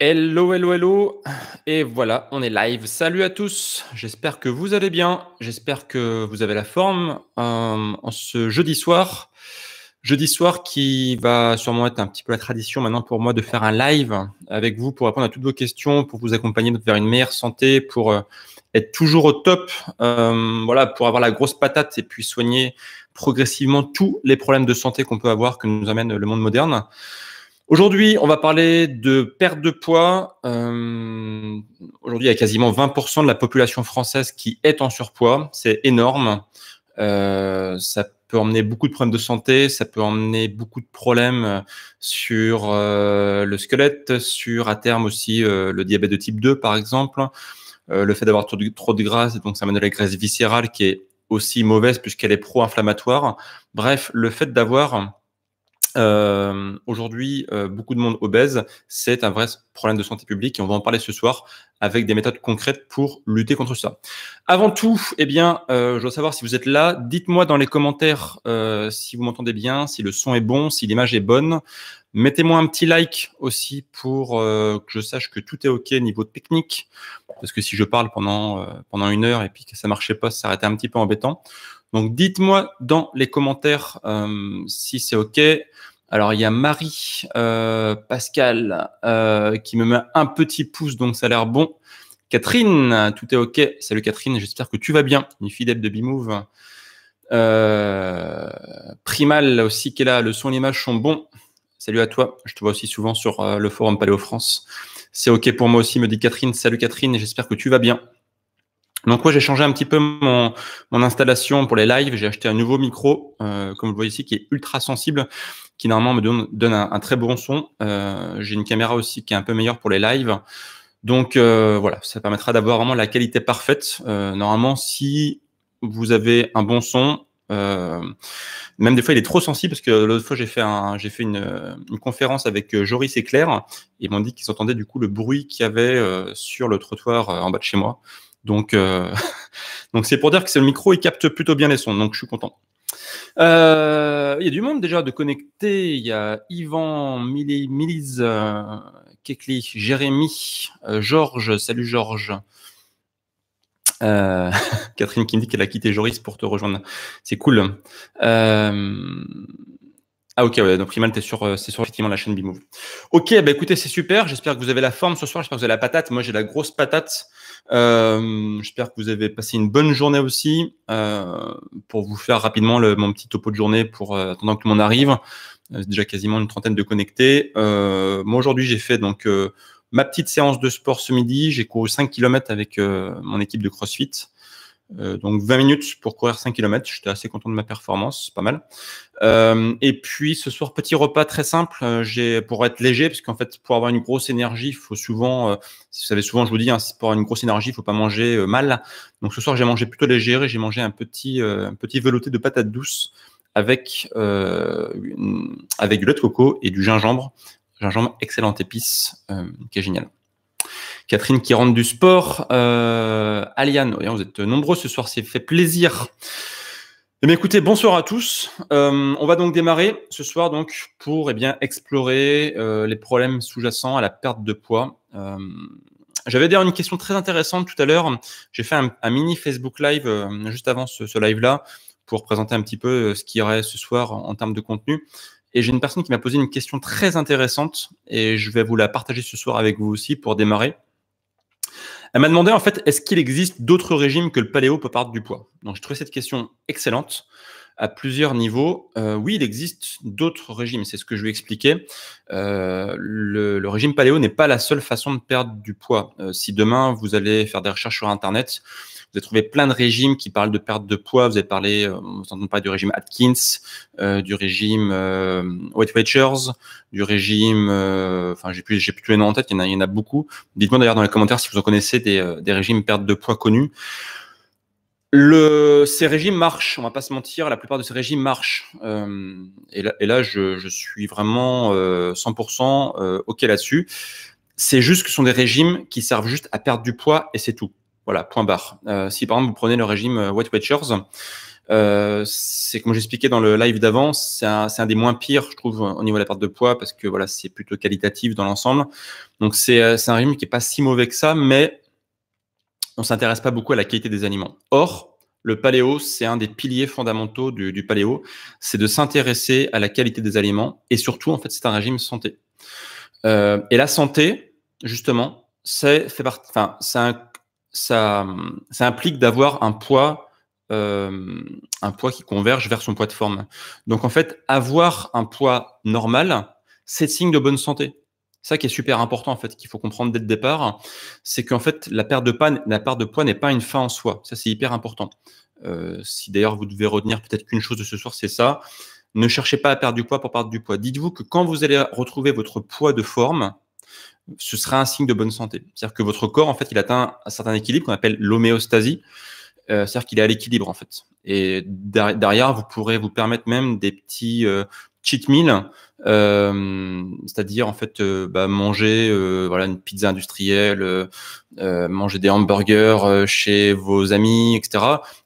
Hello, hello, hello. Et voilà, on est live. Salut à tous. J'espère que vous allez bien. J'espère que vous avez la forme euh, en ce jeudi soir. Jeudi soir qui va sûrement être un petit peu la tradition maintenant pour moi de faire un live avec vous pour répondre à toutes vos questions, pour vous accompagner vers une meilleure santé, pour euh, être toujours au top, euh, voilà, pour avoir la grosse patate et puis soigner progressivement tous les problèmes de santé qu'on peut avoir que nous amène le monde moderne. Aujourd'hui, on va parler de perte de poids. Euh, aujourd'hui, il y a quasiment 20% de la population française qui est en surpoids. C'est énorme. Euh, ça peut emmener beaucoup de problèmes de santé, ça peut emmener beaucoup de problèmes sur euh, le squelette, sur à terme aussi le diabète de type 2 par exemple, le fait d'avoir trop de, trop graisse, donc ça amène à la graisse viscérale qui est aussi mauvaise puisqu'elle est pro-inflammatoire. Bref, le fait d'avoir euh, aujourd'hui, euh, beaucoup de monde obèse, c'est un vrai problème de santé publique et on va en parler ce soir avec des méthodes concrètes pour lutter contre ça. Avant tout, eh bien, euh, je veux savoir si vous êtes là. Dites-moi dans les commentaires si vous m'entendez bien, si le son est bon, si l'image est bonne. Mettez-moi un petit like aussi pour que je sache que tout est OK niveau technique, parce que si je parle pendant, pendant une heure et puis que ça marchait pas, ça aurait été un petit peu embêtant. Donc dites-moi dans les commentaires euh, si c'est OK. Alors il y a Marie euh, Pascal euh, qui me met un petit pouce, donc ça a l'air bon. Catherine, tout est OK. Salut Catherine, j'espère que tu vas bien. Une fidèle de Bimove. Primal aussi qui est là, le son et l'image sont bons. Salut à toi, je te vois aussi souvent sur le forum Paléo France. C'est OK pour moi aussi, me dit Catherine. Salut Catherine, j'espère que tu vas bien. Donc moi, j'ai changé un petit peu mon, installation pour les lives. J'ai acheté un nouveau micro, euh, comme vous le voyez ici, qui est ultra sensible, qui normalement me donne, un, très bon son. Euh, j'ai une caméra aussi qui est un peu meilleure pour les lives. Donc euh, voilà, ça permettra d'avoir vraiment la qualité parfaite. normalement, si vous avez un bon son, même des fois il est trop sensible parce que l'autre fois j'ai fait un, j'ai fait une, une, conférence avec Joris et Claire. Et ils m'ont dit qu'ils entendaient du coup le bruit qu'il y avait sur le trottoir en bas de chez moi. Donc, euh, donc c'est pour dire que c'est le micro, il capte plutôt bien les sons. Donc, je suis content. Euh, il y a du monde déjà de connecter. Il y a Yvan, Miliz, Milise, euh, Kekli, Jérémy, Georges. Salut Georges. Catherine qui me dit qu'elle a quitté Joris pour te rejoindre. C'est cool. Ah ok, donc Primal, c'est sur, sur effectivement la chaîne Bimove. Ok, bah écoutez, c'est super. J'espère que vous avez la forme ce soir. J'espère que vous avez la patate. Moi, j'ai la grosse patate. Euh, j'espère que vous avez passé une bonne journée aussi. Euh, pour vous faire rapidement mon petit topo de journée pour attendre euh, attendant que tout le monde arrive. C'est déjà quasiment une trentaine de connectés. moi aujourd'hui j'ai fait donc ma petite séance de sport ce midi. J'ai couru 5 km avec mon équipe de CrossFit. Euh, donc 20 minutes pour courir 5 km, j'étais assez content de ma performance, pas mal. Euh, et puis ce soir, petit repas très simple, euh, j'ai pour être léger, parce qu'en fait pour avoir une grosse énergie, il faut souvent, vous savez souvent je vous dis, hein, pour avoir une grosse énergie, il faut pas manger mal. Donc ce soir j'ai mangé plutôt léger et j'ai mangé un petit, un petit velouté de patates douces avec, avec du lait de coco et du gingembre. Gingembre, excellente épice, qui est génial. Catherine qui rentre du sport. Euh, Aliane, vous êtes nombreux ce soir, c'est fait plaisir. Eh écoutez, bonsoir à tous. Euh, on va donc démarrer ce soir donc pour eh bien, explorer euh, les problèmes sous-jacents à la perte de poids. Euh, j'avais d'ailleurs une question très intéressante tout à l'heure. J'ai fait un, mini Facebook Live juste avant ce, live-là pour présenter un petit peu ce qu'il y aurait ce soir en, en termes de contenu. Et j'ai une personne qui m'a posé une question très intéressante et je vais vous la partager ce soir avec vous aussi pour démarrer. Elle m'a demandé en fait, est-ce qu'il existe d'autres régimes que le paléo peut perdre du poids Donc je trouvais cette question excellente à plusieurs niveaux. Euh, oui, il existe d'autres régimes, c'est ce que je vais expliquer. Euh, le, régime paléo n'est pas la seule façon de perdre du poids. Euh, si demain vous allez faire des recherches sur Internet, vous avez trouvé plein de régimes qui parlent de perte de poids. Vous avez parlé, euh, on s'entend pas du régime Atkins, euh, du régime white euh, Weight Watchers, du régime, enfin j'ai plus, j'ai plus tous les noms en tête. Il y en a, beaucoup. Dites-moi d'ailleurs dans les commentaires si vous en connaissez des, régimes perte de poids connus. ces régimes marchent, on va pas se mentir, la plupart de ces régimes marchent. et, là, je, suis vraiment 100% OK là-dessus. C'est juste que ce sont des régimes qui servent juste à perdre du poids et c'est tout. Voilà, point barre. Euh, si par exemple vous prenez le régime euh, White Watchers, euh, c'est comme j'expliquais dans le live d'avant, c'est un, un, des moins pires, je trouve, au niveau de la perte de poids, parce que voilà, c'est plutôt qualitatif dans l'ensemble. Donc c'est euh, un régime qui n'est pas si mauvais que ça, mais on ne s'intéresse pas beaucoup à la qualité des aliments. Or, le paléo, c'est un des piliers fondamentaux du, du paléo, c'est de s'intéresser à la qualité des aliments, et surtout, en fait, c'est un régime santé. et la santé, justement, c'est fait partie, c'est un ça, implique d'avoir un poids, euh, un poids qui converge vers son poids de forme. Donc en fait, avoir un poids normal, c'est signe de bonne santé. Ça qui est super important en fait, qu'il faut comprendre dès le départ, c'est qu'en fait la perte de, panne, la perte de poids n'est pas une fin en soi. Ça c'est hyper important. Euh, si d'ailleurs vous devez retenir peut-être qu'une chose de ce soir, c'est ça. Ne cherchez pas à perdre du poids pour perdre du poids. Dites-vous que quand vous allez retrouver votre poids de forme, ce sera un signe de bonne santé. C'est-à-dire que votre corps, en fait, il atteint un certain équilibre qu'on appelle l'homéostasie. Euh, c'est-à-dire qu'il est à l'équilibre, en fait. Et derrière, vous pourrez vous permettre même des petits euh, cheat meals, euh, c'est-à-dire, en fait, bah, manger voilà, une pizza industrielle, manger des hamburgers chez vos amis, etc.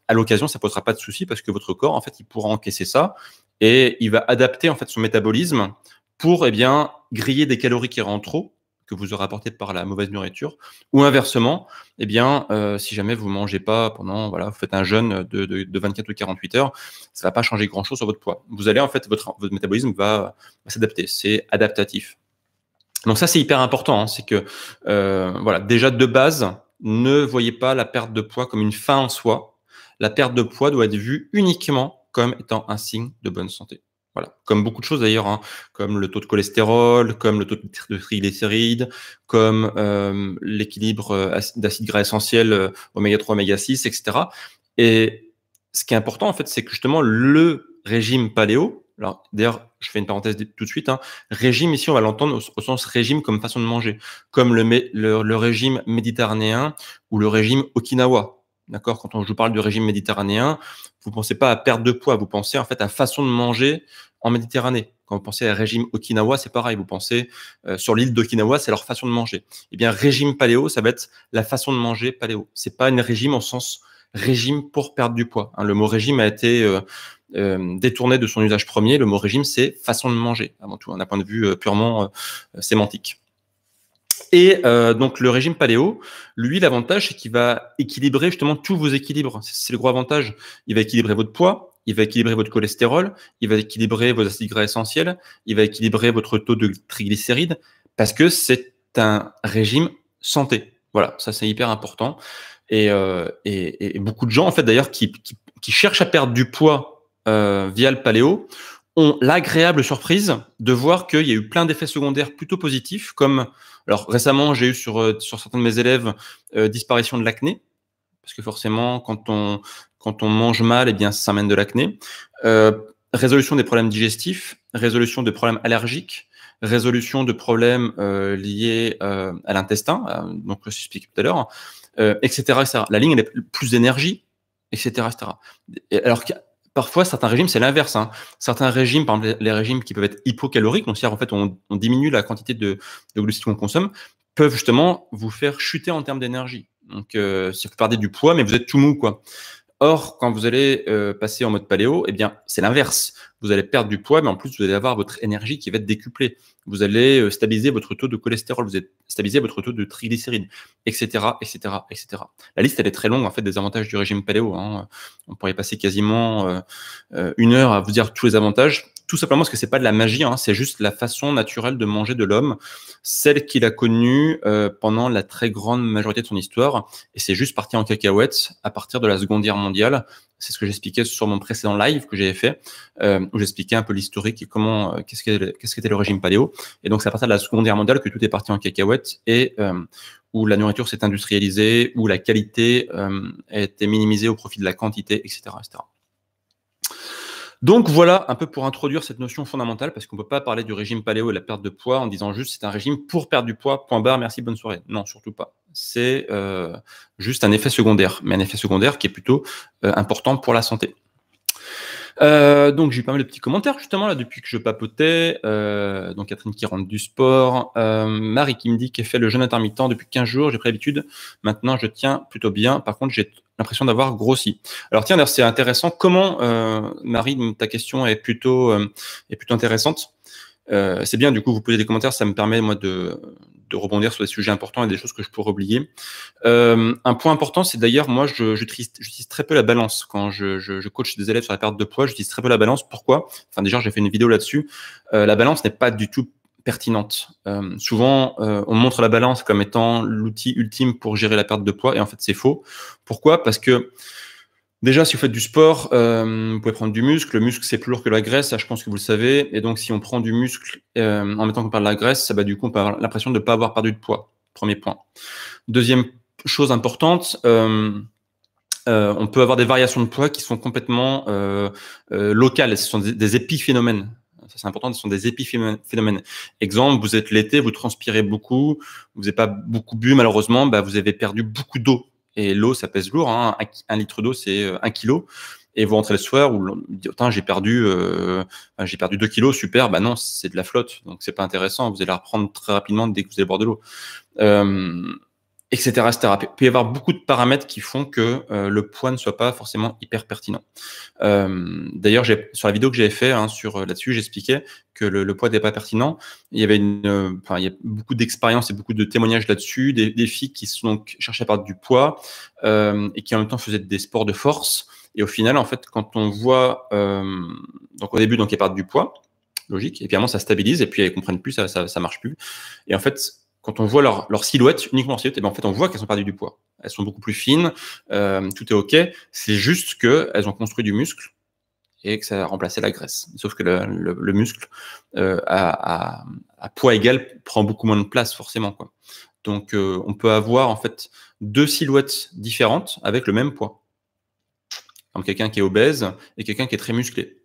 À l'occasion, ça ne posera pas de souci parce que votre corps, en fait, il pourra encaisser ça et il va adapter, en fait, son métabolisme pour, eh bien, griller des calories qui rentrent trop que vous aurez apporté par la mauvaise nourriture. Ou inversement, eh bien, euh, si jamais vous mangez pas pendant, voilà, vous faites un jeûne de, 24 ou 48 heures, ça va pas changer grand-chose sur votre poids. Vous allez, en fait, votre, votre métabolisme va, s'adapter. C'est adaptatif. Donc ça, c'est hyper important. Hein. c'est que, euh, voilà, déjà de base, ne voyez pas la perte de poids comme une fin en soi. La perte de poids doit être vue uniquement comme étant un signe de bonne santé. Voilà. Comme beaucoup de choses d'ailleurs, hein. comme le taux de cholestérol, comme le taux de triglycérides, comme euh, l'équilibre euh, d'acide gras essentiel, euh, oméga 3, oméga 6, etc. Et ce qui est important en fait, c'est que justement le régime paléo, alors d'ailleurs, je fais une parenthèse tout de suite, hein, régime ici on va l'entendre au, sens régime comme façon de manger, comme le, le régime méditerranéen ou le régime Okinawa D'accord Quand on, vous parle du régime méditerranéen, vous ne pensez pas à perte de poids, vous pensez en fait à façon de manger en Méditerranée. Quand vous pensez à régime Okinawa, c'est pareil. Vous pensez euh, sur l'île d'Okinawa, c'est leur façon de manger. Eh bien, régime paléo, ça va être la façon de manger paléo. C'est pas un régime en sens régime pour perdre du poids. Hein. le mot régime a été euh, euh, détourné de son usage premier. Le mot régime, c'est façon de manger avant tout, hein, d'un point de vue purement sémantique. Et euh, donc le régime paléo, lui, l'avantage, c'est qu'il va équilibrer justement tous vos équilibres. C'est le gros avantage. Il va équilibrer votre poids, il va équilibrer votre cholestérol, il va équilibrer vos acides gras essentiels, il va équilibrer votre taux de triglycérides, parce que c'est un régime santé. Voilà, ça c'est hyper important. Et, euh, beaucoup de gens, en fait, d'ailleurs, qui, cherchent à perdre du poids euh, via le paléo, ont l'agréable surprise de voir qu'il y a eu plein d'effets secondaires plutôt positifs, comme alors récemment, j'ai eu sur, euh, sur certains de mes élèves euh, disparition de l'acné, parce que forcément, quand on, quand on mange mal, eh bien, ça amène de l'acné. Euh, résolution des problèmes digestifs, résolution de problèmes allergiques, résolution de problèmes liés à l'intestin, donc je vous explique tout à l'heure, etc., etc., La ligne, elle est plus d'énergie, etc., etc. Alors, Parfois, certains régimes, c'est l'inverse. Hein. Certains régimes, par exemple les régimes qui peuvent être hypocaloriques, donc c'est-à-dire en fait on, diminue la quantité de, de glucides qu'on consomme, peuvent justement vous faire chuter en termes d'énergie. Donc, si vous perdez du poids, mais vous êtes tout mou, quoi. Or, quand vous allez euh, passer en mode paléo, eh bien, c'est l'inverse vous allez perdre du poids, mais en plus, vous allez avoir votre énergie qui va être décuplée. Vous allez euh, stabiliser votre taux de cholestérol, vous allez stabiliser votre taux de triglycérides, etc., etc., etc. La liste, elle est très longue, en fait, des avantages du régime paléo. Hein. On pourrait passer quasiment euh, euh, une heure à vous dire tous les avantages, tout simplement parce que c'est pas de la magie, hein, c'est juste la façon naturelle de manger de l'homme, celle qu'il a connue pendant la très grande majorité de son histoire, et c'est juste parti en cacahuètes à partir de la Seconde Guerre mondiale. C'est ce que j'expliquais sur mon précédent live que j'avais fait où j'expliquais un peu l'historique et comment, euh, qu'est-ce qu'était le régime paléo. Et donc, c'est à partir de la Seconde mondiale que tout est parti en cacahuète et euh, où la nourriture s'est industrialisée, où la qualité euh, a été minimisée au profit de la quantité, etc., Donc voilà un peu pour introduire cette notion fondamentale, parce qu'on ne peut pas parler du régime paléo et la perte de poids en disant juste c'est un régime pour perdre du poids, point barre, merci, bonne soirée. Non, surtout pas. C'est juste un effet secondaire, mais un effet secondaire qui est plutôt important pour la santé. Euh, donc j'ai eu pas mal de petits commentaires justement là depuis que je papotais. Euh, donc Catherine qui rentre du sport, euh, Marie qui me dit qu'elle fait le jeûne intermittent depuis 15 jours, j'ai pris l'habitude, maintenant je tiens plutôt bien, par contre j'ai l'impression d'avoir grossi. Alors tiens, c'est intéressant, comment euh, Marie, ta question est plutôt, est plutôt intéressante. Euh, c'est bien, du coup, vous posez des commentaires, ça me permet, moi, de, rebondir sur des sujets importants et des choses que je pourrais oublier. Euh, un point important, c'est d'ailleurs, moi, j'utilise très peu la balance. Quand je, je, coach des élèves sur la perte de poids, j'utilise très peu la balance. Pourquoi Enfin, déjà, j'ai fait une vidéo là-dessus. Euh, la balance n'est pas du tout pertinente. souvent, on montre la balance comme étant l'outil ultime pour gérer la perte de poids, et en fait, c'est faux. Pourquoi Parce que Déjà, si vous faites du sport, euh, vous pouvez prendre du muscle. Le muscle, c'est plus lourd que la graisse, ça, je pense que vous le savez. Et donc, si on prend du muscle euh, en mettant qu'on parle de la graisse, ça va du coup, on peut avoir l'impression de ne pas avoir perdu de poids. Premier point. Deuxième chose importante, euh, on peut avoir des variations de poids qui sont complètement locales. Ce sont des, des épiphénomènes ça c'est important, ce sont des épiphénomènes. Exemple, vous êtes l'été, vous transpirez beaucoup, vous n'avez pas beaucoup bu malheureusement, bah, vous avez perdu beaucoup d'eau et l'eau, ça pèse lourd. Hein. Un, litre d'eau, c'est euh, un kilo. Et vous rentrez le soir, ou j'ai perdu, euh, j'ai perdu 2 kilos, super. Bah non, c'est de la flotte, donc c'est pas intéressant. Vous allez la reprendre très rapidement dès que vous allez boire de l'eau. Euh, etc., etc. Il peut y avoir beaucoup de paramètres qui font que euh, le poids ne soit pas forcément hyper pertinent. Euh, D'ailleurs, sur la vidéo que j'avais fait hein, sur euh, là-dessus, j'expliquais que le, poids n'était pas pertinent. Il y avait une, euh, il y a beaucoup d'expériences et beaucoup de témoignages là-dessus, des, filles qui sont cherchaient à perdre du poids et qui en même temps faisaient des sports de force. Et au final, en fait, quand on voit, donc au début, donc elles perdent du poids, logique, et puis à un moment, ça stabilise, et puis elles comprennent plus, ça, ça, ça marche plus. Et en fait, quand on voit leur, leur silhouette, uniquement leur silhouette, eh ben, en fait, on voit qu'elles ont perdu du poids. Elles sont beaucoup plus fines, euh, tout est OK. C'est juste qu'elles ont construit du muscle et que ça a remplacé la graisse. Sauf que le, muscle à, euh, poids égal prend beaucoup moins de place, forcément. Quoi. Donc, euh, on peut avoir en fait deux silhouettes différentes avec le même poids. Comme quelqu'un qui est obèse et quelqu'un qui est très musclé.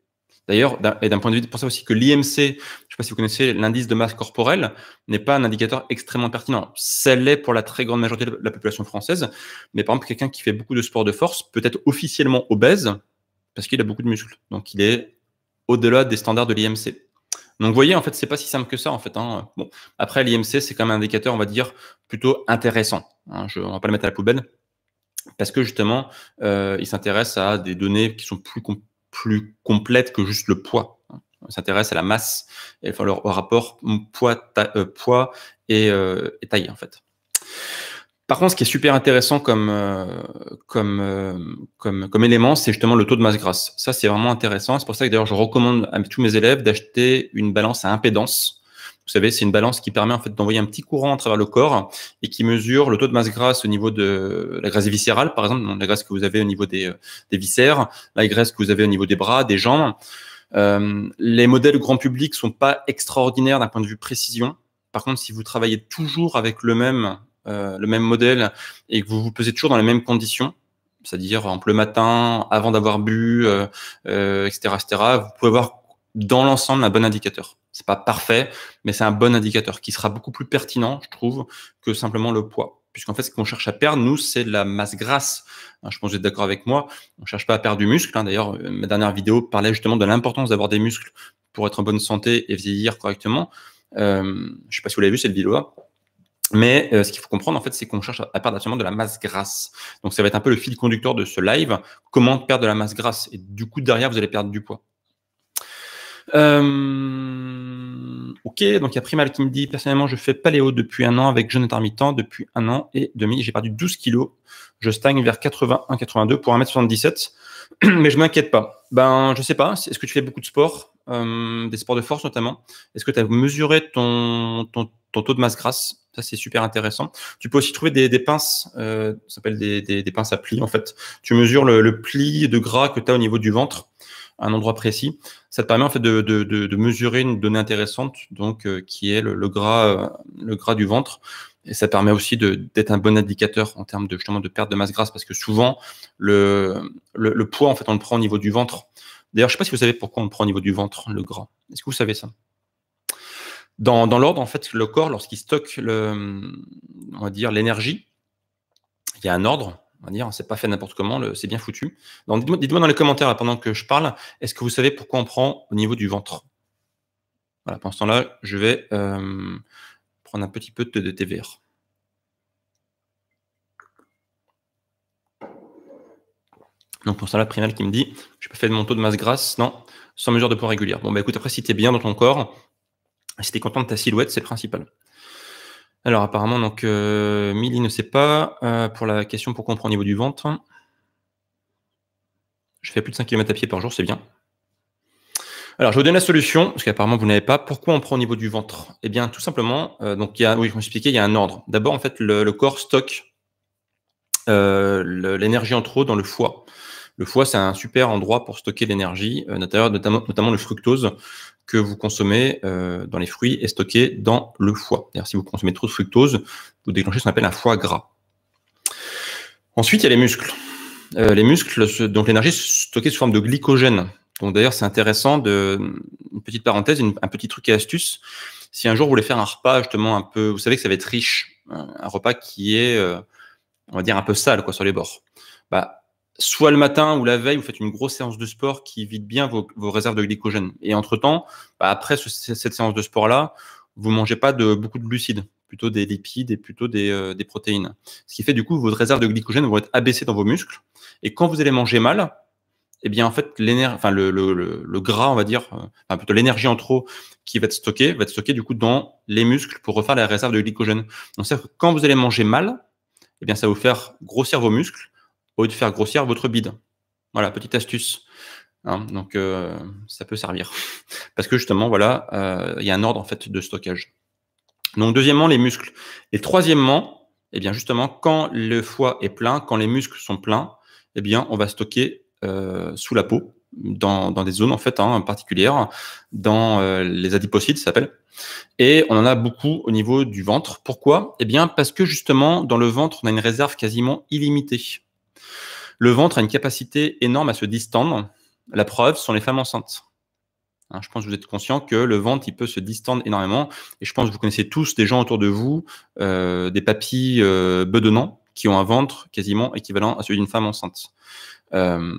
D'ailleurs, et d'un point de vue, pour ça aussi que l'IMC, je ne sais pas si vous connaissez, l'indice de masse corporelle n'est pas un indicateur extrêmement pertinent. Celle-là l'est pour la très grande majorité de la population française, mais par exemple, quelqu'un qui fait beaucoup de sport de force peut être officiellement obèse parce qu'il a beaucoup de muscles. Donc, il est au-delà des standards de l'IMC. Donc, vous voyez, en fait, c'est pas si simple que ça, en fait. Hein. Bon, après, l'IMC, c'est quand même un indicateur, on va dire, plutôt intéressant. Hein. Je, on va pas le mettre à la poubelle parce que justement, euh, il s'intéresse à des données qui sont plus complexes plus complète que juste le poids. On s'intéresse à la masse, et, au rapport poids, euh, poids euh, et, taille, en fait. Par contre, ce qui est super intéressant comme, euh, comme, comme, comme élément, c'est justement le taux de masse grasse. Ça, c'est vraiment intéressant. C'est pour ça que d'ailleurs, je recommande à tous mes élèves d'acheter une balance à impédance vous savez, c'est une balance qui permet en fait d'envoyer un petit courant à travers le corps et qui mesure le taux de masse grasse au niveau de la graisse viscérale, par exemple, la graisse que vous avez au niveau euh, des, viscères, la graisse que vous avez au niveau des bras, des jambes. Euh, les modèles grand public sont pas extraordinaires d'un point de vue précision. Par contre, si vous travaillez toujours avec le même, euh, le même modèle et que vous vous pesez toujours dans les mêmes conditions, c'est-à-dire en le matin, avant d'avoir bu, etc., etc., vous pouvez avoir dans l'ensemble un bon indicateur. C'est pas parfait, mais c'est un bon indicateur qui sera beaucoup plus pertinent, je trouve, que simplement le poids. Puisqu'en fait, ce qu'on cherche à perdre, nous, c'est la masse grasse. Hein, je pense que vous êtes d'accord avec moi. On ne cherche pas à perdre du muscle. Hein. D'ailleurs, euh, ma dernière vidéo parlait justement de l'importance d'avoir des muscles pour être en bonne santé et vieillir correctement. Euh, je ne sais pas si vous l'avez vu cette vidéo-là. Mais euh, ce qu'il faut comprendre, en fait, c'est qu'on cherche à perdre absolument de la masse grasse. Donc, ça va être un peu le fil conducteur de ce live. Comment perdre de la masse grasse Et du coup, derrière, vous allez perdre du poids. Euh donc il y a Primal qui me dit personnellement, je fais paléo depuis un an avec jeûne intermittent depuis un an et demi. J'ai perdu 12 kilos. Je stagne vers 81-82 pour 1m77, mais je m'inquiète pas. Ben, je sais pas. Est-ce que tu fais beaucoup de sport, euh, des sports de force notamment Est-ce que tu as mesuré ton, ton, taux de masse grasse ça, c'est super intéressant. Tu peux aussi trouver des, pinces, euh, ça s'appelle des, des, pinces à plis, en fait. Tu mesures le, le pli de gras que tu as au niveau du ventre un endroit précis. Ça te permet en fait de, mesurer une donnée intéressante, donc euh, qui est le, gras, euh, le gras du ventre. Et ça permet aussi d'être un bon indicateur en termes de justement de perte de masse grasse, parce que souvent le, le, poids en fait on le prend au niveau du ventre. D'ailleurs, je ne sais pas si vous savez pourquoi on le prend au niveau du ventre, le gras. Est-ce que vous savez ça Dans, l'ordre, en fait, le corps, lorsqu'il stocke le, va dire l'énergie, il y a un ordre on va dire, hein, c'est pas fait n'importe comment, c'est bien foutu. Donc dites-moi dans les commentaires pendant que je parle, est-ce que vous savez pourquoi on prend au niveau du ventre Voilà, pendant ce temps-là, je vais euh, prendre un petit peu de, TVR. Donc pour temps-là, Primal qui me dit, je pas fait de mon taux de masse grasse, non, sans mesure de poids régulière. Bon, ben écoute, après, si tu es bien dans ton corps, si tu es content de ta silhouette, c'est le principal. Alors apparemment, donc euh, Milly ne sait pas euh, pour la question pourquoi on prend au niveau du ventre. Je fais plus de 5 km à pied par jour, c'est bien. Alors, je vous donne la solution, parce qu'apparemment, vous n'avez pas. Pourquoi on prend au niveau du ventre Eh bien, tout simplement, euh, donc, il y a, oui, je expliquer, il y a un ordre. D'abord, en fait, le, corps stocke l'énergie en trop dans le foie. Le foie, c'est un super endroit pour stocker l'énergie, euh, notamment, notamment, le fructose que vous consommez euh, dans les fruits est stocké dans le foie. si vous consommez trop de fructose, vous déclenchez ce qu'on appelle un foie gras. Ensuite, il y a les muscles. Euh, les muscles, donc l'énergie stockée sous forme de glycogène. Donc d'ailleurs, c'est intéressant de une petite parenthèse, un petit truc et astuce. Si un jour vous voulez faire un repas justement un peu, vous savez que ça va être riche, un, repas qui est, on va dire un peu sale quoi sur les bords. Bah, soit le matin ou la veille, vous faites une grosse séance de sport qui vide bien vos, réserves de glycogène. Et entre-temps, bah, après cette séance de sport-là, vous ne mangez pas de, beaucoup de glucides, plutôt des lipides et plutôt des, euh, protéines. Ce qui fait du coup, vos réserves de glycogène vont être abaissées dans vos muscles. Et quand vous allez manger mal, eh bien en fait, enfin, le, gras, on va dire, euh, plutôt l'énergie en trop qui va être stockée, va être stockée du coup dans les muscles pour refaire la réserve de glycogène. Donc quand vous allez manger mal, eh bien, ça va vous faire grossir vos muscles, au lieu de faire grossir votre bide. Voilà, petite astuce. Hein. donc euh, ça peut servir. Parce que justement, voilà, euh, il y a un ordre en fait de stockage. Donc deuxièmement, les muscles. Et troisièmement, et eh bien justement, quand le foie est plein, quand les muscles sont pleins, eh bien on va stocker euh, sous la peau, dans, des zones en fait hein, particulières, dans les adipocytes, ça s'appelle. Et on en a beaucoup au niveau du ventre. Pourquoi Eh bien parce que justement, dans le ventre, on a une réserve quasiment illimitée le ventre a une capacité énorme à se distendre. La preuve sont les femmes enceintes. Hein, je pense que vous êtes conscient que le ventre, il peut se distendre énormément. Et je pense que vous connaissez tous des gens autour de vous, euh, des papilles euh, bedonnants, qui ont un ventre quasiment équivalent à celui d'une femme enceinte. Euh,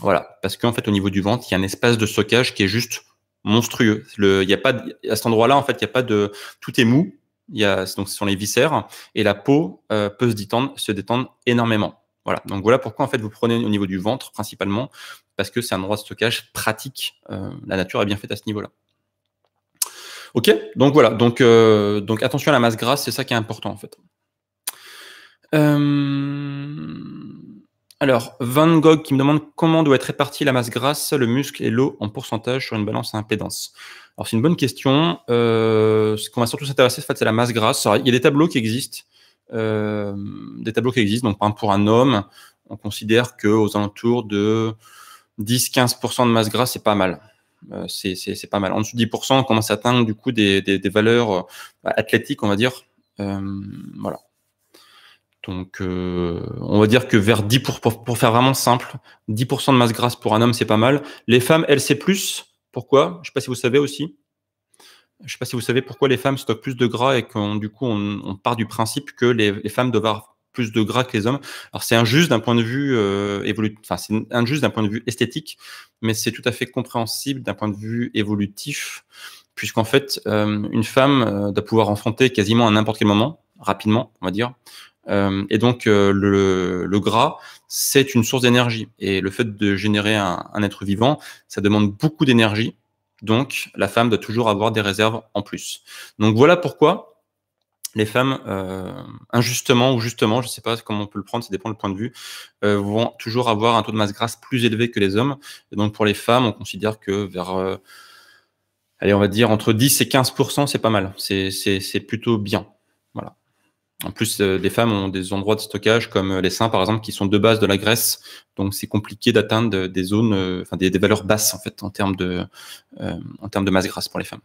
voilà, parce qu'en fait, au niveau du ventre, il y a un espace de stockage qui est juste monstrueux. il y a pas à cet endroit-là, en fait, il y a pas de, tout est mou. Il donc, ce sont les viscères et la peau peut se se détendre énormément. Voilà. Donc voilà pourquoi en fait vous prenez au niveau du ventre principalement, parce que c'est un endroit de stockage pratique. Euh, la nature est bien faite à ce niveau-là. Ok, donc voilà, donc, euh, donc attention à la masse grasse, c'est ça qui est important en fait. Euh, alors, Van Gogh qui me demande comment doit être répartie la masse grasse, le muscle et l'eau en pourcentage sur une balance à impédance. Alors c'est une bonne question. ce qu'on va surtout s'intéresser, en fait, c'est la masse grasse. il y a des tableaux qui existent euh, des tableaux qui existent. Donc, pour un homme, on considère qu'aux alentours de 10-15% de masse grasse, c'est pas mal. Euh, c'est pas mal. En dessous de 10%, on commence à atteindre du coup des, valeurs euh, athlétiques, on va dire. voilà. Donc, on va dire que vers 10 pour, pour, pour faire vraiment simple, 10% de masse grasse pour un homme, c'est pas mal. Les femmes, elles, c'est plus. Pourquoi Je ne sais pas si vous savez aussi. Je ne sais pas si vous savez pourquoi les femmes stockent plus de gras et qu'on du coup on, on, part du principe que les, les, femmes doivent avoir plus de gras que les hommes. Alors c'est injuste d'un point de vue euh, évolutif, enfin c'est injuste d'un point de vue esthétique, mais c'est tout à fait compréhensible d'un point de vue évolutif, puisqu'en fait euh, une femme euh, doit pouvoir enfanter quasiment à n'importe quel moment, rapidement on va dire, et donc le, le gras, c'est une source d'énergie. Et le fait de générer un, un être vivant, ça demande beaucoup d'énergie donc, la femme doit toujours avoir des réserves en plus. Donc, voilà pourquoi les femmes, euh, injustement ou justement, je ne sais pas comment on peut le prendre, ça dépend du point de vue, euh, vont toujours avoir un taux de masse grasse plus élevé que les hommes. Et donc, pour les femmes, on considère que vers, euh, allez, on va dire entre 10 et 15 c'est pas mal. C'est plutôt bien. Voilà. En plus, euh, les femmes ont des endroits de stockage comme euh, les seins, par exemple, qui sont de base de la graisse. Donc, c'est compliqué d'atteindre euh, des zones, enfin, des, valeurs basses, en fait, en termes de, en de masse grasse pour les femmes.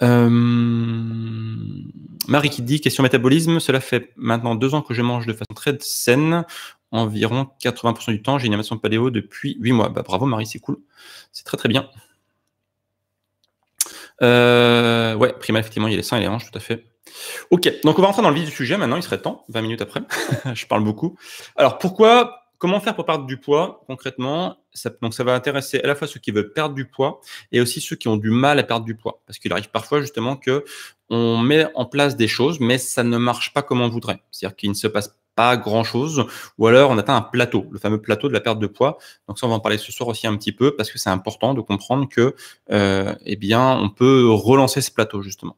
Marie qui dit, question métabolisme, cela fait maintenant deux ans que je mange de façon très saine. Environ 80% du temps, j'ai une de paléo depuis 8 mois. Bah, bravo Marie, c'est cool. C'est très très bien. ouais, primal, effectivement, il y a les seins et les hanches, tout à fait. Ok, donc on va rentrer dans le vif du sujet maintenant, il serait temps, 20 minutes après, je parle beaucoup. Alors pourquoi, comment faire pour perdre du poids concrètement Donc ça va intéresser à la fois ceux qui veulent perdre du poids et aussi ceux qui ont du mal à perdre du poids. Parce qu'il arrive parfois justement que on met en place des choses, mais ça ne marche pas comme on voudrait. C'est-à-dire qu'il ne se passe pas grand-chose, ou alors on atteint un plateau, le fameux plateau de la perte de poids. Donc ça, on va en parler ce soir aussi un petit peu, parce que c'est important de comprendre que, euh, eh bien, on peut relancer ce plateau justement.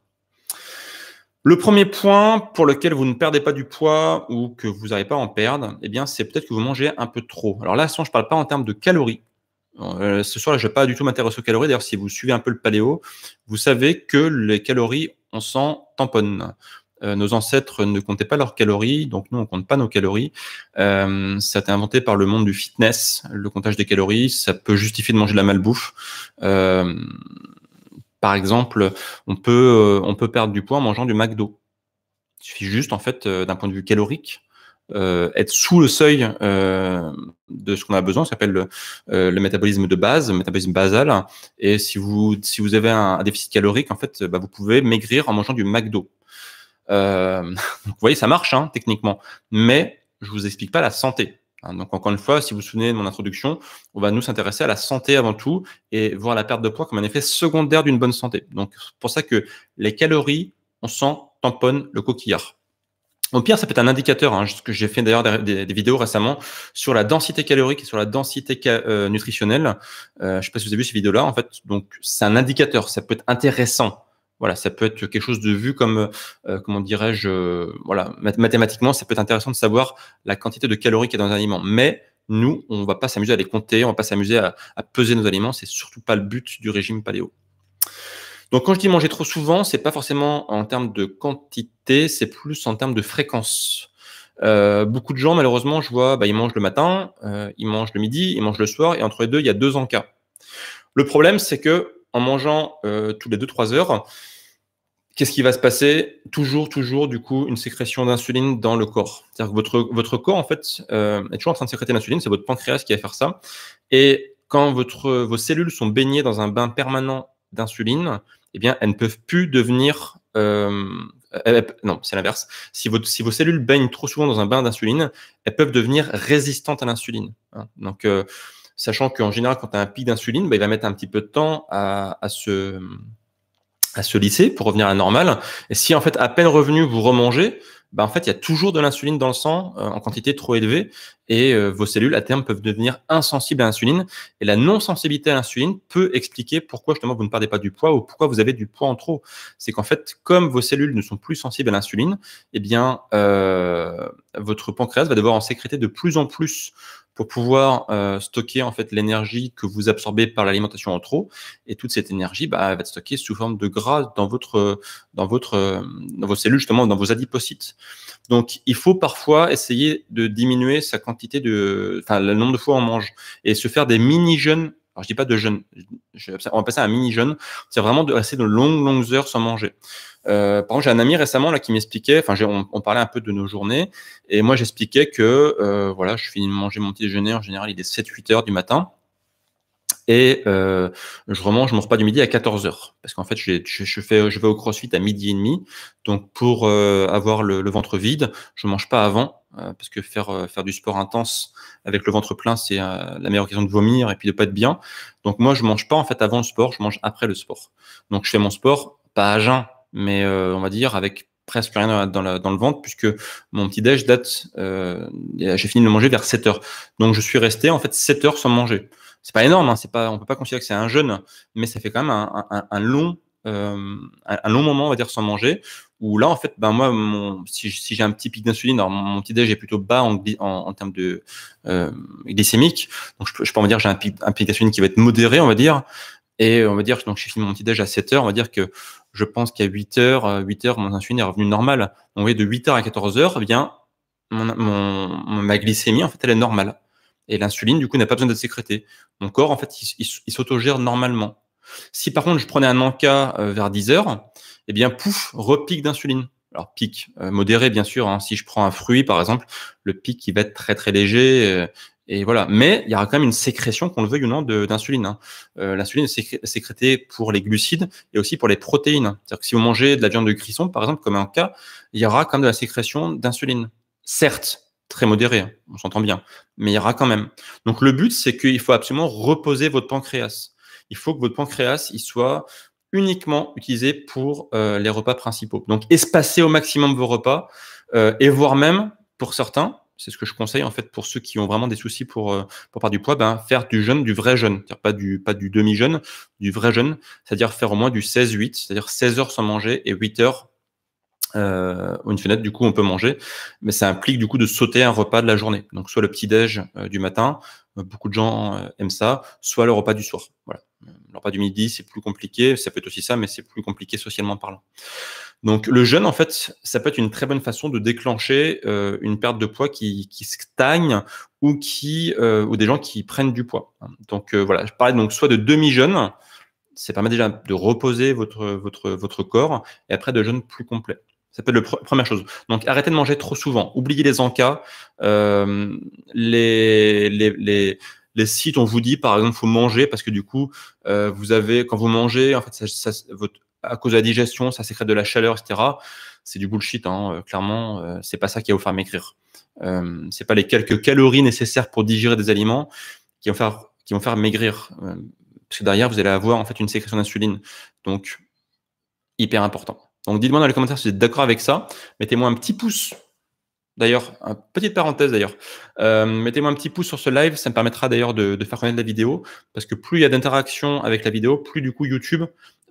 Le premier point pour lequel vous ne perdez pas du poids ou que vous n'arrivez pas à en perdre, eh bien, c'est peut-être que vous mangez un peu trop. Alors là, je ne parle pas en termes de calories. Euh, ce soir, je ne vais pas du tout m'intéresser aux calories. D'ailleurs, si vous suivez un peu le paléo, vous savez que les calories, on s'en tamponne. Euh, nos ancêtres ne comptaient pas leurs calories, donc nous, on ne compte pas nos calories. Euh, ça a été inventé par le monde du fitness, le comptage des calories. Ça peut justifier de manger de la malbouffe. Par exemple, on peut, euh, on peut perdre du poids en mangeant du McDo. Il suffit juste, en fait, euh, d'un point de vue calorique, euh, être sous le seuil euh, de ce qu'on a besoin, ça s'appelle le, le, métabolisme de base, le métabolisme basal. Et si vous, si vous avez un, déficit calorique, en fait, bah, vous pouvez maigrir en mangeant du McDo. donc vous voyez, ça marche hein, techniquement, mais je vous explique pas la santé. Hein, donc encore une fois, si vous vous souvenez de mon introduction, on va nous s'intéresser à la santé avant tout et voir la perte de poids comme un effet secondaire d'une bonne santé. Donc c'est pour ça que les calories, on sent, tamponne le coquillard. Au pire, ça peut être un indicateur, hein, que j'ai fait d'ailleurs des, vidéos récemment sur la densité calorique et sur la densité euh, nutritionnelle. Euh, je ne sais pas si vous avez vu ces vidéos-là. En fait, donc c'est un indicateur, ça peut être intéressant voilà, ça peut être quelque chose de vu comme, euh, comment dirais-je, euh, mathématiquement, ça peut être intéressant de savoir la quantité de calories qu'il y a dans un aliment. Mais nous, on ne va pas s'amuser à les compter, on ne va pas s'amuser à, peser nos aliments. C'est surtout pas le but du régime paléo. Donc, quand je dis manger trop souvent, c'est pas forcément en termes de quantité, c'est plus en termes de fréquence. Euh, beaucoup de gens, malheureusement, je vois, bah, ils mangent le matin, ils mangent le midi, ils mangent le soir, et entre les deux, il y a deux encas. Le problème, c'est que en mangeant euh, tous les 2-3 heures, qu'est-ce qui va se passer Toujours, toujours, du coup, une sécrétion d'insuline dans le corps. C'est-à-dire que votre, votre corps, en fait, euh, est toujours en train de sécréter l'insuline, c'est votre pancréas qui va faire ça. Et quand votre, vos cellules sont baignées dans un bain permanent d'insuline, eh bien, elles ne peuvent plus devenir... Euh, non, c'est l'inverse. Si, si vos cellules baignent trop souvent dans un bain d'insuline, elles peuvent devenir résistantes à l'insuline. Hein. Donc, sachant qu'en général, quand tu as un pic d'insuline, bah, il va mettre un petit peu de temps à, se à se lisser pour revenir à normal. Et si en fait à peine revenu vous remangez, bah, en fait il y a toujours de l'insuline dans le sang euh, en quantité trop élevée et euh, vos cellules à terme peuvent devenir insensibles à l'insuline. Et la non-sensibilité à l'insuline peut expliquer pourquoi justement vous ne perdez pas du poids ou pourquoi vous avez du poids en trop. C'est qu'en fait comme vos cellules ne sont plus sensibles à l'insuline, eh bien euh, votre pancréas va devoir en sécréter de plus en plus pour pouvoir euh, stocker en fait l'énergie que vous absorbez par l'alimentation en trop. Et toute cette énergie bah, va être stockée sous forme de gras dans votre dans votre vos cellules justement dans vos adipocytes. Donc il faut parfois essayer de diminuer sa quantité de enfin le nombre de fois on mange et se faire des mini jeunes alors, je dis pas de jeunes, on va passer à un mini jeûne. C'est vraiment de passer de longues, longues heures sans manger. Euh, par exemple, j'ai un ami récemment là qui m'expliquait, enfin, on, parlait un peu de nos journées, et moi j'expliquais que euh, voilà, je finis de manger mon petit déjeuner, en général il est 7-8 heures du matin, et euh, je remange mon repas du midi à 14 heures, parce qu'en fait je, je, fais, je vais au crossfit à midi et demi, donc pour euh, avoir le, le, ventre vide, je mange pas avant. Euh, parce que faire, euh, faire du sport intense avec le ventre plein, c'est la meilleure occasion de vomir et puis de pas être bien. Donc moi, je mange pas en fait avant le sport, je mange après le sport. Donc je fais mon sport pas à jeun, mais euh, on va dire avec presque rien dans, dans, le ventre puisque mon petit déj date, euh, j'ai fini de le manger vers 7 heures. Donc je suis resté en fait 7 heures sans manger. C'est pas énorme, hein, c'est pas, on peut pas considérer que c'est un jeûne, mais ça fait quand même un, un, un long, euh, un long moment, on va dire, sans manger. Où là, en fait, ben moi, mon, si, si j'ai un petit pic d'insuline, mon, petit déj est plutôt bas en, en, termes de euh, glycémique. Donc je, je peux en dire j'ai un pic d'insuline qui va être modéré, on va dire. Et on va dire, donc j'ai fini mon petit-déj à 7h, on va dire que je pense qu'à 8h, 8h, mon insuline est revenue normale. On voyez, de 8h à 14h, eh bien, ma glycémie, en fait, elle est normale. Et l'insuline, du coup, n'a pas besoin d'être sécrétée. Mon corps, en fait, il, s'autogère normalement. Si par contre, je prenais un encas euh, vers 10h, eh bien, pouf, repique d'insuline. Alors, pic euh, modéré, bien sûr. Hein. Si je prends un fruit, par exemple, le pic, il va être très, très léger. Euh, et voilà. Mais il y aura quand même une sécrétion, qu'on le veuille ou non, d'insuline. Hein. Euh, l'insuline est sécrétée pour les glucides et aussi pour les protéines. C'est-à-dire que si vous mangez de la viande de crisson, par exemple, comme un cas, il y aura quand même de la sécrétion d'insuline. Certes, très modérée, hein, on s'entend bien, mais il y aura quand même. Donc le but, c'est qu'il faut absolument reposer votre pancréas. Il faut que votre pancréas, il soit uniquement utilisé pour euh, les repas principaux. Donc espacer au maximum vos repas euh, et voire même, pour certains, c'est ce que je conseille en fait pour ceux qui ont vraiment des soucis pour, euh, pour perdre du poids, ben, faire du jeûne, du vrai jeûne, cest pas du, pas du demi-jeûne, du vrai jeûne, c'est-à-dire faire au moins du 16-8, c'est-à-dire 16 heures sans manger et 8 heures euh, une fenêtre, du coup, on peut manger, mais ça implique du coup de sauter un repas de la journée. Donc, soit le petit-déj euh, du matin, euh, beaucoup de gens aiment ça, soit le repas du soir. Voilà. Le repas du midi, c'est plus compliqué, ça peut être aussi ça, mais c'est plus compliqué socialement parlant. Donc le jeûne, en fait, ça peut être une très bonne façon de déclencher euh, une perte de poids qui, qui stagne ou, qui, euh, ou des gens qui prennent du poids. Donc euh, voilà, je parlais donc soit de demi-jeûne, ça permet déjà de reposer votre, votre, votre corps, et après de jeûne plus complet. Ça peut être la première chose. Donc, arrêtez de manger trop souvent. Oubliez les encas. Euh, les, les, les, sites, on vous dit, par exemple, faut manger parce que du coup, vous avez, quand vous mangez, en fait, ça, votre à cause de la digestion, ça sécrète de la chaleur, etc. C'est du bullshit, hein. Euh, clairement. Euh, c'est pas ça qui va vous faire maigrir. Euh, c'est pas les quelques calories nécessaires pour digérer des aliments qui vont faire, qui vont faire maigrir. Euh, parce que derrière, vous allez avoir en fait une sécrétion d'insuline. Donc, hyper important. Donc, dites-moi dans les commentaires si vous êtes d'accord avec ça. Mettez-moi un petit pouce D'ailleurs, petite parenthèse d'ailleurs, euh, mettez-moi un petit pouce sur ce live, ça me permettra d'ailleurs de, faire connaître la vidéo, parce que plus il y a d'interaction avec la vidéo, plus du coup YouTube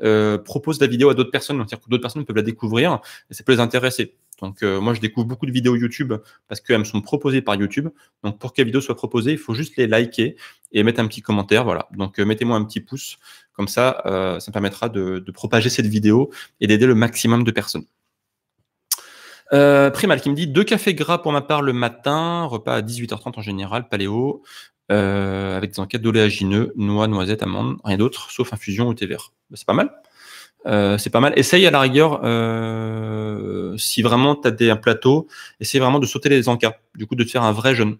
euh, propose la vidéo à d'autres personnes, donc cest dire que d'autres personnes peuvent la découvrir et ça peut les intéresser. Donc euh, moi je découvre beaucoup de vidéos YouTube parce qu'elles me sont proposées par YouTube. Donc pour que la vidéo soit proposée, il faut juste les liker et mettre un petit commentaire. Voilà. Donc mettez-moi un petit pouce, comme ça, ça me permettra de propager cette vidéo et d'aider le maximum de personnes. Euh, Primal qui me dit deux cafés gras pour ma part le matin, repas à 18h30 en général, paléo, euh, avec des enquêtes d'oléagineux, noix, noisettes, amandes, rien d'autre, sauf infusion ou thé vert. Bah, c'est pas mal. Euh, c'est pas mal. Essaye à la rigueur, euh, si vraiment tu as des, un plateau, essaye vraiment de sauter les encas, du coup de te faire un vrai jeûne.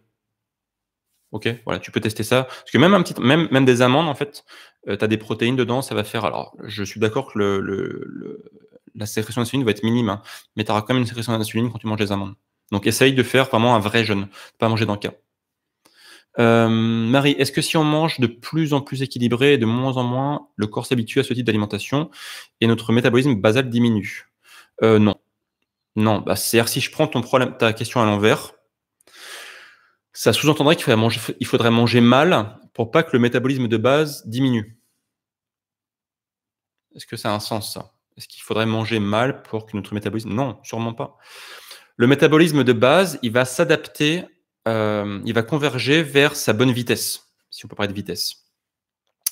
Ok, voilà, tu peux tester ça. Parce que même, un petit, même, même des amandes, en fait, tu as des protéines dedans, ça va faire. Alors, je suis d'accord que le, la sécrétion d'insuline va être minime, hein. mais tu auras quand même une sécrétion d'insuline quand tu manges les amandes. Donc essaye de faire vraiment un vrai jeûne, pas manger dans le cas. Marie, est-ce que si on mange de plus en plus équilibré et de moins en moins, le corps s'habitue à ce type d'alimentation et notre métabolisme basal diminue euh, Non. Non. Bah, c'est-à-dire, si je prends ton problème, ta question à l'envers, ça sous-entendrait qu'il faudrait manger, faudrait manger mal pour pas que le métabolisme de base diminue. Est-ce que ça a un sens, ça est-ce qu'il faudrait manger mal pour que notre métabolisme Non, sûrement pas. Le métabolisme de base, il va s'adapter, euh, il va converger vers sa bonne vitesse, si on peut parler de vitesse.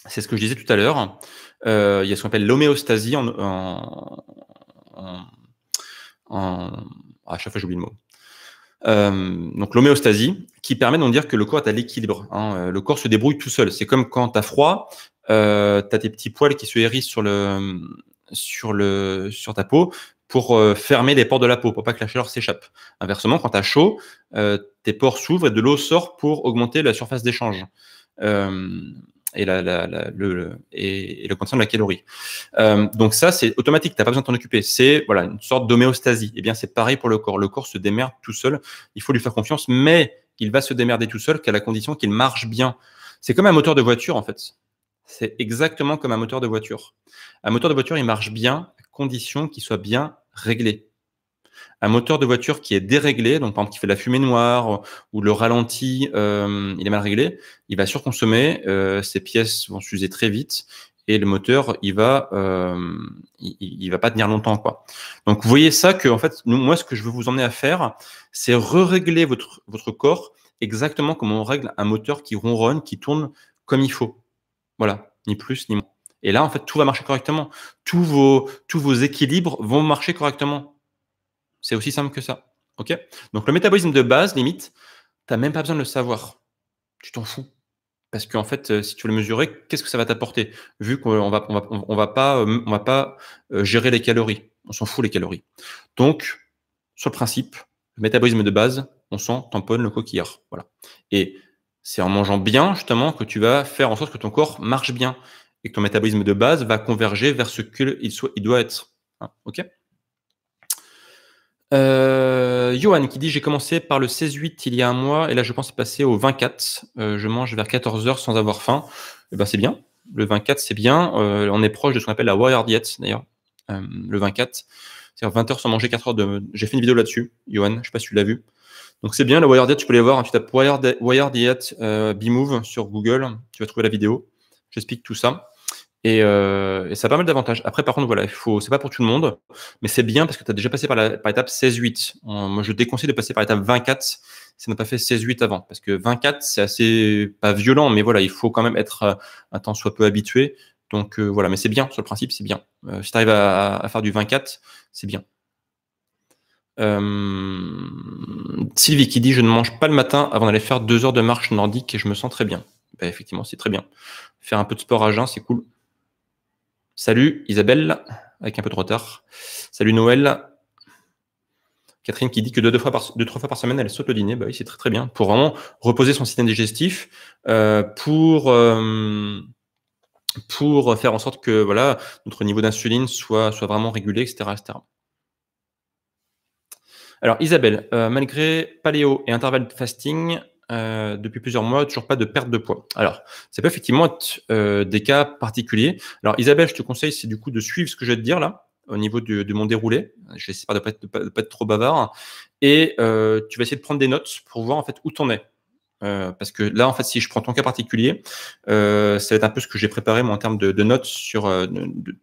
C'est ce que je disais tout à l'heure. Euh, il y a ce qu'on appelle l'homéostasie en, ah, À chaque fois, j'oublie le mot. Euh, donc l'homéostasie, qui permet de dire que le corps est à l'équilibre. Hein. Le corps se débrouille tout seul. C'est comme quand tu as froid, tu as tes petits poils qui se hérissent sur le, sur, le, sur ta peau pour euh, fermer les pores de la peau, pour pas que la chaleur s'échappe. Inversement, quand tu as chaud, euh, tes pores s'ouvrent et de l'eau sort pour augmenter la surface d'échange euh, et, le, et, le contenu de la calorie. donc ça, c'est automatique, tu n'as pas besoin de t'en occuper. C'est voilà, une sorte d'homéostasie. Et eh bien, c'est pareil pour le corps. Le corps se démerde tout seul, il faut lui faire confiance, mais il va se démerder tout seul qu'à la condition qu'il marche bien. C'est comme un moteur de voiture, en fait. C'est exactement comme un moteur de voiture. Un moteur de voiture, il marche bien à condition qu'il soit bien réglé. Un moteur de voiture qui est déréglé, donc par exemple qui fait de la fumée noire ou le ralenti, euh, il est mal réglé, il va surconsommer, euh, ses pièces vont s'user très vite et le moteur il va euh, il, va pas tenir longtemps quoi. Donc vous voyez ça que en fait moi ce que je veux vous emmener à faire c'est régler votre votre corps exactement comme on règle un moteur qui ronronne qui tourne comme il faut. Voilà, ni plus ni moins. Et là, en fait, tout va marcher correctement. Tous vos, tous vos équilibres vont marcher correctement. C'est aussi simple que ça. OK Donc, le métabolisme de base, limite, tu n'as même pas besoin de le savoir. Tu t'en fous. Parce en fait, euh, si tu veux le mesurer, qu'est-ce que ça va t'apporter Vu qu'on va, on va, on va, pas, on va pas euh, euh, gérer les calories. On s'en fout les calories. Donc, sur le principe, le métabolisme de base, on s'en tamponne le coquillard. Voilà. Et c'est en mangeant bien, justement, que tu vas faire en sorte que ton corps marche bien et que ton métabolisme de base va converger vers ce qu'il doit être. Hein, ok euh, Johan qui dit J'ai commencé par le 16-8 il y a un mois et là je pense passer au 24. Euh, je mange vers 14 h sans avoir faim. Et eh ben, c'est bien. Le 24, c'est bien. Euh, on est proche de ce qu'on appelle la warrior diet d'ailleurs. Euh, le 24, c'est-à-dire 20 h sans manger 4 h de. J'ai fait une vidéo là-dessus, Johan. Je ne sais pas si tu l'as vu. Donc c'est bien, la Wired tu peux aller voir. Hein, tu tapes Wired, diet euh, sur Google, tu vas trouver la vidéo. J'explique tout ça. Euh, et, ça a pas mal d'avantages. Après, par contre, voilà, il faut, c'est pas pour tout le monde, mais c'est bien parce que tu as déjà passé par, l'étape étape 16-8. Moi, je déconseille de passer par l'étape 24 si on n'a pas fait 16-8 avant. Parce que 24, c'est assez, pas violent, mais voilà, il faut quand même être euh, un temps soit peu habitué. Donc voilà, mais c'est bien, sur le principe, c'est bien. si tu arrives à, faire du 24, c'est bien. Euh, Sylvie qui dit Je ne mange pas le matin avant d'aller faire deux heures de marche nordique et je me sens très bien. Bah, effectivement, c'est très bien. Faire un peu de sport à jeun, c'est cool. Salut Isabelle, avec un peu de retard. Salut Noël. Catherine qui dit que deux, deux, fois par, trois fois par semaine, elle saute le dîner. bah oui, c'est très très bien. Pour vraiment reposer son système digestif, euh, pour. Euh, pour faire en sorte que voilà notre niveau d'insuline soit, soit vraiment régulé, etc. Alors, Isabelle, euh, malgré paléo et intervalle fasting, euh, depuis plusieurs mois, toujours pas de perte de poids. Alors, ça peut effectivement être euh, des cas particuliers. Alors, Isabelle, je te conseille, c'est du coup de suivre ce que je vais te dire là, au niveau de, mon déroulé. Je vais essayer de ne pas, pas, être trop bavard. Et tu vas essayer de prendre des notes pour voir en fait où en es. Euh, parce que là, en fait, si je prends ton cas particulier, euh, ça va être un peu ce que j'ai préparé moi, en termes de, notes sur, euh,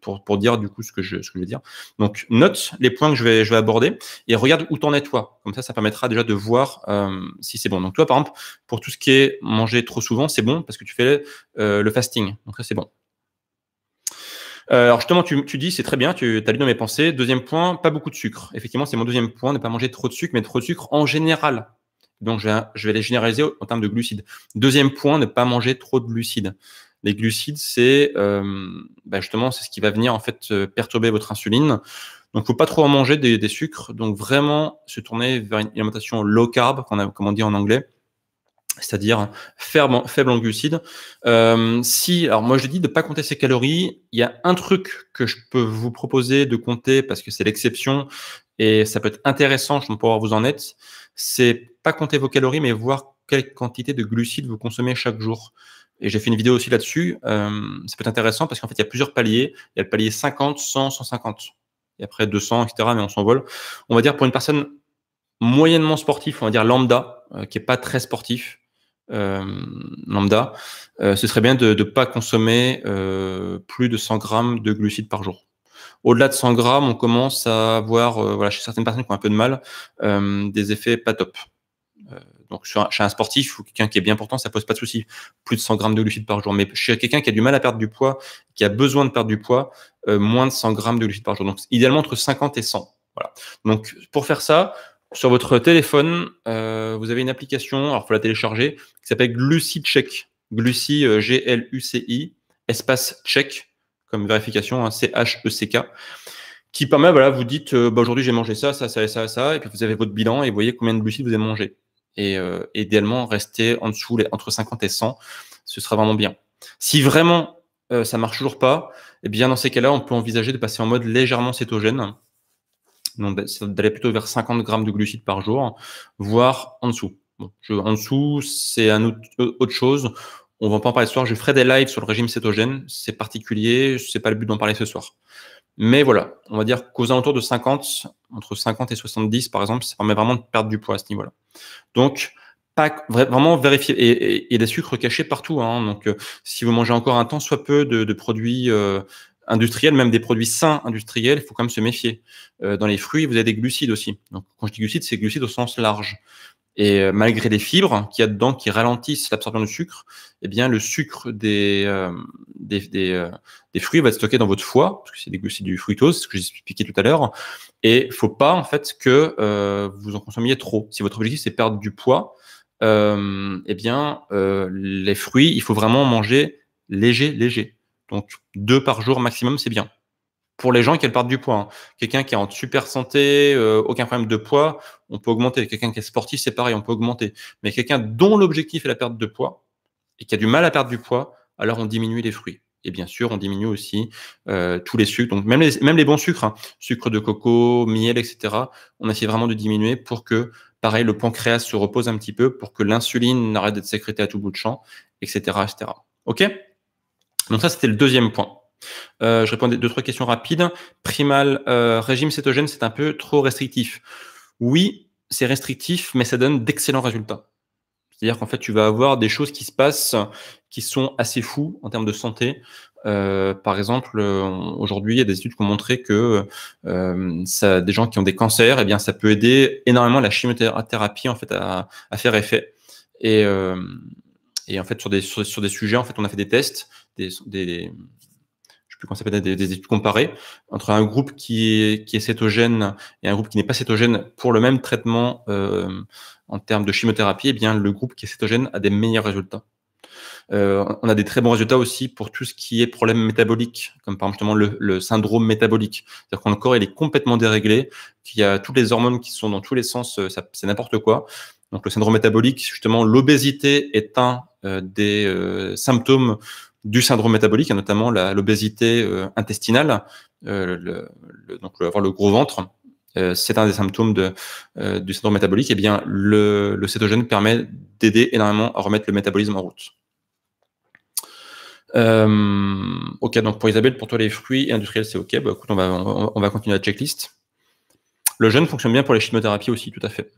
pour, pour, dire du coup ce que, je, ce que je vais dire. Donc, note les points que je vais, je vais aborder et regarde où t'en es toi. Comme ça, ça permettra déjà de voir euh, si c'est bon. Donc, toi, par exemple, pour tout ce qui est manger trop souvent, c'est bon parce que tu fais le fasting. Donc, ça, c'est bon. Alors justement, tu, tu dis, c'est très bien, tu as lu dans mes pensées. Deuxième point, pas beaucoup de sucre. Effectivement, c'est mon deuxième point, ne pas manger trop de sucre, mais trop de sucre en général. Donc, je vais, les généraliser en termes de glucides. Deuxième point, ne pas manger trop de glucides. Les glucides, c'est euh, bah, justement c'est ce qui va venir en fait euh, perturber votre insuline. Donc, faut pas trop en manger des, sucres. Donc, vraiment se tourner vers une alimentation low carb, comme on dit en anglais, c'est-à-dire faible, en glucides. Euh, si, alors moi je dis de pas compter ses calories. Il y a un truc que je peux vous proposer de compter parce que c'est l'exception et ça peut être intéressant. Je ne pourrais vous en être c'est pas compter vos calories, mais voir quelle quantité de glucides vous consommez chaque jour. Et j'ai fait une vidéo aussi là-dessus. Euh, ça peut être intéressant parce qu'en fait, il y a plusieurs paliers. Il y a le palier 50, 100, 150. Et après 200, etc. Mais on s'envole. On va dire pour une personne moyennement sportive, on va dire lambda, euh, qui est pas très sportif, euh, lambda, euh, ce serait bien de ne pas consommer plus de 100 grammes de glucides par jour. Au-delà de 100 grammes, on commence à avoir, euh, voilà, chez certaines personnes qui ont un peu de mal, euh, des effets pas top. Euh, donc chez un sportif ou quelqu'un qui est bien portant, ça pose pas de souci. Plus de 100 grammes de glucides par jour. Mais chez quelqu'un qui a du mal à perdre du poids, qui a besoin de perdre du poids, moins de 100 grammes de glucides par jour. Donc idéalement entre 50 et 100. Voilà. Donc pour faire ça, sur votre téléphone, vous avez une application, alors il faut la télécharger, qui s'appelle Glucide Check. G-L-U-C-I, espace check, comme vérification, CHECK, hein, e qui permet, voilà, vous dites, euh, bah, aujourd'hui j'ai mangé ça, ça, ça ça, ça, et puis vous avez votre bilan et vous voyez combien de glucides vous avez mangé. Et euh, idéalement, rester en dessous, les, entre 50 et 100, ce sera vraiment bien. Si vraiment euh, ça marche toujours pas, eh bien dans ces cas-là, on peut envisager de passer en mode légèrement cétogène, donc d'aller plutôt vers 50 grammes de glucides par jour, voire en dessous. en dessous, c'est un autre, autre chose. On va pas en parler ce soir. Je ferai des lives sur le régime cétogène. C'est particulier. n'est pas le but d'en parler ce soir. Mais voilà, on va dire qu'aux alentours de 50, entre 50 et 70 par exemple, ça permet vraiment de perdre du poids à ce niveau-là. Donc, pas, vraiment vérifier. Et il y a des sucres cachés partout. Hein. donc, euh, si vous mangez encore un temps, soit peu de, produits euh, industriels, même des produits sains industriels, il faut quand même se méfier. Euh, dans les fruits, vous avez des glucides aussi. Donc, quand je dis glucides, c'est glucides au sens large. Et euh, malgré les fibres qu'il y a dedans qui ralentissent l'absorption du sucre, eh bien, le sucre des, euh, euh, des, fruits va être stocké dans votre foie, parce que c'est du fructose, ce que j'ai expliqué tout à l'heure. Et faut pas, en fait, que vous en consommiez trop. Si votre objectif, c'est perdre du poids, eh bien, les fruits, il faut vraiment manger léger, léger. Donc, deux par jour maximum, c'est bien pour les gens qui perdre du poids. Hein. Quelqu'un qui est en super santé, euh, aucun problème de poids, on peut augmenter. Quelqu'un qui est sportif, c'est pareil, on peut augmenter. Mais quelqu'un dont l'objectif est la perte de poids et qui a du mal à perdre du poids, alors on diminue les fruits. Et bien sûr, on diminue aussi euh, tous les sucres, donc même les, même les bons sucres, hein. sucre de coco, miel, etc. On essaie vraiment de diminuer pour que, pareil, le pancréas se repose un petit peu, pour que l'insuline n'arrête d'être sécrétée à tout bout de champ, etc., etc. Ok Donc ça, c'était le deuxième point. Euh, je réponds à deux, trois questions rapides. Primal, euh, régime cétogène, c'est un peu trop restrictif. Oui, c'est restrictif, mais ça donne d'excellents résultats. C'est-à-dire qu'en fait, tu vas avoir des choses qui se passent qui sont assez fous en termes de santé. Euh, par exemple, aujourd'hui, il y a des études qui ont montré que ça, des gens qui ont des cancers, et eh bien, ça peut aider énormément la chimiothérapie en fait à, faire effet. Et, en fait, sur des, sur, des sujets, en fait, on a fait des tests, des, des, je sais plus comment ça s'appelle, des, études comparées entre un groupe qui est, cétogène et un groupe qui n'est pas cétogène pour le même traitement euh, en termes de chimiothérapie, eh bien le groupe qui est cétogène a des meilleurs résultats. Euh, on a des très bons résultats aussi pour tout ce qui est problème métabolique, comme par exemple le, syndrome métabolique. C'est-à-dire quand le corps il est complètement déréglé, qu'il y a toutes les hormones qui sont dans tous les sens, euh, c'est n'importe quoi. Donc le syndrome métabolique, justement, l'obésité est un des symptômes du syndrome métabolique, et hein, notamment l'obésité euh, intestinale, euh, donc avoir le gros ventre, euh, c'est un des symptômes du syndrome métabolique, Et eh bien, le, cétogène permet d'aider énormément à remettre le métabolisme en route. ok, donc pour Isabelle, pour toi, les fruits industriels, c'est ok. Bah, on va, on, on va continuer la checklist. Le jeûne fonctionne bien pour les chimiothérapies aussi, tout à fait.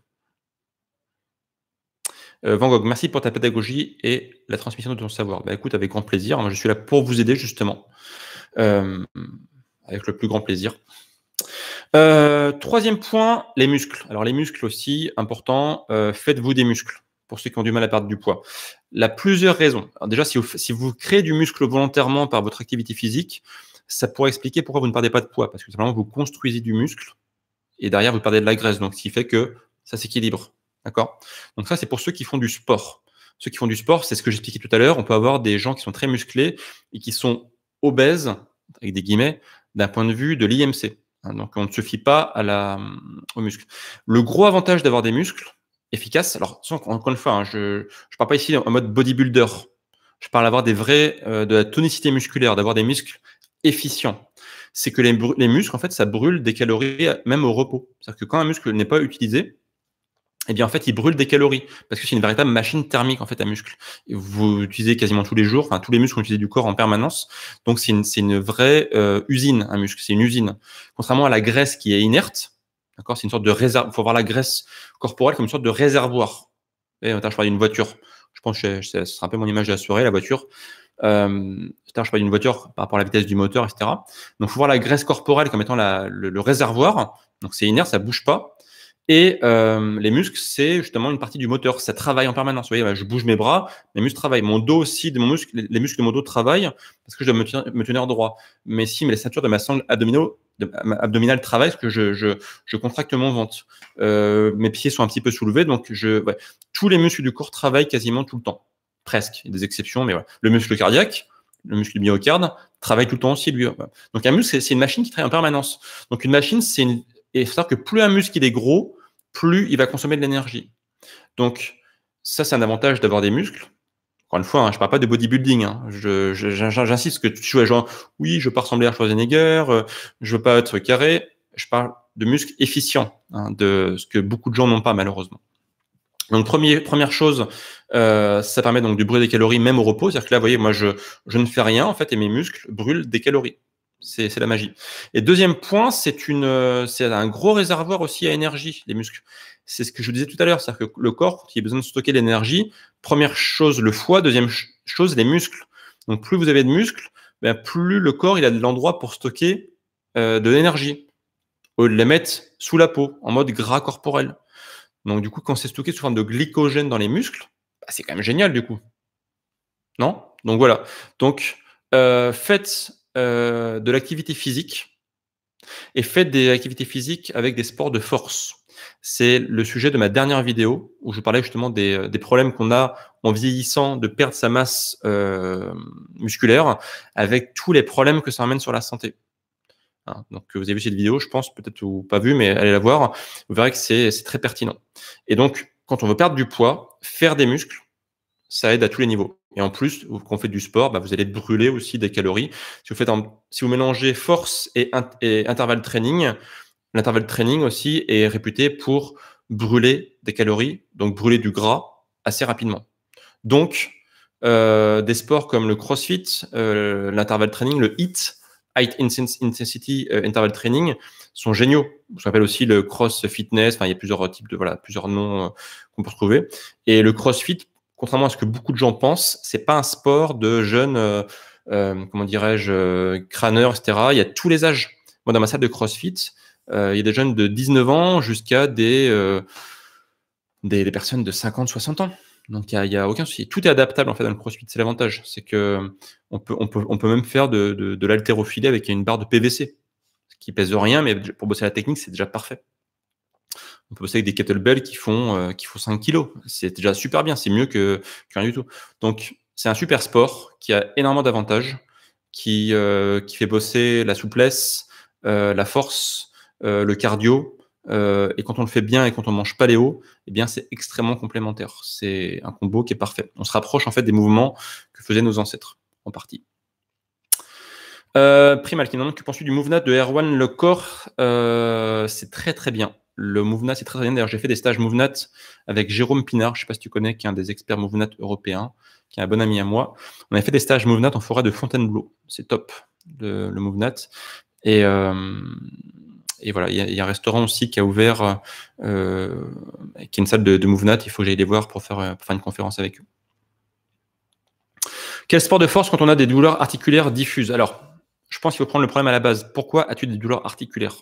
Euh, Van Gogh, merci pour ta pédagogie et la transmission de ton savoir. Bah, écoute, avec grand plaisir. Moi, je suis là pour vous aider, justement. Euh, avec le plus grand plaisir. Euh, troisième point, les muscles. Alors, les muscles aussi, important. Faites-vous des muscles pour ceux qui ont du mal à perdre du poids. Il a plusieurs raisons. déjà, si vous, si vous créez du muscle volontairement par votre activité physique, ça pourrait expliquer pourquoi vous ne perdez pas de poids. Parce que simplement, vous construisez du muscle et derrière, vous perdez de la graisse. Donc, ce qui fait que ça s'équilibre. D'accord Donc ça, c'est pour ceux qui font du sport. Ceux qui font du sport, c'est ce que j'expliquais tout à l'heure. On peut avoir des gens qui sont très musclés et qui sont obèses, avec des guillemets, d'un point de vue de l'IMC. Hein, donc on ne se fie pas à la, aux muscles. Le gros avantage d'avoir des muscles efficaces, alors encore une fois, hein, je ne parle pas ici en mode bodybuilder. Je parle d'avoir des vrais, euh, de la tonicité musculaire, d'avoir des muscles efficients. C'est que les, les muscles, en fait, ça brûle des calories euh, même au repos. C'est-à-dire que quand un muscle n'est pas utilisé, eh bien en fait, il brûle des calories parce que c'est une véritable machine thermique en fait à muscle. Vous utilisez quasiment tous les jours, enfin tous les muscles sont utilisés du corps en permanence. Donc c'est une, une vraie euh, usine un muscle, c'est une usine. Contrairement à la graisse qui est inerte, d'accord, c'est une sorte de réserve. Il faut voir la graisse corporelle comme une sorte de réservoir. Et, eh, attends, je parle d'une voiture. Je pense que ce sera un peu mon image de la soirée, la voiture. Euh, je parle d'une voiture par rapport à la vitesse du moteur, etc. Donc, faut voir la graisse corporelle comme étant le, le réservoir. Donc, c'est inerte, ça bouge pas. Et euh, les muscles, c'est justement une partie du moteur. Ça travaille en permanence. Vous voyez, je bouge mes bras, mes muscles travaillent. Mon dos aussi, mon muscle, les muscles de mon dos travaillent parce que je dois me, tenir, droit. Mais si mais les ceintures de ma sangle abdominale, abdominale travaillent, parce que je, je, contracte mon ventre. Euh, mes pieds sont un petit peu soulevés, donc je, tous les muscles du corps travaillent quasiment tout le temps. Presque. Il y a des exceptions, mais ouais. Le muscle cardiaque, le muscle du myocarde, travaille tout le temps aussi, lui. Donc un muscle, c'est une machine qui travaille en permanence. Donc une machine, c'est une, et il faut savoir que plus un muscle il est gros, plus il va consommer de l'énergie. Donc, ça, c'est un avantage d'avoir des muscles. Encore une fois, hein, je ne parle pas de bodybuilding. Hein. J'insiste que tu vois, genre, oui, je ne veux pas ressembler à Schwarzenegger, euh, je ne veux pas être carré. Je parle de muscles efficients, hein, de ce que beaucoup de gens n'ont pas, malheureusement. Donc, première chose, euh, ça permet donc de brûler des calories même au repos. C'est-à-dire que là, vous voyez, moi, je ne fais rien, en fait, et mes muscles brûlent des calories. C'est la magie. Et deuxième point, euh, c'est un gros réservoir aussi à énergie, les muscles. C'est ce que je vous disais tout à l'heure, c'est-à-dire que le corps, il a besoin de stocker l'énergie, première chose, le foie, deuxième chose, les muscles. Donc plus vous avez de muscles, ben, plus le corps il a de l'endroit pour stocker euh, de l'énergie, au lieu de mettre sous la peau, en mode gras corporel. Donc du coup, quand c'est stocké sous forme de glycogène dans les muscles, ben, c'est quand même génial du coup. Non Donc voilà. Donc euh, faites euh, de l'activité physique et faites des activités physiques avec des sports de force. C'est le sujet de ma dernière vidéo où je parlais justement des, euh, problèmes qu'on a en vieillissant de perdre sa masse euh, musculaire avec tous les problèmes que ça amène sur la santé. Hein, donc, vous avez vu cette vidéo, je pense, peut-être ou pas vu, mais allez la voir. Vous verrez que c'est très pertinent. Et donc, quand on veut perdre du poids, faire des muscles, ça aide à tous les niveaux. Et en plus, quand on fait du sport, bah, vous allez brûler aussi des calories. Si vous, faites si vous mélangez force et, intervalle training, l'intervalle training aussi est réputé pour brûler des calories, donc brûler du gras assez rapidement. Donc, euh, des sports comme le crossfit, euh, l'intervalle training, le HIIT, High Intensity euh, Interval Training, sont géniaux. On s'appelle aussi le cross fitness, enfin, il y a plusieurs types de, voilà, plusieurs noms qu'on peut trouver. Et le crossfit contrairement à ce que beaucoup de gens pensent, c'est pas un sport de jeunes, euh, euh, comment dirais-je, euh, crâneurs, etc. Il y a tous les âges. Moi, dans ma salle de CrossFit, il y a des jeunes de 19 ans jusqu'à des, des, personnes de 50, 60 ans. Donc, il n'y a, aucun souci. Tout est adaptable, en fait, dans le CrossFit. C'est l'avantage. C'est que on peut, on peut, on peut même faire de, de, avec une barre de PVC, ce qui pèse rien, mais pour bosser la technique, c'est déjà parfait on peut bosser avec des kettlebells qui font, 5 euh, kilos. C'est déjà super bien, c'est mieux que, rien du tout. Donc, c'est un super sport qui a énormément d'avantages, qui, euh, qui fait bosser la souplesse, euh, la force, le cardio, et quand on le fait bien et quand on ne mange pas eh bien c'est extrêmement complémentaire. C'est un combo qui est parfait. On se rapproche en fait des mouvements que faisaient nos ancêtres en partie. Euh, Primal qui demande que penses-tu du MoveNAT de Erwan Le Corps C'est très très bien le Mouvenat, c'est très, très bien. D'ailleurs, j'ai fait des stages Mouvenat avec Jérôme Pinard, je ne sais pas si tu connais, qui est un des experts Mouvenat européens, qui est un bon ami à moi. On a fait des stages Mouvenat en forêt de Fontainebleau. C'est top, le, mouvenat euh, Et, voilà, il y, a un restaurant aussi qui a ouvert, euh, qui est une salle de, mouvenat Il faut que j'aille les voir pour faire, pour faire une conférence avec eux. Quel sport de force quand on a des douleurs articulaires diffuses Alors, je pense qu'il faut prendre le problème à la base. Pourquoi as-tu des douleurs articulaires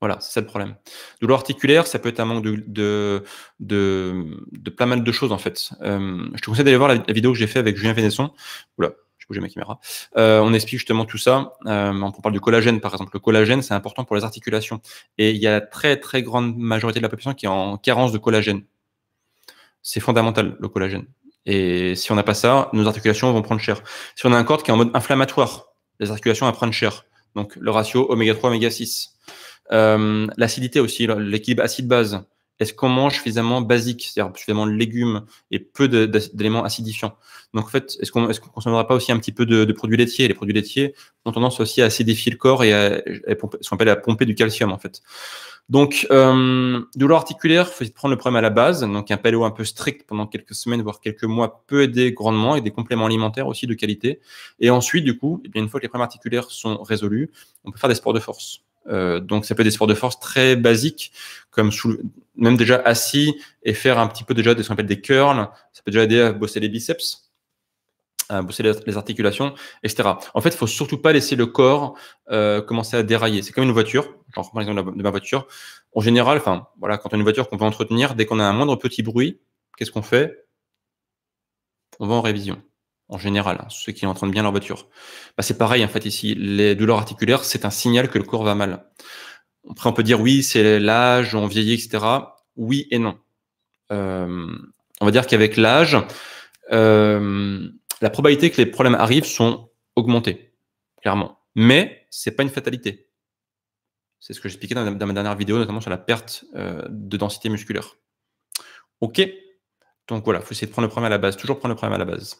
voilà, c'est ça le problème. Douleur articulaire, ça peut être un manque de, de, de, plein mal de choses en fait. Euh, je te conseille d'aller voir la, vidéo que j'ai fait avec Julien Vénesson. Oula, je bougé ma caméra. Euh, on explique justement tout ça. Euh, on parle du collagène par exemple. Le collagène, c'est important pour les articulations. Et il y a la très très grande majorité de la population qui est en carence de collagène. C'est fondamental le collagène. Et si on n'a pas ça, nos articulations vont prendre cher. Si on a un corps qui est en mode inflammatoire, les articulations vont prendre cher. Donc le ratio oméga 3, oméga 6 euh, l'acidité aussi, l'équilibre acide-base. Est-ce qu'on mange suffisamment basique, c'est-à-dire suffisamment de légumes et peu d'éléments acidifiants Donc en fait, est-ce qu'on est ne consommera pas aussi un petit peu de, produits laitiers Les produits laitiers ont tendance aussi à acidifier le corps et à, à pomper, à pomper du calcium en fait. Donc, euh, douleur articulaire, faut prendre le problème à la base. Donc, un paléo un peu strict pendant quelques semaines, voire quelques mois, peut aider grandement et des compléments alimentaires aussi de qualité. Et ensuite, du coup, eh bien, une fois que les problèmes articulaires sont résolus, on peut faire des sports de force. Euh, donc ça peut être des sports de force très basiques, comme même déjà assis et faire un petit peu déjà de ce qu'on appelle des curls. Ça peut déjà aider à bosser les biceps à bosser les articulations, etc. En fait, il faut surtout pas laisser le corps euh, commencer à dérailler. C'est comme une voiture. J'en par l'exemple de ma voiture. En général, enfin, voilà, quand on a une voiture qu'on veut entretenir, dès qu'on a un moindre petit bruit, qu'est-ce qu'on fait On va en révision en général, hein, ceux qui de bien leur voiture. Bah, c'est pareil, en fait, ici, les douleurs articulaires, c'est un signal que le corps va mal. Après, on peut dire oui, c'est l'âge, on vieillit, etc. Oui et non. Euh, on va dire qu'avec l'âge, euh, la probabilité que les problèmes arrivent sont augmentées, clairement. Mais c'est pas une fatalité. C'est ce que j'expliquais dans, ma dernière vidéo, notamment sur la perte euh, de densité musculaire. Ok. Donc voilà, il faut essayer de prendre le problème à la base. Toujours prendre le problème à la base.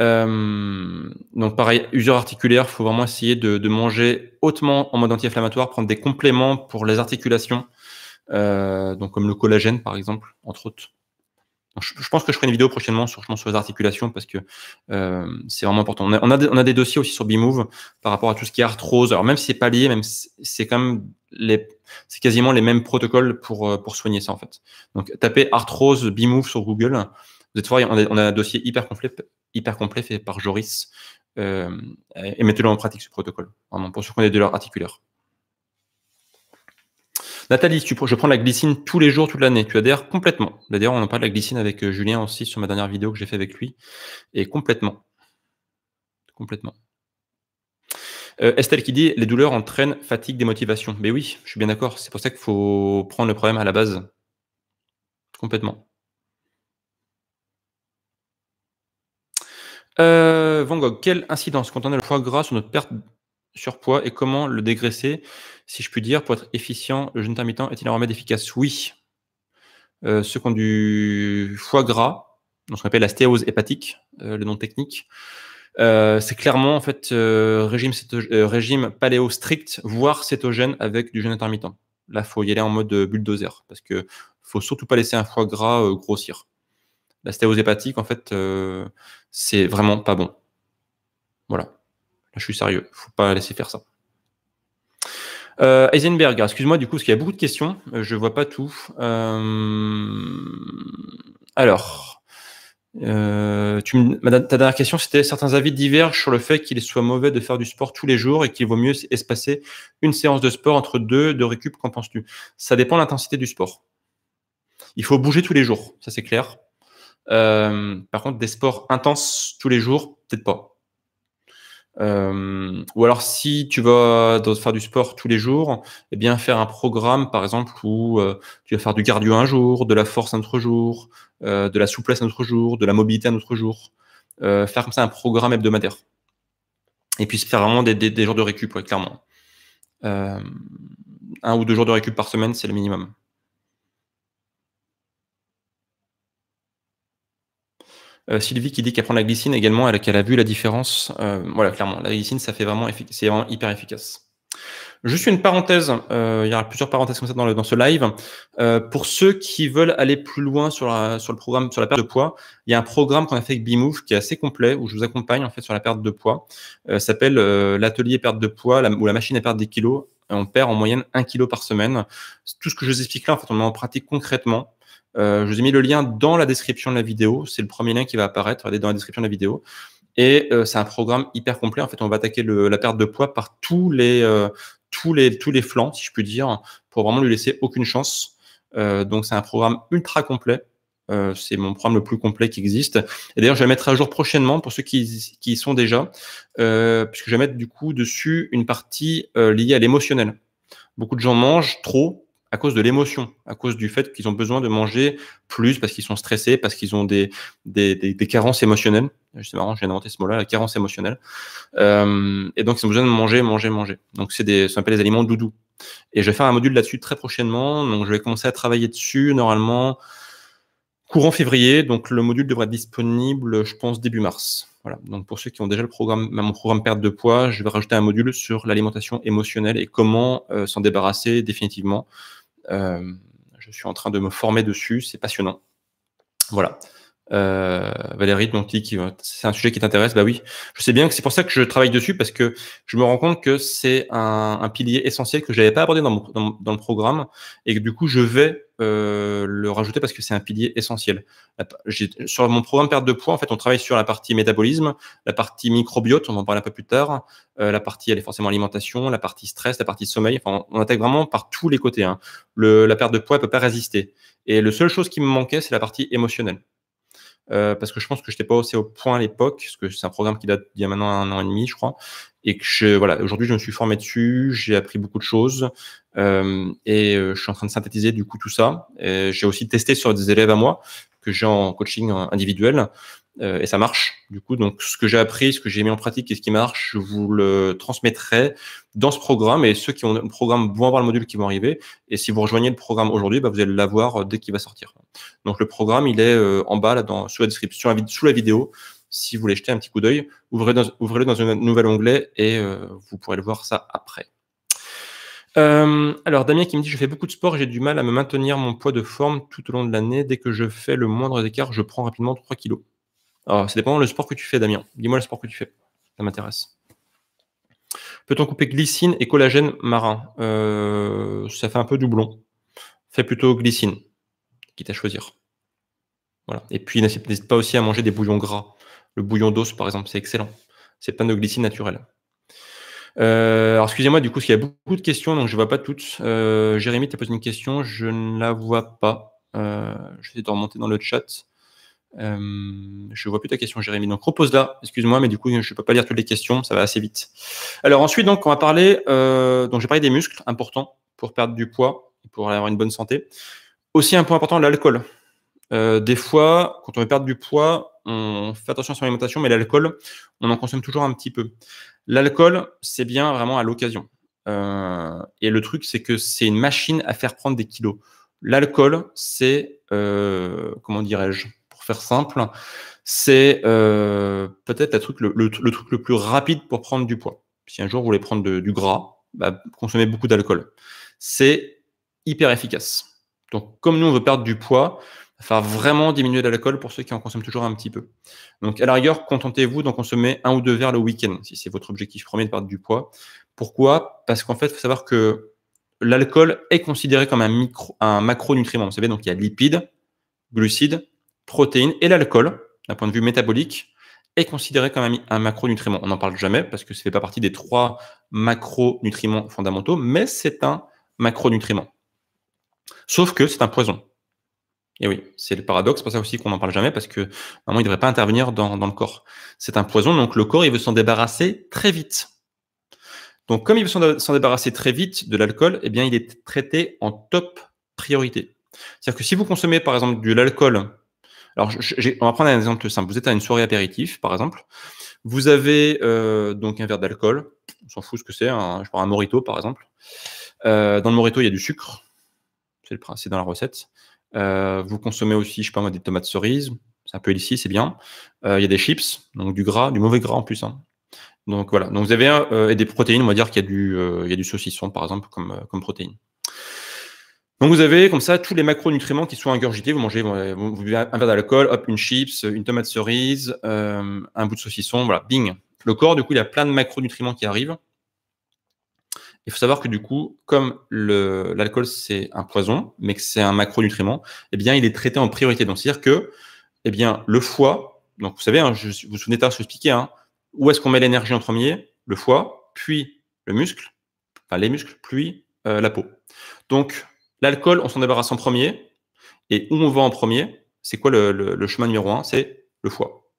Euh, donc pareil, usure articulaire, faut vraiment essayer de, manger hautement en mode anti-inflammatoire, prendre des compléments pour les articulations, euh, donc comme le collagène par exemple, entre autres. je, pense que je ferai une vidéo prochainement sur, sur les articulations parce que euh, c'est vraiment important. On a, on, a des, dossiers aussi sur Bimove par rapport à tout ce qui est arthrose. Alors même si c'est pas lié, même c'est quand même les, c'est quasiment les mêmes protocoles pour, euh, pour soigner ça en fait. Donc tapez arthrose Bimove sur Google. Vous allez voir, on a un dossier hyper complet, hyper complet fait par Joris. Euh, et mettez-le en pratique ce protocole, pour ceux les des douleurs articulaires. Nathalie, je prends la glycine tous les jours, toute l'année. Tu adhères complètement. D'ailleurs, on en parle de la glycine avec euh, Julien aussi sur ma dernière vidéo que j'ai fait avec lui. Et complètement. Complètement. Euh, Estelle qui dit les douleurs entraînent fatigue, démotivation. Mais oui, je suis bien d'accord. C'est pour ça qu'il faut prendre le problème à la base. Complètement. Euh, Van Gogh, quelle incidence quand on a le foie gras sur notre perte surpoids et comment le dégraisser, si je puis dire, pour être efficient Le jeûne intermittent est-il un remède efficace Oui. Euh, ceux qui ont du foie gras, ce qu'on appelle la stéose hépatique, euh, le nom technique, euh, c'est clairement en fait euh, régime, régime paléo strict, voire cétogène avec du jeûne intermittent. Là, faut y aller en mode bulldozer parce que faut surtout pas laisser un foie gras grossir la stéose hépatique, en fait, euh, c'est vraiment pas bon. Voilà. Là, je suis sérieux. il ne Faut pas laisser faire ça. Euh, excuse-moi du coup, parce qu'il y a beaucoup de questions. Euh, je ne vois pas tout. Euh, alors. ta dernière question, c'était certains avis divergent sur le fait qu'il soit mauvais de faire du sport tous les jours et qu'il vaut mieux espacer une séance de sport entre deux de récup. Qu'en penses-tu Ça dépend de l'intensité du sport. Il faut bouger tous les jours, ça c'est clair. Euh, par contre, des sports intenses tous les jours, peut-être pas. Euh, ou alors si tu vas faire du sport tous les jours, eh bien faire un programme par exemple où euh, tu vas faire du cardio un jour, de la force un autre jour, de la souplesse un autre jour, de la mobilité un autre jour. faire comme ça un programme hebdomadaire. Et puis faire vraiment des, jours de récup, clairement. un ou deux jours de récup par semaine, c'est le minimum. Euh, Sylvie qui dit qu'elle prend la glycine également, qu'elle a vu la différence. Euh, voilà, clairement, la glycine, ça fait vraiment, c'est vraiment hyper efficace. Juste une parenthèse, euh, il y aura plusieurs parenthèses comme ça dans, le, dans ce live. pour ceux qui veulent aller plus loin sur, la, sur le programme, sur la perte de poids, il y a un programme qu'on a fait avec B-Move qui est assez complet, où je vous accompagne en fait sur la perte de poids. Ça s'appelle l'atelier perte de poids où la machine à perdre des kilos. On perd en moyenne un kilo par semaine. Tout ce que je vous explique là, en fait, on met en pratique concrètement euh, je vous ai mis le lien dans la description de la vidéo. C'est le premier lien qui va apparaître. Regardez dans la description de la vidéo. Et euh, c'est un programme hyper complet. En fait, on va attaquer la perte de poids par tous les, euh, tous, les, tous les flancs, si je puis dire, pour vraiment lui laisser aucune chance. donc, c'est un programme ultra complet. c'est mon programme le plus complet qui existe. Et d'ailleurs, je vais le mettre à jour prochainement pour ceux qui, qui y sont déjà, puisque je vais mettre du coup dessus une partie liée à l'émotionnel. Beaucoup de gens mangent trop, à cause de l'émotion, à cause du fait qu'ils ont besoin de manger plus parce qu'ils sont stressés, parce qu'ils ont des, des, carences émotionnelles. C'est marrant, j'ai inventé ce mot-là, la carence émotionnelle. Euh, et donc, ils ont besoin de manger, manger, manger. Donc, c'est des, ça s'appelle les aliments doudous. Et je vais faire un module là-dessus très prochainement. Donc, je vais commencer à travailler dessus normalement courant février. Donc, le module devrait être disponible, je pense, début mars. Voilà. Donc, pour ceux qui ont déjà le programme, mon programme perte de poids, je vais rajouter un module sur l'alimentation émotionnelle et comment euh, s'en débarrasser définitivement. Euh, je suis en train de me former dessus, c'est passionnant. Voilà. Euh, Valérie de c'est un sujet qui t'intéresse, bah oui, je sais bien que c'est pour ça que je travaille dessus parce que je me rends compte que c'est un, pilier essentiel que j'avais pas abordé dans, le programme et que du coup je vais euh, le rajouter parce que c'est un pilier essentiel. Sur mon programme perte de poids, en fait, on travaille sur la partie métabolisme, la partie microbiote, on en parlera un peu plus tard, euh, la partie elle est forcément alimentation, la partie stress, la partie sommeil. Enfin, on, attaque vraiment par tous les côtés. Hein. la perte de poids elle peut pas résister. Et la seule chose qui me manquait, c'est la partie émotionnelle. Euh, parce que je pense que je n'étais pas aussi au point à l'époque, parce que c'est un programme qui date d'il y a maintenant un an et demi, je crois. Et que je, voilà, aujourd'hui, je me suis formé dessus, j'ai appris beaucoup de choses, euh, et euh, je suis en train de synthétiser du coup tout ça. J'ai aussi testé sur des élèves à moi que j'ai en coaching individuel. Euh, et ça marche. Du coup, donc ce que j'ai appris, ce que j'ai mis en pratique et ce qui marche, je vous le transmettrai dans ce programme. Et ceux qui ont le programme vont avoir le module qui va arriver. Et si vous rejoignez le programme aujourd'hui, bah, vous allez l'avoir euh, dès qu'il va sortir. Donc le programme, il est euh, en bas dans, sous la description, sous la vidéo. Si vous voulez jeter un petit coup d'œil, ouvrez-le dans, ouvrez dans un nouvel onglet et vous pourrez le voir ça après. alors Damien qui me dit je fais beaucoup de sport, j'ai du mal à me maintenir mon poids de forme tout au long de l'année. Dès que je fais le moindre écart, je prends rapidement 3 kilos. Alors, c'est dépend le sport que tu fais, Damien. Dis-moi le sport que tu fais. Ça m'intéresse. Peut-on couper glycine et collagène marin euh, Ça fait un peu doublon. Fais plutôt glycine, quitte à choisir. Voilà. Et puis, n'hésite pas aussi à manger des bouillons gras. Le bouillon d'os, par exemple, c'est excellent. C'est plein de glycine naturelle. Euh, alors, excusez-moi, du coup, parce qu'il y a beaucoup de questions, donc je ne vois pas toutes. Euh, Jérémy, tu as posé une question, je ne la vois pas. Euh, je vais te remonter dans le chat. Euh, je vois plus ta question, Jérémy. Donc repose-la. Excuse-moi, mais du coup, je ne peux pas lire toutes les questions. Ça va assez vite. Alors ensuite, donc, on va parler. Euh, donc j'ai parlé des muscles importants pour perdre du poids et pour avoir une bonne santé. Aussi un point important, l'alcool. Euh, des fois, quand on veut perdre du poids, on fait attention à son alimentation, mais l'alcool, on en consomme toujours un petit peu. L'alcool, c'est bien vraiment à l'occasion. et le truc, c'est que c'est une machine à faire prendre des kilos. L'alcool, c'est comment dirais-je faire simple, c'est euh, peut-être le truc le, truc le plus rapide pour prendre du poids. Si un jour vous voulez prendre du gras, bah, consommez beaucoup d'alcool. C'est hyper efficace. Donc, comme nous, on veut perdre du poids, il va vraiment diminuer l'alcool pour ceux qui en consomment toujours un petit peu. Donc, à la rigueur, contentez-vous d'en consommer un ou deux verres le week-end, si c'est votre objectif premier de perdre du poids. Pourquoi Parce qu'en fait, il faut savoir que l'alcool est considéré comme un, micro, un macronutriment. Vous savez, donc il y a lipides, glucides protéines et l'alcool, d'un point de vue métabolique, est considéré comme un, macronutriment. On n'en parle jamais parce que ce ne pas partie des trois macronutriments fondamentaux, mais c'est un macronutriment. Sauf que c'est un poison. Et oui, c'est le paradoxe, c'est pour ça aussi qu'on n'en parle jamais, parce que normalement, il ne devrait pas intervenir dans, le corps. C'est un poison, donc le corps, il veut s'en débarrasser très vite. Donc, comme il veut s'en débarrasser très vite de l'alcool, eh bien, il est traité en top priorité. C'est-à-dire que si vous consommez, par exemple, de l'alcool alors, on va prendre un exemple simple. Vous êtes à une soirée apéritif, par exemple. Vous avez euh, donc un verre d'alcool. On s'en fout ce que c'est. Hein. je prends un morito, par exemple. Euh, dans le morito, il y a du sucre. C'est dans la recette. Euh, vous consommez aussi, je sais pas moi, des tomates cerises. C'est un peu ici, c'est bien. il y a des chips, donc du gras, du mauvais gras en plus. Hein. Donc voilà. Donc vous avez et des protéines. On va dire qu'il y, y, a du saucisson, par exemple, comme, comme protéine. Donc vous avez comme ça tous les macronutriments qui sont ingurgités. Vous mangez, euh, un verre d'alcool, hop, une chips, une tomate cerise, euh, un bout de saucisson, voilà, bing. Le corps, du coup, il a plein de macronutriments qui arrivent. Il faut savoir que du coup, comme l'alcool c'est un poison, mais que c'est un macronutriment, eh bien, il est traité en priorité. Donc c'est-à-dire que, eh bien, le foie. Donc vous savez, hein, vous vous souvenez pas, je vous hein, où est-ce qu'on met l'énergie en premier Le foie, puis le muscle, enfin les muscles, puis euh, la peau. Donc L'alcool, on s'en débarrasse en premier. Et où on va en premier, c'est quoi le, chemin numéro un C'est le foie.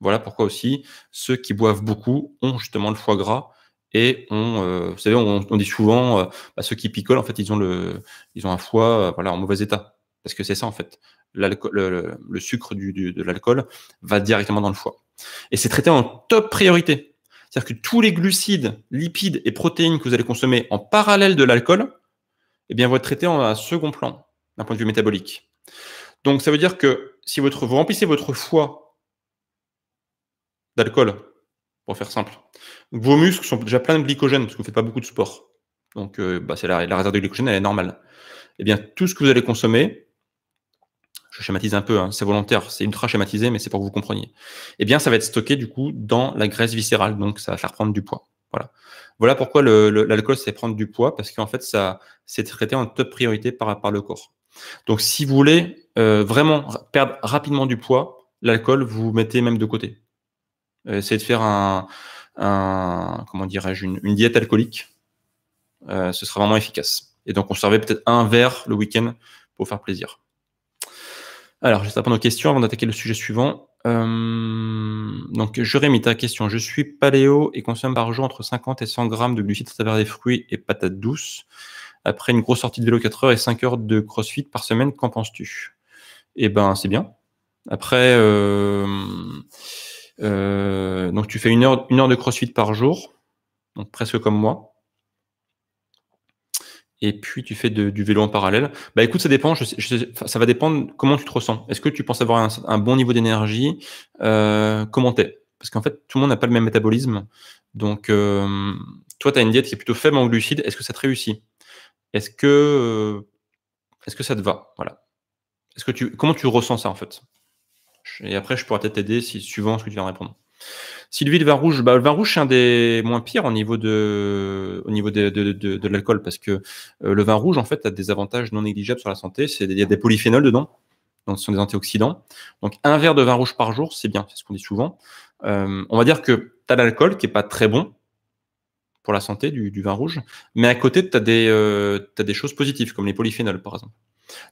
Voilà pourquoi aussi ceux qui boivent beaucoup ont justement le foie gras et on, euh, vous savez, on, dit souvent euh, bah, ceux qui picolent en fait ils ont le, ils ont un foie euh, voilà en mauvais état parce que c'est ça en fait le, le, sucre du, de l'alcool va directement dans le foie et c'est traité en top priorité, c'est-à-dire que tous les glucides, lipides et protéines que vous allez consommer en parallèle de l'alcool eh bien, traité en un second plan d'un point de vue métabolique. Donc, ça veut dire que si votre, vous remplissez votre foie d'alcool, pour faire simple, vos muscles sont déjà pleins de glycogène parce que vous ne faites pas beaucoup de sport. Donc, euh, bah, c'est la, réserve de glycogène, elle est normale. Et eh bien, tout ce que vous allez consommer, je schématise un peu, hein, c'est volontaire, c'est ultra schématisé, mais c'est pour que vous compreniez. Et eh bien, ça va être stocké du coup dans la graisse viscérale, donc ça va faire prendre du poids. Voilà. pourquoi l'alcool, c'est prendre du poids, parce qu'en fait, ça, c'est traité en top priorité par, le corps. Donc, si vous voulez euh, vraiment perdre rapidement du poids, l'alcool, vous mettez même de côté. Euh, essayez de faire un, comment dirais-je, une, diète alcoolique. Euh, ce sera vraiment efficace. Et donc, on peut-être un verre le week-end pour faire plaisir. Alors, j'espère vais prendre nos questions avant d'attaquer le sujet suivant. Euh, donc, je ta question. Je suis paléo et consomme par jour entre 50 et 100 grammes de glucides à travers des fruits et patates douces. Après une grosse sortie de vélo 4 heures et 5 heures de crossfit par semaine, qu'en penses-tu Eh ben, c'est bien. Après, euh, euh, donc tu fais une heure, une heure de crossfit par jour, donc presque comme moi et puis tu fais du vélo en parallèle. Bah écoute, ça dépend. ça va dépendre comment tu te ressens. Est-ce que tu penses avoir un, bon niveau d'énergie euh, Comment t'es Parce qu'en fait, tout le monde n'a pas le même métabolisme. Donc, euh, toi, tu as une diète qui est plutôt faible en glucides. Est-ce que ça te réussit Est-ce que, euh, est que ça te va Voilà. Est-ce que tu, comment tu ressens ça en fait Et après, je pourrais peut-être t'aider si suivant ce que tu viens de répondre. Sylvie, le vin rouge, bah, le vin rouge, c'est un des moins pires au niveau de, l'alcool, parce que euh, le vin rouge, en fait, a des avantages non négligeables sur la santé. Il y a des polyphénols dedans, donc ce sont des antioxydants. Donc un verre de vin rouge par jour, c'est bien, c'est ce qu'on dit souvent. Euh, on va dire que tu as l'alcool qui n'est pas très bon pour la santé du, vin rouge, mais à côté, tu as, euh, des choses positives, comme les polyphénols, par exemple.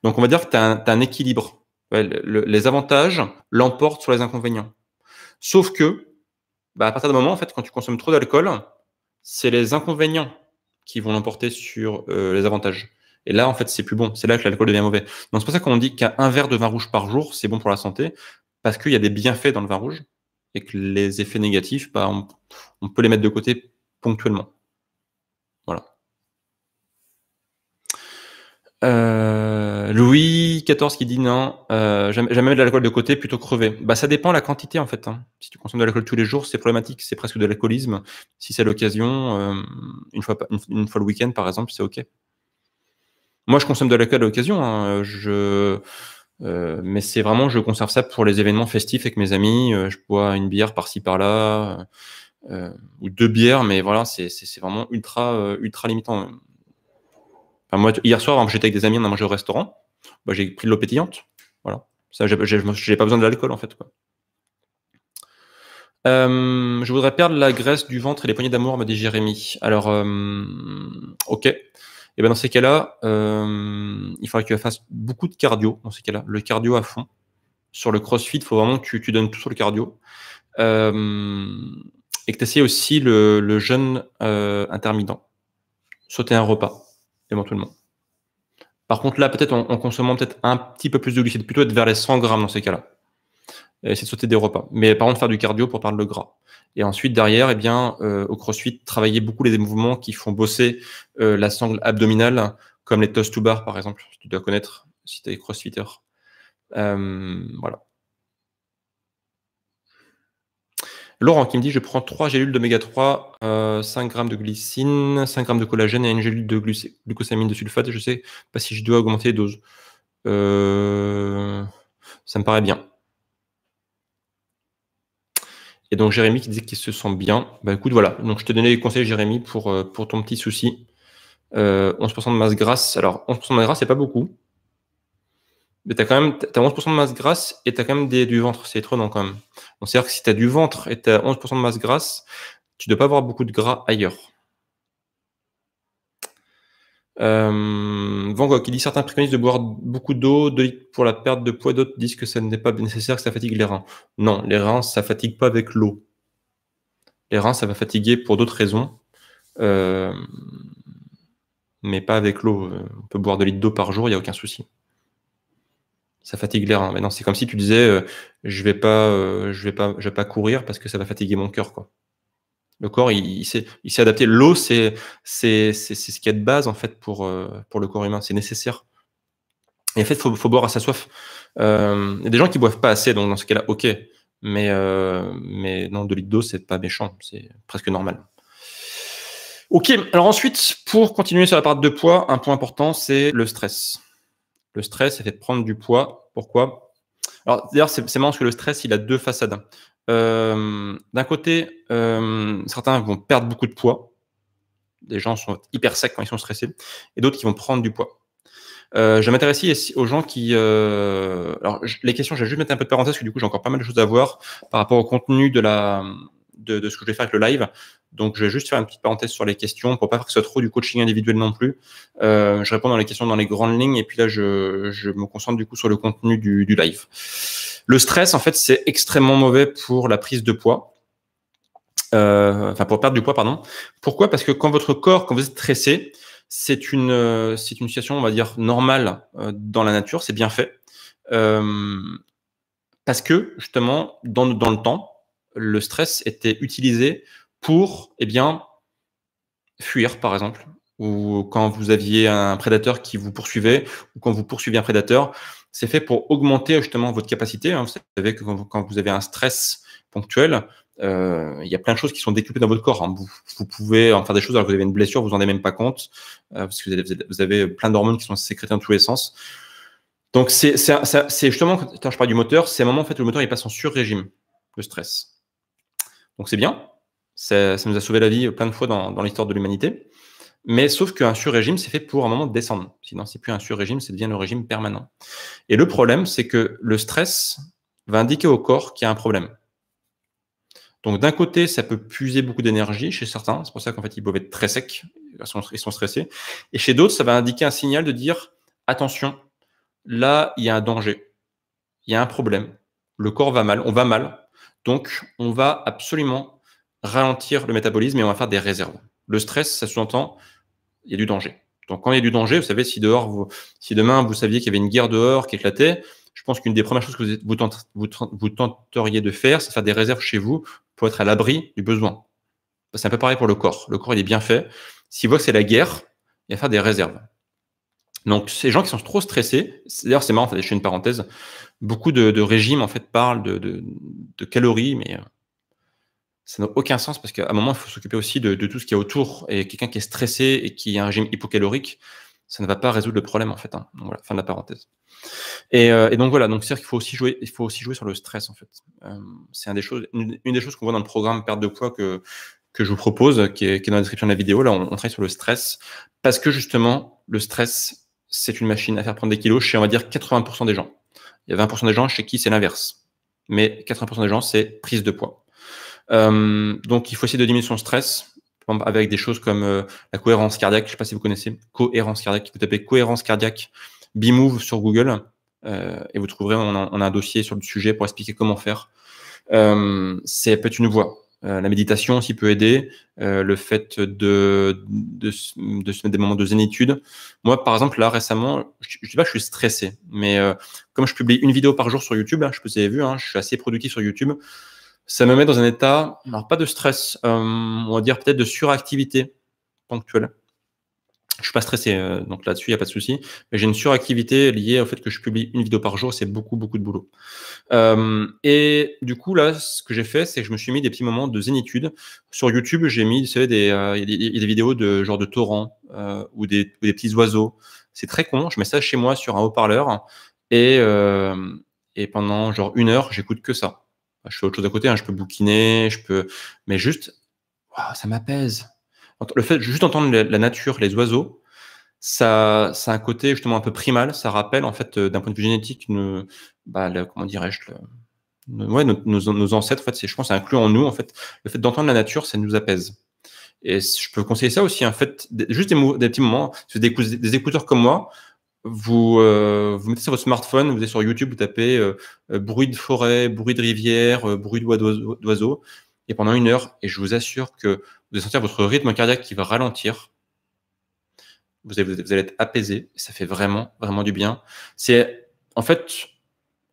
Donc on va dire que tu as, un équilibre. les avantages l'emportent sur les inconvénients. Sauf que, bah, à partir d'un moment, en fait, quand tu consommes trop d'alcool, c'est les inconvénients qui vont l'emporter sur euh, les avantages. Et là, en fait, c'est plus bon. C'est là que l'alcool devient mauvais. Donc, c'est pour ça qu'on dit qu'un verre de vin rouge par jour, c'est bon pour la santé, parce qu'il y a des bienfaits dans le vin rouge et que les effets négatifs, bah, on peut les mettre de côté ponctuellement. Euh, Louis XIV qui dit non, euh, jamais, jamais de l'alcool de côté, plutôt crever. Bah ça dépend la quantité en fait. Hein. Si tu consommes de l'alcool tous les jours, c'est problématique, c'est presque de l'alcoolisme. Si c'est l'occasion, euh, une fois une, fois le week-end par exemple, c'est ok. Moi je consomme de l'alcool à l'occasion. Hein. Je euh, mais c'est vraiment je conserve ça pour les événements festifs avec mes amis. je bois une bière par-ci par-là ou deux bières, mais voilà c'est vraiment ultra ultra limitant moi, hier soir, j'étais avec des amis, on a mangé au restaurant. Bah, j'ai pris de l'eau pétillante. Voilà. Ça, j'ai pas besoin de l'alcool, en fait. Euh, je voudrais perdre la graisse du ventre et les poignées d'amour, me dit Jérémy. Alors, euh, ok. Et eh ben dans ces cas-là, euh, il faudrait que tu fasses beaucoup de cardio. Dans ces cas-là, le cardio à fond. Sur le crossfit, il faut vraiment que tu, donnes tout sur le cardio. et que tu essayes aussi le, le jeûne intermittent. Sauter un repas monde. Par contre, là, peut-être en, consommant peut-être un petit peu plus de glucides, plutôt être vers les 100 grammes dans ces cas-là. Et de sauter des repas. Mais par contre, faire du cardio pour perdre le gras. Et ensuite, derrière, et eh bien, euh, au crossfit, travailler beaucoup les mouvements qui font bosser euh, la sangle abdominale, comme les toes to bar, par exemple. Tu dois connaître si tu es crossfitter. Euh, voilà. Laurent qui me dit je prends 3 gélules d'oméga 3, 5 g de glycine, 5 g de collagène et une gélule de glucosamine de sulfate. Je sais pas si je dois augmenter les doses. Euh, ça me paraît bien. Et donc Jérémy qui disait qu'il se sent bien. Bah écoute, voilà. Donc je te donnais les conseils, Jérémy, pour, euh, pour ton petit souci. 11% euh, de masse grasse. Alors 11% de masse grasse, c'est pas beaucoup mais tu as quand même 11% de masse grasse et tu as quand même du ventre. C'est étonnant quand même. Donc, c'est-à-dire que si tu as du ventre et tu as 11% de masse grasse, tu ne dois pas avoir beaucoup de gras ailleurs. Euh, Van Gogh, dit certains préconisent de boire beaucoup d'eau pour la perte de poids, d'autres disent que ça n'est pas nécessaire, que ça fatigue les reins. Non, les reins, ça fatigue pas avec l'eau. Les reins, ça va fatiguer pour d'autres raisons, euh, mais pas avec l'eau. Euh, on peut boire 2 litres d'eau par jour, il n'y a aucun souci ça fatigue l'air, hein. mais non, c'est comme si tu disais, euh, je vais pas, euh, je vais pas, je vais pas courir parce que ça va fatiguer mon cœur, quoi. Le corps, il, il s'est adapté. L'eau, c'est c'est ce qu'il y a de base en fait pour euh, pour le corps humain. C'est nécessaire. Et en fait, faut faut boire à sa soif. Il y a des gens qui boivent pas assez, donc dans ce cas-là, ok. Mais mais non, 2 litres d'eau, c'est pas méchant, c'est presque normal. Ok. Alors ensuite, pour continuer sur la part de poids, un point important, c'est le stress. Le stress, ça fait prendre du poids pourquoi Alors, d'ailleurs, c'est marrant parce que le stress, il a deux façades. Hein. Euh, d'un côté, euh, certains vont perdre beaucoup de poids. des gens sont hyper secs quand ils sont stressés. Et d'autres qui vont prendre du poids. Euh, je m'intéresse ici aux gens qui. alors, les questions, je vais juste mettre un peu de parenthèse, parce que du coup, j'ai encore pas mal de choses à voir par rapport au contenu de la, de, de, ce que je vais faire avec le live. Donc, je vais juste faire une petite parenthèse sur les questions pour pas faire que ce soit trop du coaching individuel non plus. Euh, je réponds dans les questions dans les grandes lignes et puis là, je, je me concentre du coup sur le contenu du, du live. Le stress, en fait, c'est extrêmement mauvais pour la prise de poids. Euh, enfin, pour perdre du poids, pardon. Pourquoi Parce que quand votre corps, quand vous êtes stressé, c'est une, euh, c'est une situation, on va dire, normale euh, dans la nature, c'est bien fait. Euh, parce que, justement, dans, dans le temps, le stress était utilisé pour, eh bien, fuir, par exemple, ou quand vous aviez un prédateur qui vous poursuivait, ou quand vous poursuiviez un prédateur, c'est fait pour augmenter justement votre capacité. Hein. Vous savez que quand vous avez un stress ponctuel, euh, il y a plein de choses qui sont découpées dans votre corps. Hein. Vous, pouvez en faire des choses alors que vous avez une blessure, vous en avez même pas compte, euh, parce que vous avez, plein d'hormones qui sont sécrétées dans tous les sens. Donc c'est justement, quand je parle du moteur, c'est un moment fait, où le moteur passe en sur-régime, le stress. Donc c'est bien, ça, nous a sauvé la vie plein de fois dans, l'histoire de l'humanité. Mais sauf qu'un sur-régime, c'est fait pour un moment descendre. Sinon, c'est plus un sur-régime, ça devient le régime permanent. Et le problème, c'est que le stress va indiquer au corps qu'il y a un problème. Donc d'un côté, ça peut puiser beaucoup d'énergie chez certains, c'est pour ça qu'en fait, ils peuvent être très secs, ils sont stressés. Et chez d'autres, ça va indiquer un signal de dire, attention, là, il y a un danger, il y a un problème, le corps va mal, on va mal, donc, on va absolument ralentir le métabolisme et on va faire des réserves. Le stress, ça sous-entend, il y a du danger. Donc, quand il y a du danger, vous savez, si, demain vous saviez qu'il y avait une guerre dehors qui éclatait, je pense qu'une des premières choses que vous, tenteriez de faire, c'est faire des réserves chez vous pour être à l'abri du besoin. C'est un peu pareil pour le corps. Le corps, il est bien fait. S'il voit que c'est la guerre, il va faire des réserves. Donc, ces gens qui sont trop stressés, d'ailleurs, c'est marrant, je fais une parenthèse beaucoup de, régimes en fait parlent de, calories, mais euh, ça n'a aucun sens parce qu'à un moment, il faut s'occuper aussi de, tout ce qu'il y a autour. Et quelqu'un qui est stressé et qui a un régime hypocalorique, ça ne va pas résoudre le problème en fait. Hein. voilà, fin de la parenthèse. Euh, et, donc voilà, donc c'est-à-dire qu'il faut aussi jouer, il faut aussi jouer sur le stress en fait. Euh, c'est un des choses, une, des choses qu'on voit dans le programme perte de poids que que je vous propose, qui est, dans la description de la vidéo. Là, on travaille sur le stress parce que justement, le stress, c'est une machine à faire prendre des kilos chez on va dire 80% des gens. Il y a 20% des gens chez qui c'est l'inverse. Mais 80% des gens, c'est prise de poids. Euh, donc, il faut essayer de diminuer son stress avec des choses comme euh, la cohérence cardiaque. Je ne sais pas si vous connaissez cohérence cardiaque. Vous tapez cohérence cardiaque Bimove sur Google euh, et vous trouverez, on a, un dossier sur le sujet pour expliquer comment faire. c'est peut-être une voie. Euh, la méditation aussi peut aider, euh, le fait de, de, de, se mettre des moments de zénitude. Moi, par exemple, là, récemment, je ne dis pas que je suis stressé, mais euh, comme je publie une vidéo par jour sur YouTube, hein, je peux vous avez vu, hein, je suis assez productif sur YouTube, ça me met dans un état, pas de stress, on va dire peut-être de suractivité ponctuelle. Je suis pas stressé, euh, donc là-dessus, il n'y a pas de souci. Mais j'ai une suractivité liée au fait que je publie une vidéo par jour, c'est beaucoup, beaucoup de boulot. Euh, et du coup, là, ce que j'ai fait, c'est que je me suis mis des petits moments de zénitude. Sur YouTube, j'ai mis, vous des, euh, des, vidéos de genre de torrents euh, ou des, des, petits oiseaux. C'est très con, je mets ça chez moi sur un haut-parleur et, et pendant genre une heure, j'écoute que ça. Je fais autre chose à côté, hein, je peux bouquiner, je peux. Mais juste, ça m'apaise le fait juste entendre la nature, les oiseaux, ça, ça a un côté justement un peu primal. Ça rappelle en fait, euh, d'un point de vue génétique, une, bah, comment dirais-je, ouais, nos, nos, ancêtres. En fait, c'est, je pense, ça inclut en nous en fait le fait d'entendre la nature, ça nous apaise. Et je peux conseiller ça aussi. En fait, juste des, petits moments, des, des écouteurs comme moi, vous, euh, vous mettez sur votre smartphone, vous êtes sur YouTube, vous tapez euh, bruit de forêt, bruit de rivière, bruit d'oiseaux, d'oiseau, et pendant une heure, et je vous assure que vous allez sentir votre rythme cardiaque qui va ralentir. Vous allez, être apaisé. Ça fait vraiment, vraiment du bien. C'est en fait,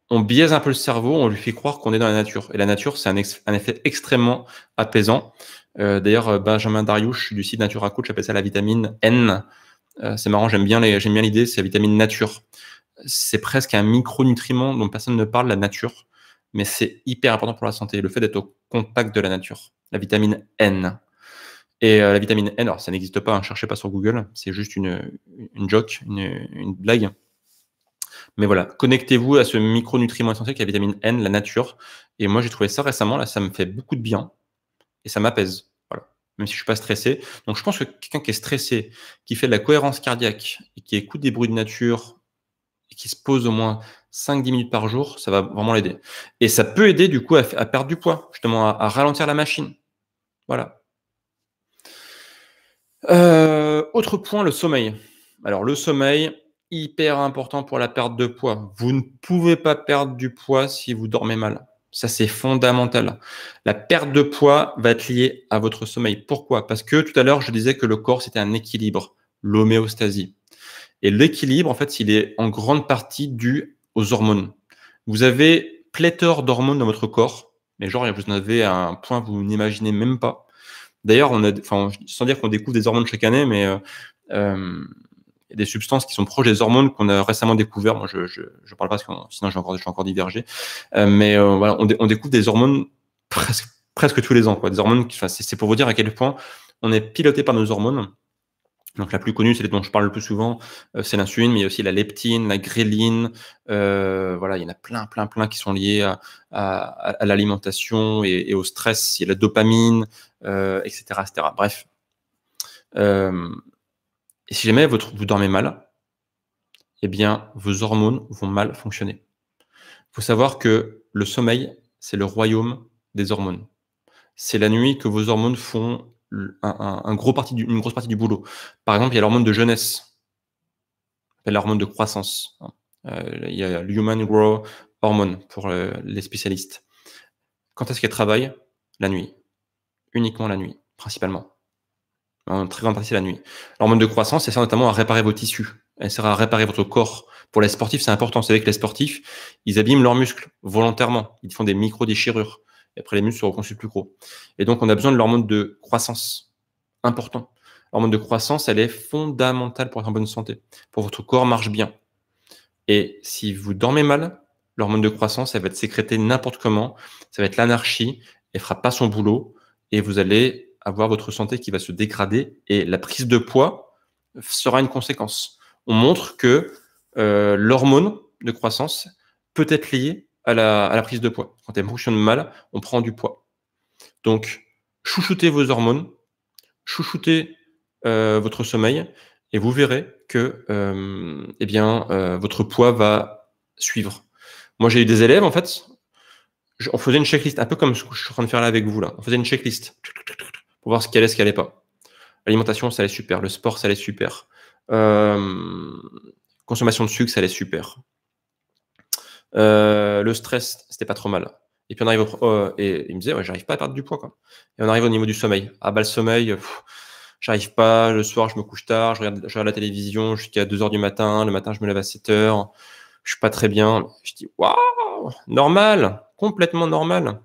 on biaise un peu le cerveau, on lui fait croire qu'on est dans la nature. Et la nature, c'est un, effet extrêmement apaisant. Euh, d'ailleurs, euh, Benjamin Dariouche du site à Coach appelle ça la vitamine N. Euh, c'est marrant, j'aime bien l'idée, c'est la vitamine nature. C'est presque un micronutriment dont personne ne parle, la nature, mais c'est hyper important pour la santé, le fait d'être au contact de la nature, la vitamine N. Et euh, la vitamine N, alors ça n'existe pas, hein, cherchez pas sur Google, c'est juste une, joke, une, blague. Mais voilà, connectez-vous à ce micronutriment essentiel qui la vitamine N, la nature. Et moi, j'ai trouvé ça récemment, là, ça me fait beaucoup de bien et ça m'apaise. Voilà, même si je ne suis pas stressé. Donc, je pense que quelqu'un qui est stressé, qui fait de la cohérence cardiaque qui écoute des bruits de nature et qui se pose au moins 5-10 minutes par jour, ça va vraiment l'aider. Et ça peut aider, du coup, à, perdre du poids, justement, à ralentir la machine. Voilà, euh, autre point, le sommeil. Alors le sommeil, hyper important pour la perte de poids. Vous ne pouvez pas perdre du poids si vous dormez mal. Ça, c'est fondamental. La perte de poids va être liée à votre sommeil. Pourquoi Parce que tout à l'heure, je disais que le corps, c'était un équilibre, l'homéostasie. Et l'équilibre, en fait, il est en grande partie dû aux hormones. Vous avez pléthore d'hormones dans votre corps, mais genre, vous en avez un point vous n'imaginez même pas. D'ailleurs, on sans dire qu'on découvre des hormones chaque année, mais euh, euh, des substances qui sont proches des hormones qu'on a récemment découvert. je, ne parle pas parce que sinon, j'ai encore, je suis encore divergé. Euh, mais on, découvre des hormones presque, tous les ans, Des hormones, c'est pour vous dire à quel point on est piloté par nos hormones. Donc la plus connue, celle dont je parle le plus souvent, c'est l'insuline, mais il y a aussi la leptine, la gréline. voilà, il y en a plein, plein, plein qui sont liés à, l'alimentation et, et, au stress. Il y a la dopamine, etc., euh, etc. Bref. Euh, et si jamais vous dormez mal, eh bien, vos hormones vont mal fonctionner. Il faut savoir que le sommeil, c'est le royaume des hormones. C'est la nuit que vos hormones font un, gros partie une grosse partie du boulot. Par exemple, il y a l'hormone de jeunesse, l'hormone de croissance. Euh, il y a l'human growth hormone pour les spécialistes. Quand est-ce qu'elle travaille La nuit uniquement la nuit, principalement. En hein, très grande partie la nuit. L'hormone de croissance, elle sert notamment à réparer vos tissus. Elle sert à réparer votre corps. Pour les sportifs, c'est important. C'est avec les sportifs, ils abîment leurs muscles volontairement. Ils font des micro-déchirures. après, les muscles seront reconstruits plus gros. Et donc, on a besoin de l'hormone de croissance. Important. L'hormone de croissance, elle est fondamentale pour être en bonne santé, pour votre corps marche bien. Et si vous dormez mal, l'hormone de croissance, elle va être sécrétée n'importe comment, ça va être l'anarchie, elle fera pas son boulot, et vous allez avoir votre santé qui va se dégrader et la prise de poids sera une conséquence. On montre que euh, l'hormone de croissance peut être liée à la, prise de poids. Quand elle fonctionne mal, on prend du poids. Donc, chouchoutez vos hormones, chouchoutez euh, votre sommeil, et vous verrez que euh, eh bien, votre poids va suivre. Moi, j'ai eu des élèves, en fait, on faisait une checklist, un peu comme ce que je suis en train de faire là avec vous. Là. On faisait une checklist pour voir ce qu'elle est, ce qu'elle allait pas. L'alimentation, ça allait super. Le sport, ça allait super. Euh, consommation de sucre, ça allait super. Euh, le stress, c'était pas trop mal. Et puis on arrive au, euh, et il me disait, ouais, j'arrive pas à perdre du poids. Quoi. Et on arrive au niveau du sommeil. Ah bah le sommeil, j'arrive pas. Le soir, je me couche tard, je regarde, la télévision jusqu'à 2h du matin. Le matin, je me lève à 7h. Je suis pas très bien. Je dis, waouh, normal complètement normal.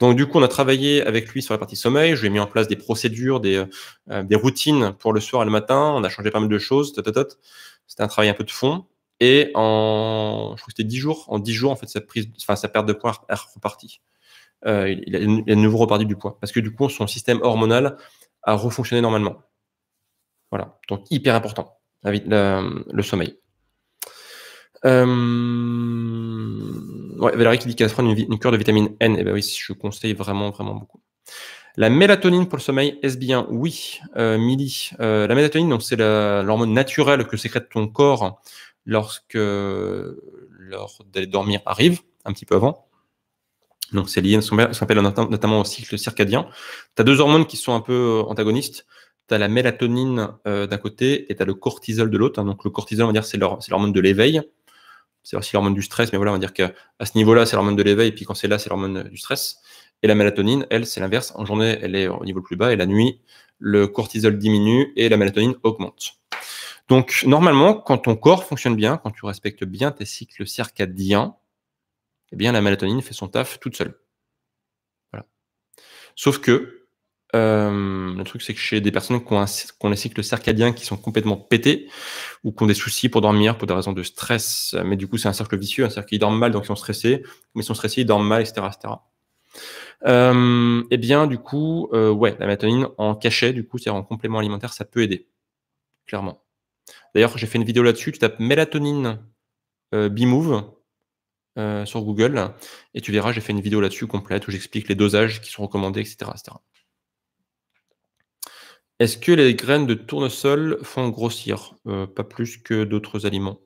Donc du coup, on a travaillé avec lui sur la partie sommeil. Je lui ai mis en place des procédures, des, euh, routines pour le soir et le matin. On a changé pas mal de choses. C'était un travail un peu de fond. Et en, je crois que c'était 10 jours. En 10 jours, en fait, sa, perte de poids est repartie. Euh, il, a, de nouveau reparti du poids. Parce que du coup, son système hormonal a refonctionné normalement. Voilà. Donc hyper important, le sommeil. Euh... Valérie qui dit qu'elle prend une, cure de vitamine N. Eh ben oui, je conseille vraiment, vraiment beaucoup. La mélatonine pour le sommeil, est-ce bien Oui, euh, Milly. Euh, la mélatonine, donc c'est l'hormone naturelle que sécrète ton corps lorsque l'heure d'aller dormir arrive, un petit peu avant. Donc c'est lié, à notamment au cycle circadien. Tu as deux hormones qui sont un peu euh, antagonistes. Tu as la mélatonine euh, d'un côté et tu as le cortisol de l'autre. Hein, donc le cortisol, on va dire, c'est l'hormone de l'éveil c'est aussi l'hormone du stress, mais voilà, on va dire qu'à ce niveau-là, c'est l'hormone de l'éveil, puis quand c'est là, c'est l'hormone du stress. Et la mélatonine, elle, c'est l'inverse. En journée, elle est au niveau le plus bas, et la nuit, le cortisol diminue et la mélatonine augmente. Donc, normalement, quand ton corps fonctionne bien, quand tu respectes bien tes cycles circadiens, eh bien, la mélatonine fait son taf toute seule. Voilà. Sauf que, euh, le truc, c'est que chez des personnes qui ont, un, cycle circadien qui sont complètement pétés ou qui ont des soucis pour dormir pour des raisons de stress, mais du coup, c'est un cercle vicieux, un cercle ils dorment mal, donc ils sont stressés, mais ils sont stressés, ils dorment mal, etc. etc. Euh, eh bien, du coup, euh, ouais, la mélatonine en cachet, du coup, c'est-à-dire en complément alimentaire, ça peut aider, clairement. D'ailleurs, j'ai fait une vidéo là-dessus, tu tapes mélatonine Bimove sur Google et tu verras, j'ai fait une vidéo là-dessus complète où j'explique les dosages qui sont recommandés, etc. Est-ce que les graines de tournesol font grossir euh, Pas plus que d'autres aliments.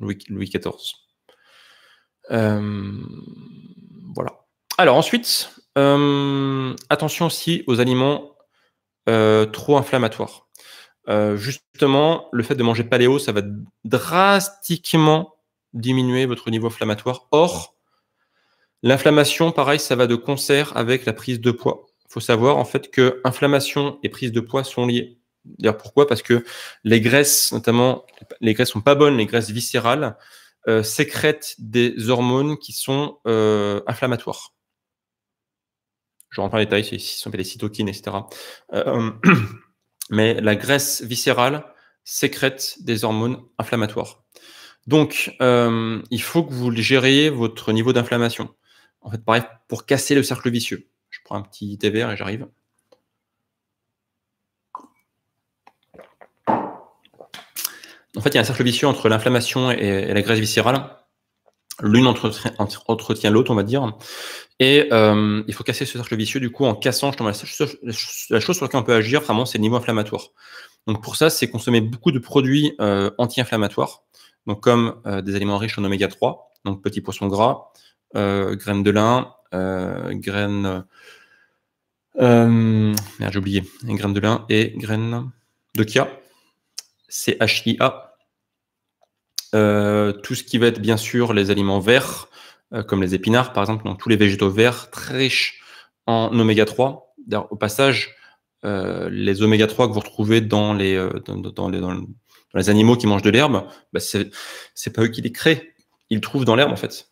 Louis, XIV. Euh, voilà. Alors ensuite, euh, attention aussi aux aliments trop inflammatoires. justement, le fait de manger paléo, ça va drastiquement diminuer votre niveau inflammatoire. Or, l'inflammation, pareil, ça va de concert avec la prise de poids faut savoir en fait que inflammation et prise de poids sont liées. D'ailleurs, pourquoi Parce que les graisses, notamment, les graisses sont pas bonnes, les graisses viscérales, euh, sécrètent des hormones qui sont euh, inflammatoires. Je rentre pas en détail, si sont des cytokines, etc. Euh, mais la graisse viscérale sécrète des hormones inflammatoires. Donc, il faut que vous gériez votre niveau d'inflammation. En fait, pareil, pour casser le cercle vicieux prends un petit thé vert et j'arrive. En fait, il y a un cercle vicieux entre l'inflammation et, la graisse viscérale. L'une entretient l'autre, on va dire. Et euh, il faut casser ce cercle vicieux, du coup, en cassant justement la, chose sur laquelle on peut agir, vraiment, c'est le niveau inflammatoire. Donc pour ça, c'est consommer beaucoup de produits euh, anti-inflammatoires, donc comme euh, des aliments riches en oméga 3, donc petits poissons gras, graines de lin, euh, graines. Euh, euh, merde, j'ai oublié. de lin et graines de Kia. c h i tout ce qui va être bien sûr les aliments verts, comme les épinards par exemple, donc tous les végétaux verts très riches en oméga 3. Au passage, les oméga 3 que vous retrouvez dans les, les, animaux qui mangent de l'herbe, bah c'est pas eux qui les créent. Ils trouvent dans l'herbe en fait.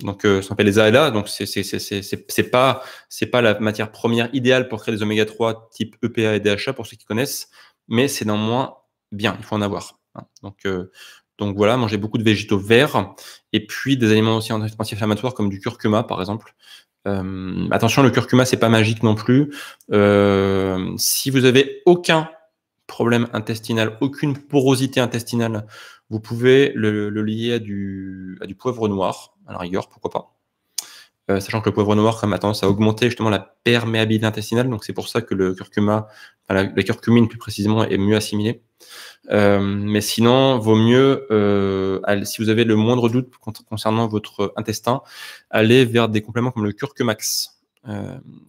Donc, euh, ça s'appelle les ALA. Donc, c'est pas c'est pas la matière première idéale pour créer des oméga 3 type EPA et DHA pour ceux qui connaissent, mais c'est néanmoins bien. Il faut en avoir. Hein. Donc, euh, donc voilà, manger beaucoup de végétaux verts et puis des aliments aussi anti-inflammatoires comme du curcuma par exemple. Euh, attention, le curcuma c'est pas magique non plus. Euh, si vous avez aucun problème intestinal, aucune porosité intestinale, vous pouvez le, lier à du, poivre noir, à la rigueur, pourquoi pas. Euh, sachant que le poivre noir, comme a tendance à augmenter justement la perméabilité intestinale, donc c'est pour ça que le curcuma, la, curcumine plus précisément, est mieux assimilée. Euh, mais sinon, vaut mieux, euh, si vous avez le moindre doute concernant votre intestin, aller vers des compléments comme le curcumax,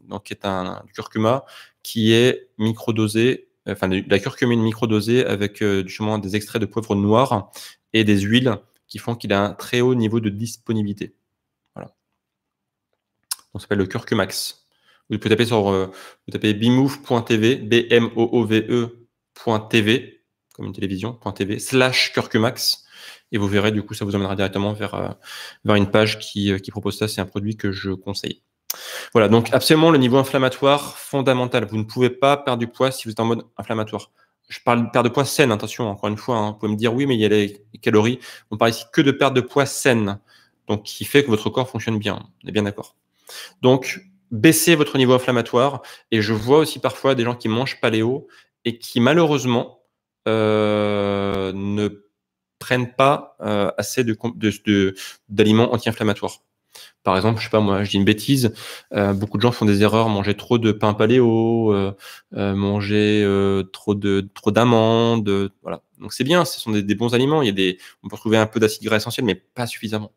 donc qui est un, un curcuma qui est microdosé enfin de la curcumine microdosée avec euh, justement des extraits de poivre noir et des huiles qui font qu'il a un très haut niveau de disponibilité. Voilà. On s'appelle le curcumax. Vous pouvez taper sur euh, vous tapez bimove.tv, b m o o v e.tv comme une télévision .tv slash curcumax et vous verrez du coup ça vous emmènera directement vers, euh, une page qui propose ça. C'est un produit que je conseille. Voilà, donc absolument le niveau inflammatoire fondamental. Vous ne pouvez pas perdre du poids si vous êtes en mode inflammatoire. Je parle de perte de poids saine, attention, encore une fois, hein. vous pouvez me dire oui, mais il y a les calories. On parle ici que de perte de poids saine, donc qui fait que votre corps fonctionne bien. On est bien d'accord. Donc, baissez votre niveau inflammatoire. Et je vois aussi parfois des gens qui mangent paléo et qui malheureusement euh, ne prennent pas euh, assez d'aliments anti-inflammatoires. Par exemple, je sais pas moi, je dis une bêtise, euh, beaucoup de gens font des erreurs, manger trop de pain paléo, euh, euh, manger trop de trop d'amandes, voilà. Donc c'est bien, ce sont des, bons aliments, il y a des on peut trouver un peu d'acide gras essentiel mais pas suffisamment.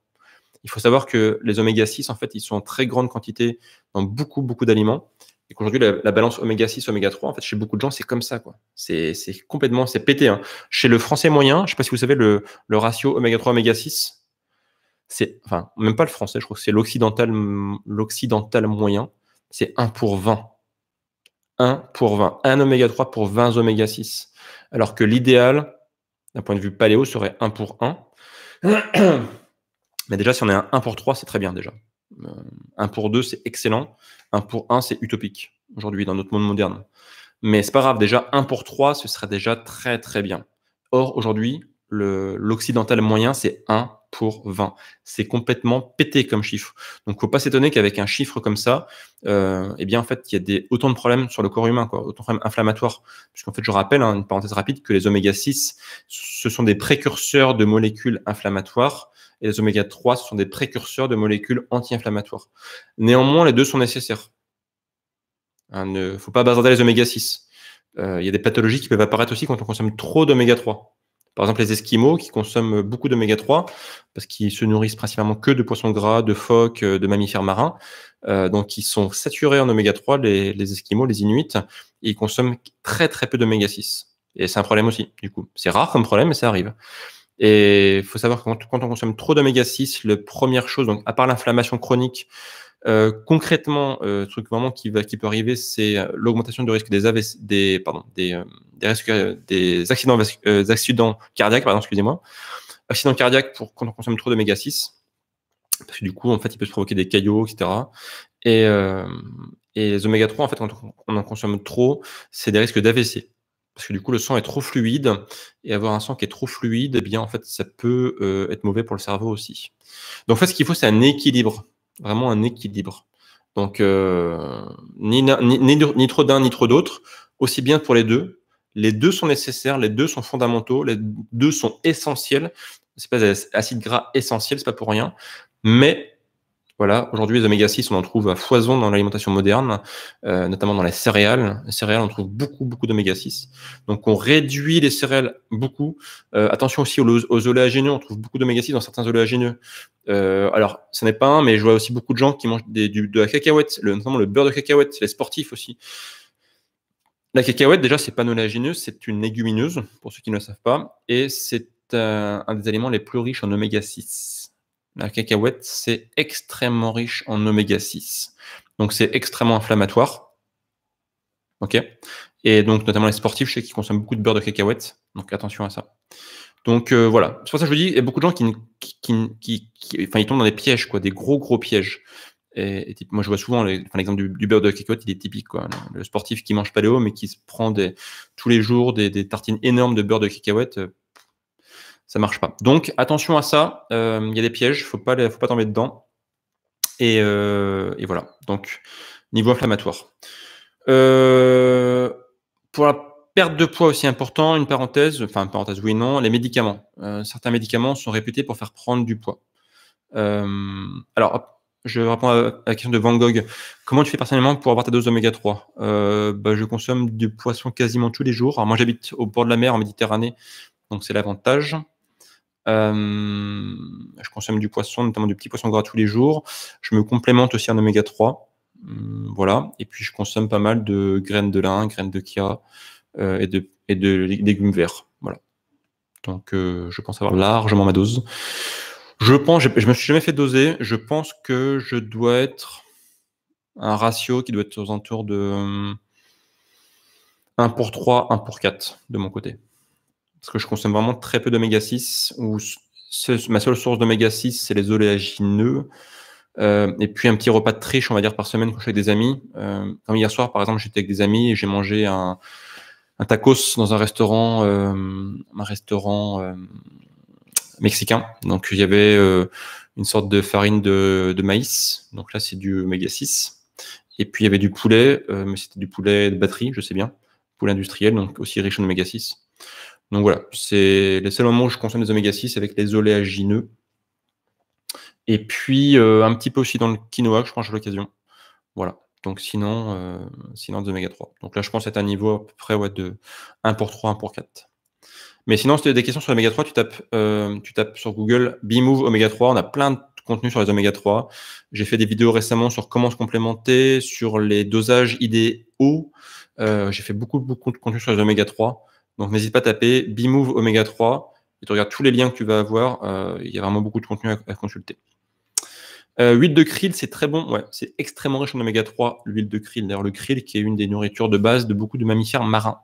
Il faut savoir que les oméga 6 en fait, ils sont en très grande quantité dans beaucoup beaucoup d'aliments et qu'aujourd'hui la, balance oméga 6 oméga 3 en fait chez beaucoup de gens, c'est comme ça quoi. C'est complètement c'est pété hein. Chez le français moyen, je sais pas si vous savez le, le ratio oméga 3 oméga 6 même pas le français, je crois que c'est l'occidental, l'occidental moyen, c'est 1 pour 20. 1 pour 20. 1 oméga 3 pour 20 oméga 6. Alors que l'idéal, d'un point de vue paléo, serait 1 pour 1. Mais déjà, si on est à 1 pour 3, c'est très bien déjà. 1 euh, pour 2, c'est excellent. 1 pour 1, c'est utopique aujourd'hui dans notre monde moderne. Mais c'est pas grave, déjà 1 pour 3, ce serait déjà très très bien. Or, aujourd'hui, l'occidental moyen, c'est 1 pour 20. C'est complètement pété comme chiffre. Donc, faut pas s'étonner qu'avec un chiffre comme ça, euh, eh bien, en fait, il y a des, autant de problèmes sur le corps humain, quoi, autant de problèmes inflammatoires. Puisqu'en fait, je rappelle, hein, une parenthèse rapide, que les oméga 6, ce sont des précurseurs de molécules inflammatoires et les oméga 3, ce sont des précurseurs de molécules anti-inflammatoires. Néanmoins, les deux sont nécessaires. Il hein, ne faut pas bazarder les oméga 6. Euh, il y a des pathologies qui peuvent apparaître aussi quand on consomme trop d'oméga 3. Par exemple, les Esquimaux qui consomment beaucoup d'oméga 3 parce qu'ils se nourrissent principalement que de poissons gras, de phoques, euh, de mammifères marins. Euh, donc, ils sont saturés en oméga 3, les, Esquimaux, les Inuits, et ils consomment très très peu d'oméga 6. Et c'est un problème aussi, du coup. C'est rare comme problème, mais ça arrive. Et il faut savoir que quand, on consomme trop d'oméga 6, la première chose, donc à part l'inflammation chronique, euh, concrètement, euh, truc vraiment qui, peut arriver, c'est l'augmentation du risque des, AVC, des, pardon, des, des, des accidents, euh, accidents cardiaques, pardon, excusez-moi, accident cardiaque pour quand on consomme trop d'oméga 6, parce que du coup, en fait, il peut se provoquer des caillots, etc. Euh, et, les oméga 3, en fait, quand on en consomme trop, c'est des risques d'AVC. Parce que du coup, le sang est trop fluide, et avoir un sang qui est trop fluide, eh bien, en fait, ça peut euh, être mauvais pour le cerveau aussi. Donc, en fait, ce qu'il faut, c'est un équilibre, vraiment un équilibre. Donc, ni, ni trop d'un, ni trop d'autre, aussi bien pour les deux, les deux sont nécessaires, les deux sont fondamentaux, les deux sont essentiels. C'est pas des acides gras essentiels, c'est pas pour rien. Mais voilà, aujourd'hui, les oméga 6, on en trouve à foison dans l'alimentation moderne, euh, notamment dans les céréales. Les céréales, on trouve beaucoup, beaucoup d'oméga 6. Donc, on réduit les céréales beaucoup. Euh, attention aussi aux, aux, oléagineux, on trouve beaucoup d'oméga 6 dans certains oléagineux. Euh, alors, ce n'est pas un, mais je vois aussi beaucoup de gens qui mangent des, du, de la cacahuète, notamment le beurre de cacahuète, les sportifs aussi. La cacahuète, déjà, c'est pas c'est une légumineuse, pour ceux qui ne le savent pas, et c'est euh, un des aliments les plus riches en oméga 6. La cacahuète, c'est extrêmement riche en oméga 6. Donc, c'est extrêmement inflammatoire. OK Et donc, notamment les sportifs, je sais qu'ils consomment beaucoup de beurre de cacahuète. Donc, attention à ça. Donc, euh, voilà. C'est pour ça que je vous dis, il y a beaucoup de gens qui, qui, enfin, ils tombent dans des pièges, quoi, des gros, gros pièges moi, je vois souvent l'exemple du, beurre de cacahuète, il est typique. Le, sportif qui mange pas haut mais qui se prend tous les jours des, tartines énormes de beurre de cacahuète, ça euh, ça marche pas. Donc, attention à ça. Euh, il y a des pièges, faut pas, faut pas tomber dedans. Et, euh, voilà. Donc, niveau inflammatoire. pour la perte de poids aussi important, une parenthèse, enfin parenthèse oui non, les médicaments. certains médicaments sont réputés pour faire prendre du poids. alors, je réponds à la question de Van Gogh. Comment tu fais personnellement pour avoir ta dose d'oméga 3 euh, bah, Je consomme du poisson quasiment tous les jours. moi, j'habite au bord de la mer en Méditerranée, donc c'est l'avantage. Euh, je consomme du poisson, notamment du petit poisson gras tous les jours. Je me complémente aussi en oméga 3. Hum, voilà. Et puis, je consomme pas mal de graines de lin, graines de chia euh, et, de, et de légumes verts. Voilà. Donc, je pense avoir largement ma dose. Je pense, je, me suis jamais fait doser. Je pense que je dois être un ratio qui doit être aux alentours de 1 euh, pour 3, 1 pour 4 de mon côté. Parce que je consomme vraiment très peu d'oméga 6. Ou ma seule source d'oméga 6, c'est les oléagineux. Euh, et puis un petit repas de triche, on va dire, par semaine quand je suis avec des amis. Euh, comme hier soir, par exemple, j'étais avec des amis et j'ai mangé un, tacos dans un restaurant, un restaurant mexicain. Donc il y avait euh, une sorte de farine de, maïs. Donc là, c'est du méga 6. Et puis il y avait du poulet, euh, mais c'était du poulet de batterie, je sais bien. Poulet industriel, donc aussi riche en Oméga 6. Donc voilà, c'est les seuls moments où je consomme des Oméga 6 avec les oléagineux. Et puis euh, un petit peu aussi dans le quinoa je pense, à l'occasion. Voilà. Donc sinon, sinon des oméga 3. Donc là, je pense être à un niveau à peu près de 1 pour 3, 1 pour 4. Mais sinon, si tu as des questions sur oméga 3, tu tapes, euh, tu tapes sur Google Bimove oméga 3. On a plein de contenu sur les oméga 3. J'ai fait des vidéos récemment sur comment se complémenter, sur les dosages idéaux. Euh, j'ai fait beaucoup, beaucoup de contenu sur les oméga 3. Donc n'hésite pas à taper Bimove oméga 3 et tu regardes tous les liens que tu vas avoir. Euh, il y a vraiment beaucoup de contenu à, consulter. Euh, huile de krill, c'est très bon. Ouais, c'est extrêmement riche en oméga 3, l'huile de krill. D'ailleurs, le krill qui est une des nourritures de base de beaucoup de mammifères marins.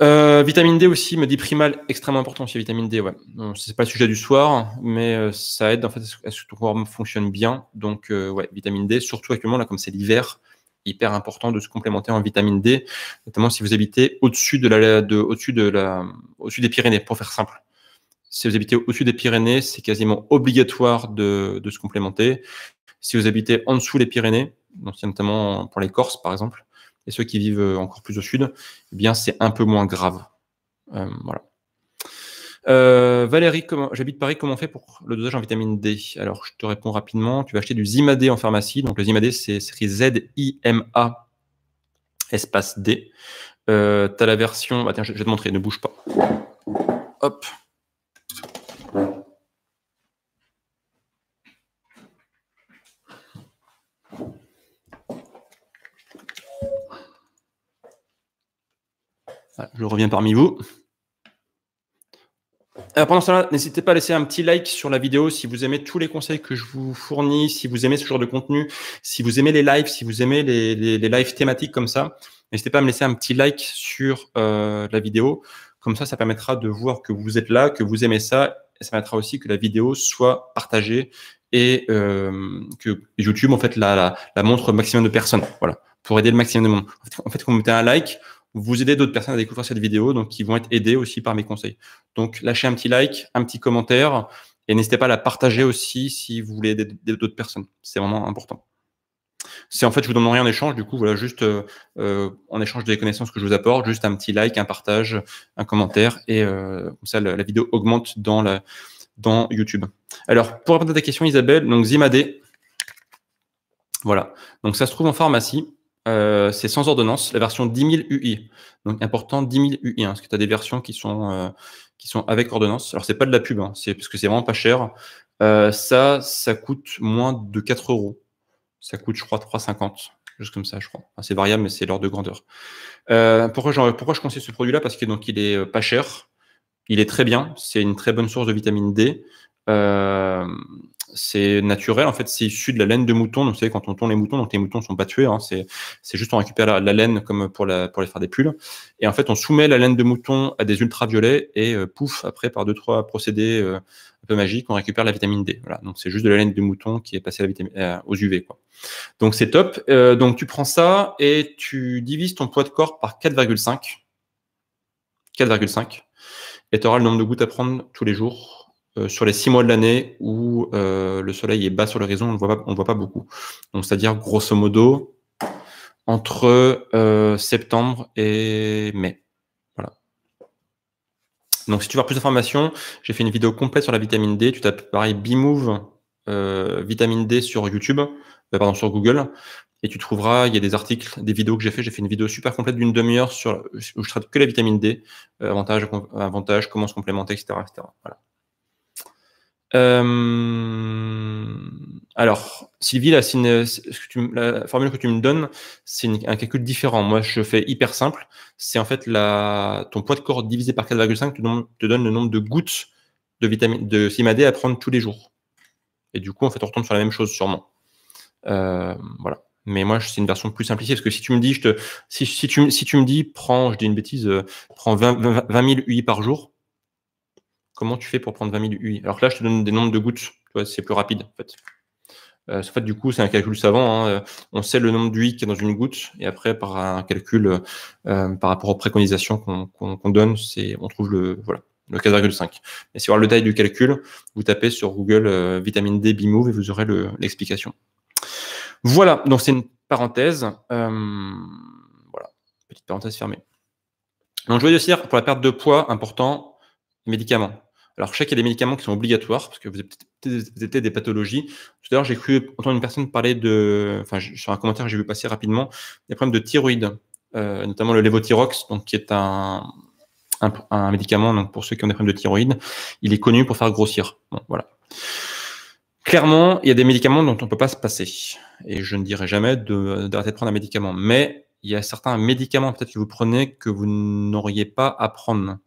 Euh, vitamine D aussi, me dit primal, extrêmement important C'est vitamine D. Ouais. C'est pas le sujet du soir, mais euh, ça aide en fait à ce que ton corps fonctionne bien. Donc, euh, ouais, vitamine D, surtout actuellement, là, comme c'est l'hiver, hyper important de se complémenter en vitamine D, notamment si vous habitez au-dessus de la, de, au-dessus de la, au-dessus des Pyrénées, pour faire simple. Si vous habitez au-dessus des Pyrénées, c'est quasiment obligatoire de, se complémenter. Si vous habitez en dessous des Pyrénées, donc notamment pour les Corses par exemple, et ceux qui vivent euh, encore plus au sud, eh bien c'est un peu moins grave. Euh, voilà. Euh, Valérie, j'habite Paris, comment on fait pour le dosage en vitamine D Alors, je te réponds rapidement. Tu vas acheter du Zimadé en pharmacie. Donc, le Zimadé, c'est série Z-I-M-A, espace D. Euh, tu as la version. Attends, bah, je, je vais te montrer, ne bouge pas. Hop, Je reviens parmi vous. pendant cela, n'hésitez pas à laisser un petit like sur la vidéo si vous aimez tous les conseils que je vous fournis, si vous aimez ce genre de contenu, si vous aimez les lives, si vous aimez les, lives thématiques comme ça. N'hésitez pas à me laisser un petit like sur euh, la vidéo. Comme ça, ça permettra de voir que vous êtes là, que vous aimez ça. Et ça permettra aussi que la vidéo soit partagée et euh, que YouTube, en fait, la, montre au maximum de personnes. Voilà. Pour aider le maximum de monde. En fait, quand vous mettez un like, vous aider d'autres personnes à découvrir cette vidéo, donc qui vont être aidées aussi par mes conseils. Donc lâchez un petit like, un petit commentaire, et n'hésitez pas à la partager aussi si vous voulez aider d'autres personnes. C'est vraiment important. C'est en fait, je vous donne rien en échange, du coup, voilà, juste euh, euh, en échange des connaissances que je vous apporte, juste un petit like, un partage, un commentaire, et euh, comme ça, la, vidéo augmente dans, la, dans YouTube. Alors, pour répondre à ta question, Isabelle, donc Zimadé, voilà. Donc ça se trouve en pharmacie. Euh, c'est sans ordonnance, la version 10 000 UI. Donc important, 10 000 UI, hein, parce que tu as des versions qui sont, euh, qui sont avec ordonnance. Alors c'est pas de la pub, hein, c'est parce que c'est vraiment pas cher. Euh, ça, ça coûte moins de 4 euros. Ça coûte, je crois, 3,50. Juste comme ça, je crois. c'est variable, mais c'est l'ordre de grandeur. Euh, pourquoi, pourquoi je conseille ce produit-là Parce que donc il est pas cher, il est très bien, c'est une très bonne source de vitamine D c'est naturel. En fait, c'est issu de la laine de mouton. Donc, vous savez, quand on tond les moutons, donc les moutons sont pas tués. Hein, c'est juste on récupère la, laine comme pour, la, pour les faire des pulls. Et en fait, on soumet la laine de mouton à des ultraviolets et euh, pouf, après, par deux, trois procédés euh, un peu magiques, on récupère la vitamine D. Voilà. Donc, c'est juste de la laine de mouton qui est passée à la vitamine, aux UV. Donc, c'est top. Euh, donc, tu prends ça et tu divises ton poids de corps par 4,5. 4,5. Et tu auras le nombre de gouttes à prendre tous les jours euh, sur les six mois de l'année où euh, le soleil est bas sur l'horizon, on ne voit pas, voit pas beaucoup. Donc, c'est-à-dire, grosso modo, entre euh, septembre et mai. Voilà. Donc, si tu veux plus d'informations, j'ai fait une vidéo complète sur la vitamine D. Tu tapes pareil, Bimove vitamine D sur YouTube, pardon, sur Google. Et tu trouveras, il y a des articles, des vidéos que j'ai fait. J'ai fait une vidéo super complète d'une demi-heure sur où je traite que la vitamine D, avantages, avantages, comment se complémenter, etc., Voilà. Euh, alors, Sylvie, la, formule que tu me donnes, c'est un calcul différent. Moi, je fais hyper simple. C'est en fait la, ton poids de corps divisé par 4,5 te, te, donne le nombre de gouttes de vitamine de à prendre tous les jours. Et du coup, en fait, on retourne sur la même chose sûrement. Euh, voilà. Mais moi, c'est une version plus simplifiée parce que si tu me dis, je te, si, tu, me dis, prends, je dis une bêtise, euh, prends 20 000 UI par jour, comment tu fais pour prendre 20 000 UI Alors là, je te donne des nombres de gouttes, c'est plus rapide en fait. Euh, en fait, du coup, c'est un calcul savant. Hein. Euh, on sait le nombre d'UI qui est dans une goutte, et après, par un calcul euh, par rapport aux préconisations qu'on donne, on trouve le voilà le 4,5. Mais si vous voulez le détail du calcul, vous tapez sur Google vitamine D bimove et vous aurez l'explication. voilà, donc c'est une parenthèse. voilà, petite parenthèse fermée. Donc, je voulais dire, pour la perte de poids, important, médicaments. Alors, je sais y a des médicaments qui sont obligatoires, parce que vous êtes des pathologies. Tout à l'heure, j'ai cru entendre une personne parler de. Enfin, sur un commentaire j'ai vu passer rapidement, des problèmes de thyroïde, euh, notamment le Levothyrox, donc, qui est un, un, médicament donc, pour ceux qui ont des problèmes de thyroïde. Il est connu pour faire grossir. voilà. Clairement, il y a des médicaments dont on ne peut pas se passer. Et je ne dirai jamais d'arrêter de, de prendre un médicament. Mais il y a certains médicaments peut-être que vous prenez que vous n'auriez pas à prendre.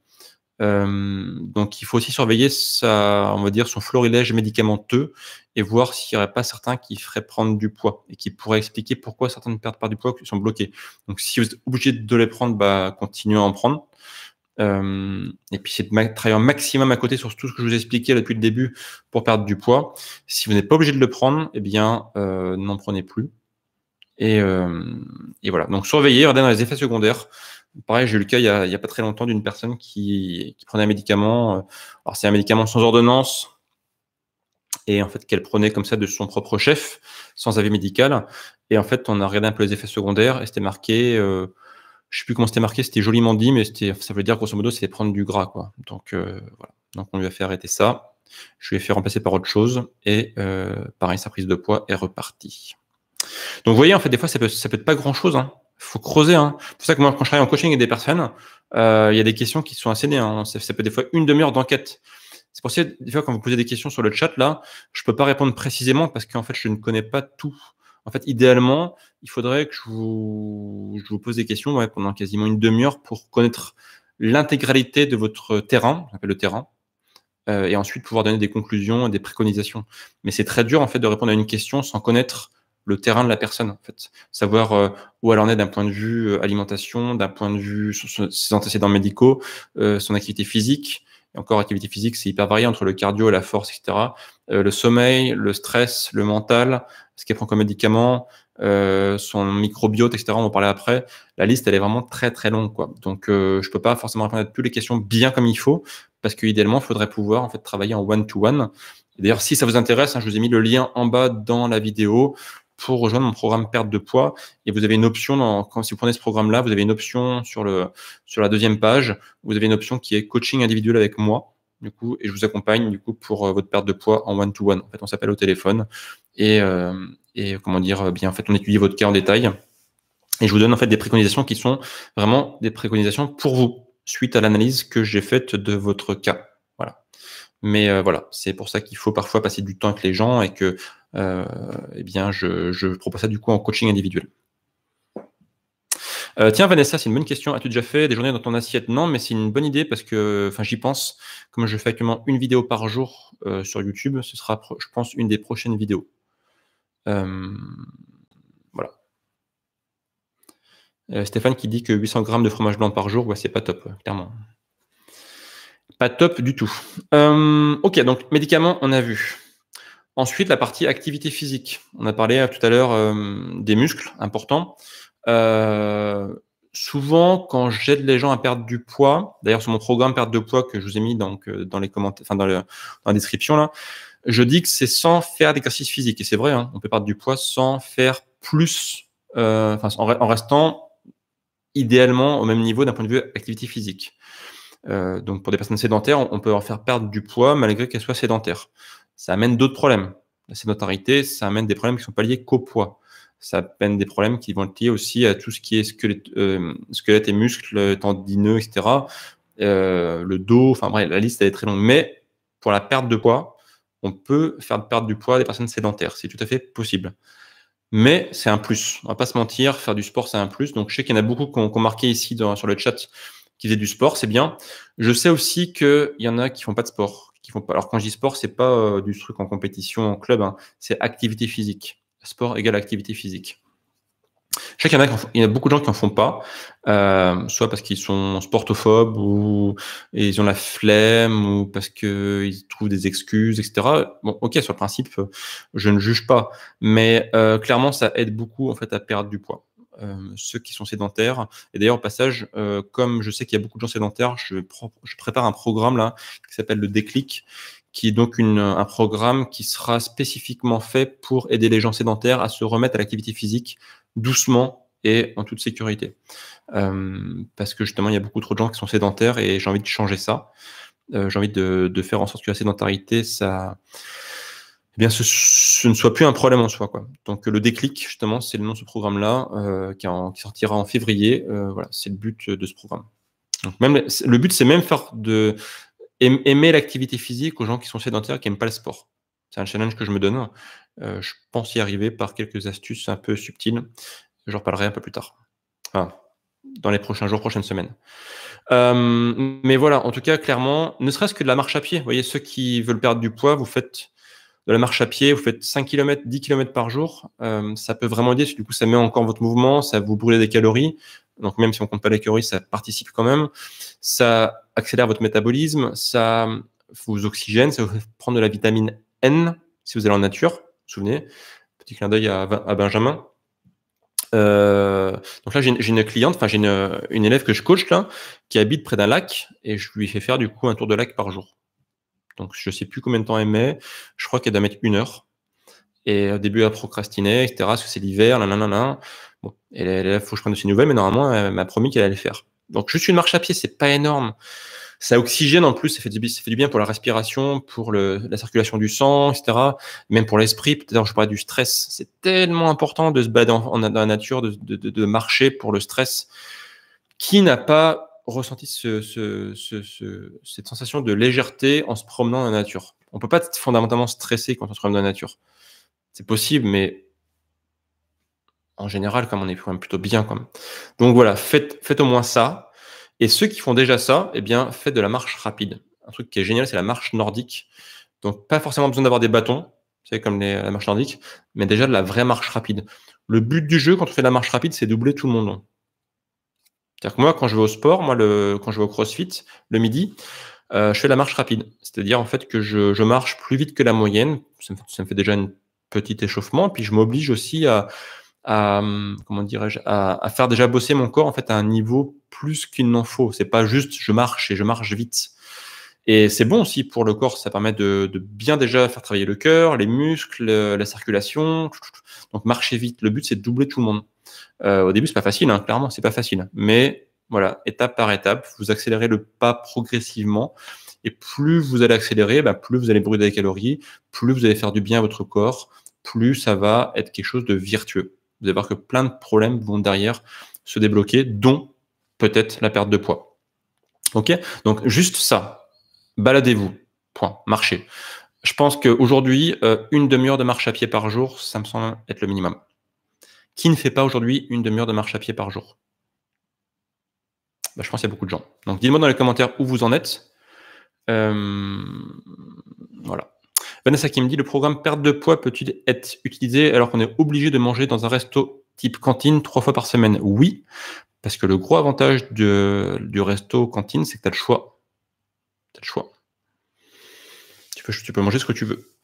Euh, donc il faut aussi surveiller sa, on va dire, son florilège médicamenteux et voir s'il n'y aurait pas certains qui feraient prendre du poids et qui pourraient expliquer pourquoi certaines perdent pas du poids sont bloqués Donc si vous êtes obligé de les prendre, bah, continuez à en prendre. Euh, et puis c'est de travailler un maximum à côté sur tout ce que je vous ai expliqué depuis le début pour perdre du poids. Si vous n'êtes pas obligé de le prendre, eh bien euh, n'en prenez plus. Et, euh, et, voilà. Donc surveillez, regardez dans les effets secondaires. Pareil, j'ai eu le cas il n'y a, pas très longtemps d'une personne qui, prenait un médicament. Euh, alors, c'est un médicament sans ordonnance et en fait qu'elle prenait comme ça de son propre chef, sans avis médical. Et en fait, on a regardé un peu les effets secondaires et c'était marqué, je euh, je sais plus comment c'était marqué, c'était joliment dit, mais ça veut dire grosso modo, c'était prendre du gras. Quoi. Donc, euh, Donc, on lui a fait arrêter ça. Je lui ai fait remplacer par autre chose et pareil, sa prise de poids est repartie. Donc, vous voyez, en fait, des fois, ça peut, être pas grand chose. Hein faut creuser. Hein. C'est pour ça que moi, quand je travaille en coaching avec des personnes, euh, il y a des questions qui sont assez nées. Ça, peut être des fois une demi-heure d'enquête. C'est pour ça que des fois, quand vous posez des questions sur le chat, là, je peux pas répondre précisément parce qu'en fait, je ne connais pas tout. En fait, idéalement, il faudrait que je vous, je vous pose des questions pendant quasiment une demi-heure pour connaître l'intégralité de votre terrain, le terrain, euh, et ensuite pouvoir donner des conclusions et des préconisations. Mais c'est très dur en fait de répondre à une question sans connaître le terrain de la personne, en fait. Savoir euh, où elle en est d'un point de vue euh, alimentation, d'un point de vue ses antécédents médicaux, euh, son activité physique. Et encore, activité physique, c'est hyper varié entre le cardio, la force, etc. Euh, le sommeil, le stress, le mental, ce qu'elle prend comme médicament, son microbiote, etc. On va en parler après. La liste, elle est vraiment très très longue, quoi. Donc, je peux pas forcément répondre à toutes les questions bien comme il faut, parce qu'idéalement, il faudrait pouvoir en fait travailler en one-to-one. D'ailleurs, si ça vous intéresse, hein, je vous ai mis le lien en bas dans la vidéo pour rejoindre mon programme perte de poids. Et vous avez une option, dans, quand, si vous prenez ce programme-là, vous avez une option sur, le, sur la deuxième page, vous avez une option qui est coaching individuel avec moi. Du coup, et je vous accompagne du coup pour euh, votre perte de poids en one-to-one. En fait, on s'appelle au téléphone et, euh, et comment dire, euh, bien en fait, on étudie votre cas en détail. Et je vous donne en fait des préconisations qui sont vraiment des préconisations pour vous, suite à l'analyse que j'ai faite de votre cas. Voilà. Mais voilà, c'est pour ça qu'il faut parfois passer du temps avec les gens et que et euh, eh bien, je, propose ça du coup en coaching individuel. Euh, tiens, Vanessa, c'est une bonne question. As-tu déjà fait des journées dans ton assiette Non, mais c'est une bonne idée parce que j'y pense. Comme je fais actuellement une vidéo par jour euh, sur YouTube, ce sera, je pense, une des prochaines vidéos. voilà. Stéphane qui dit que 800 grammes de fromage blanc par jour, ouais, c'est pas top, clairement. Pas top du tout. ok, donc médicaments, on a vu. Ensuite, la partie activité physique. On a parlé euh, tout à l'heure euh, des muscles importants. Euh, souvent, quand j'aide les gens à perdre du poids, d'ailleurs sur mon programme perte de poids que je vous ai mis donc, dans les commentaires, enfin dans, la description là, je dis que c'est sans faire d'exercice physique. Et c'est vrai, hein, on peut perdre du poids sans faire plus, en, restant idéalement au même niveau d'un point de vue activité physique. donc pour des personnes sédentaires, on, peut leur faire perdre du poids malgré qu'elles soient sédentaires ça amène d'autres problèmes. La sédentarité, ça amène des problèmes qui ne sont pas liés qu'au poids. Ça amène des problèmes qui vont être liés aussi à tout ce qui est squelette, euh, et muscles, euh, tendineux, etc. Euh, le dos, enfin bref, la liste est très longue. Mais pour la perte de poids, on peut faire perdre du poids des personnes sédentaires. C'est tout à fait possible. Mais c'est un plus. On ne va pas se mentir, faire du sport, c'est un plus. Donc je sais qu'il y en a beaucoup qui ont, marqué ici sur le chat qui faisaient du sport, c'est bien. Je sais aussi qu'il y en a qui ne font pas de sport font pas. Alors quand je dis sport, c'est pas euh, du truc en compétition, en club, hein. c'est activité physique. Sport égale activité physique. Je sais qu'il y, a beaucoup de gens qui en font pas, euh, soit parce qu'ils sont sportophobes ou ils ont la flemme ou parce qu'ils trouvent des excuses, etc. Bon, ok, sur le principe, euh, je ne juge pas, mais clairement, ça aide beaucoup en fait à perdre du poids. Euh, ceux qui sont sédentaires. Et d'ailleurs, au passage, euh, comme je sais qu'il y a beaucoup de gens sédentaires, je, je prépare un programme là qui s'appelle le déclic, qui est donc un programme qui sera spécifiquement fait pour aider les gens sédentaires à se remettre à l'activité physique doucement et en toute sécurité. Euh, parce que justement, il y a beaucoup trop de gens qui sont sédentaires et j'ai envie de changer ça. j'ai envie de, de, faire en sorte que la sédentarité, ça, eh bien, ce, ne soit plus un problème en soi. Quoi. Donc, le déclic, justement, c'est le nom de ce programme-là euh, qui, sortira en février. Euh, voilà, c'est le but de ce programme. même, le but, c'est même faire de aimer l'activité physique aux gens qui sont sédentaires, qui n'aiment pas le sport. C'est un challenge que je me donne. Euh, je pense y arriver par quelques astuces un peu subtiles. je reparlerai un peu plus tard. dans les prochains jours, prochaines semaines. mais voilà, en tout cas, clairement, ne serait-ce que de la marche à pied. voyez, ceux qui veulent perdre du poids, vous faites de la marche à pied, vous faites 5 km, 10 km par jour, euh, ça peut vraiment aider, du coup, ça met encore votre mouvement, ça vous brûle des calories. Donc, même si on compte pas les calories, ça participe quand même. Ça accélère votre métabolisme, ça vous oxygène, ça vous prendre de la vitamine N si vous allez en nature. vous souvenez, petit clin d'œil à, Benjamin. Euh, donc là, j'ai une, cliente, enfin j'ai une, élève que je coache, là, qui habite près d'un lac, et je lui fais faire du coup un tour de lac par jour. Donc, je ne sais plus combien de temps elle met. Je crois qu'elle doit mettre une heure. Et au euh, début, elle procrastiné, etc. Parce que c'est l'hiver, là. Bon, elle, elle, faut que je prenne de ses nouvelles, mais normalement, elle m'a promis qu'elle allait le faire. Donc, juste une marche à pied, c'est pas énorme. Ça oxygène en plus, ça fait, du, bien pour la respiration, pour la circulation du sang, etc. Même pour l'esprit. Peut-être je parlais du stress. C'est tellement important de se battre dans la nature, de marcher pour le stress. Qui n'a pas ressenti cette sensation de légèreté en se promenant dans la nature. On ne peut pas être fondamentalement stressé quand on se promène dans la nature. C'est possible, mais en général, comme on est quand même plutôt bien. Quand même. Donc voilà, faites, au moins ça. Et ceux qui font déjà ça, eh bien, faites de la marche rapide. Un truc qui est génial, c'est la marche nordique. Donc pas forcément besoin d'avoir des bâtons, c'est comme la marche nordique, mais déjà de la vraie marche rapide. Le but du jeu, quand on fait de la marche rapide, c'est doubler tout le monde cest que moi, quand je vais au sport, moi, le, quand je vais au crossfit, le midi, euh, je fais la marche rapide. C'est-à-dire, en fait, que je, marche plus vite que la moyenne. Ça me, fait déjà un petit échauffement. Puis, je m'oblige aussi à, comment dirais-je, à, faire déjà bosser mon corps, en fait, à un niveau plus qu'il n'en faut. C'est pas juste je marche et je marche vite. Et c'est bon aussi pour le corps, ça permet de, de, bien déjà faire travailler le cœur, les muscles, la circulation. Donc marcher vite, le but c'est de doubler tout le monde. Euh, au début, c'est pas facile, hein, clairement, c'est pas facile. Mais voilà, étape par étape, vous accélérez le pas progressivement. Et plus vous allez accélérer, bah, plus vous allez brûler des calories, plus vous allez faire du bien à votre corps, plus ça va être quelque chose de virtueux. Vous allez voir que plein de problèmes vont derrière se débloquer, dont peut-être la perte de poids. Ok Donc juste ça. Baladez-vous. Point. Marchez. Je pense qu'aujourd'hui, euh, une demi-heure de marche à pied par jour, ça me semble être le minimum. Qui ne fait pas aujourd'hui une demi-heure de marche à pied par jour bah, Je pense qu'il y a beaucoup de gens. Donc dites-moi dans les commentaires où vous en êtes. Euh, voilà. Vanessa qui me dit le programme perte de poids peut-il être utilisé alors qu'on est obligé de manger dans un resto type cantine trois fois par semaine Oui, parce que le gros avantage du resto cantine, c'est que tu as le choix. Tu as le choix. tu peux manger ce que tu veux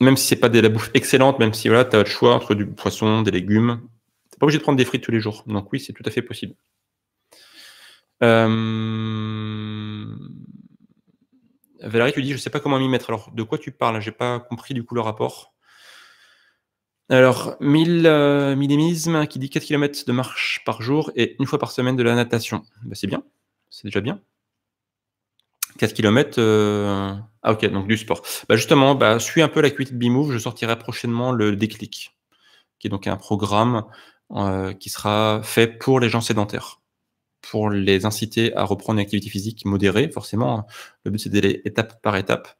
même si c'est pas de la bouffe excellente, même si voilà, tu as le choix entre du poisson, des légumes, tu pas obligé de prendre des frites tous les jours. Donc oui, c'est tout à fait possible. Euh, Valérie, tu dis, je sais pas comment m'y mettre. Alors, de quoi tu parles J'ai pas compris du coup le rapport. Alors, 1000 euh, minimismes qui dit 4 km de marche par jour et une fois par semaine de la natation. Bah, c'est bien, c'est déjà bien. 4 km. Euh, ah, ok, donc du sport. Bah, justement, bah, suis un peu la cuite de Move. Je sortirai prochainement le déclic, qui est donc un programme euh, qui sera fait pour les gens sédentaires, pour les inciter à reprendre une activité physique modérée, forcément. Hein. Le but, c'est d'aller étape par étape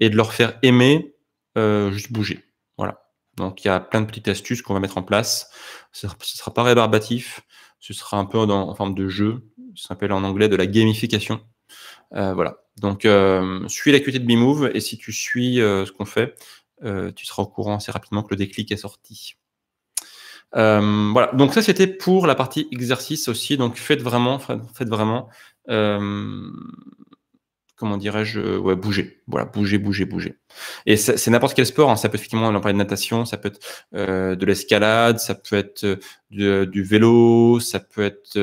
et de leur faire aimer euh, juste bouger. Voilà. Donc, il y a plein de petites astuces qu'on va mettre en place. Ce ne sera pas rébarbatif. Ce sera un peu en forme de jeu. Ça s'appelle en anglais de la gamification. Euh, voilà. Donc, euh, suis l'actualité de Bimove et si tu suis euh, ce qu'on fait, tu seras au courant assez rapidement que le déclic est sorti. voilà, donc ça c'était pour la partie exercice aussi. Donc faites vraiment, faites vraiment, comment dirais-je, ouais, bouger. Voilà, bouger, bouger, bouger. Et c'est n'importe quel sport. Hein. Ça peut effectivement, on en parlait de natation, ça peut être de l'escalade, ça peut être du vélo, ça peut être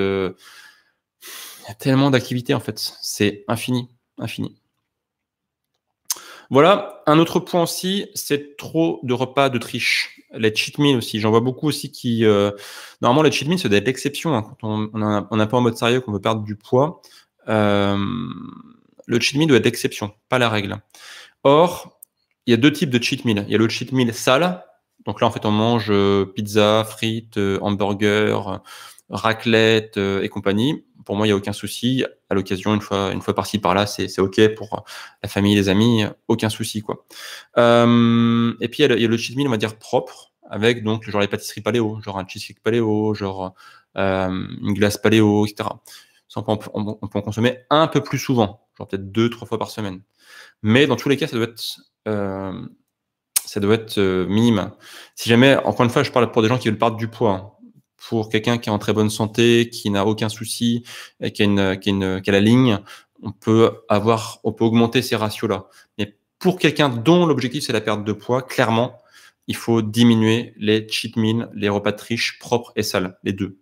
il y a tellement d'activités en fait. C'est infini, infini. Voilà, un autre point aussi, c'est trop de repas de triche. Les cheat meals aussi, j'en vois beaucoup aussi qui... Euh, normalement, les cheat meals, c'est être l'exception. Hein, quand on, on, a, pas en mode sérieux, qu'on veut perdre du poids, euh, le cheat meal doit être l'exception, pas la règle. Or, il y a deux types de cheat meals. Il y a le cheat meal sale. Donc là, en fait, on mange euh, pizza, frites, hamburger, raclette euh, et compagnie, pour moi, il n'y a aucun souci. À l'occasion, une fois, une fois par-ci, par-là, c'est OK pour la famille, les amis, aucun souci. Quoi. Euh, et puis, il y, a le, y meal, on va dire, propre, avec donc genre les pâtisseries paléo, genre un cheesecake paléo, genre euh, une glace paléo, etc. on, peut, en consommer un peu plus souvent, genre peut-être deux, trois fois par semaine. Mais dans tous les cas, ça doit être... ça doit être minime. Si jamais, encore une fois, je parle pour des gens qui veulent perdre du poids, hein, pour quelqu'un qui est en très bonne santé, qui n'a aucun souci, et qui a, la ligne, on peut avoir, on peut augmenter ces ratios-là. Mais pour quelqu'un dont l'objectif c'est la perte de poids, clairement, il faut diminuer les cheat meals, les repas de propres et sales, les deux.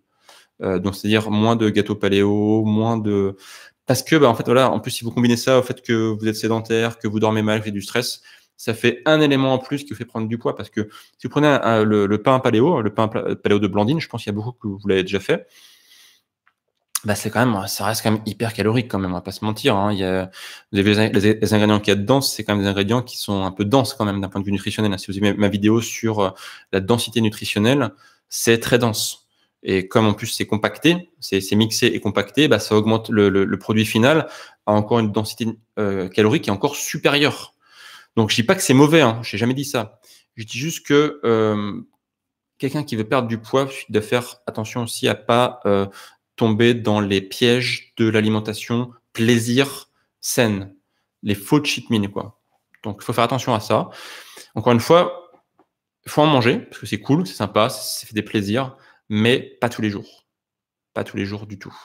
Euh, donc c'est-à-dire moins de gâteaux paléo, moins de parce que bah, en fait voilà, en plus si vous combinez ça au fait que vous êtes sédentaire, que vous dormez mal, que vous avez du stress, ça fait un élément en plus qui fait prendre du poids. Parce que si vous prenez le, pain paléo, le pain paléo de Blandine, je pense qu'il y a beaucoup que vous l'avez déjà fait. Bah c'est quand même, ça reste quand même hyper calorique quand même, on va pas se mentir. Hein. Il y vous les, ingrédients qu'il y a dedans, c'est quand même des ingrédients qui sont un peu denses quand même d'un point de vue nutritionnel. Hein. Si vous avez ma vidéo sur euh, la densité nutritionnelle, c'est très dense. Et comme en plus c'est compacté, c'est mixé et compacté, bah ça augmente le, produit final à encore une densité euh, calorique qui est encore supérieure donc, je dis pas que c'est mauvais, hein. je n'ai jamais dit ça. Je dis juste que euh, quelqu'un qui veut perdre du poids, il doit faire attention aussi à pas euh, tomber dans les pièges de l'alimentation plaisir saine, les faux cheat meals, quoi. Donc, il faut faire attention à ça. Encore une fois, il faut en manger parce que c'est cool, c'est sympa, ça fait des plaisirs, mais pas tous les jours. Pas tous les jours du tout.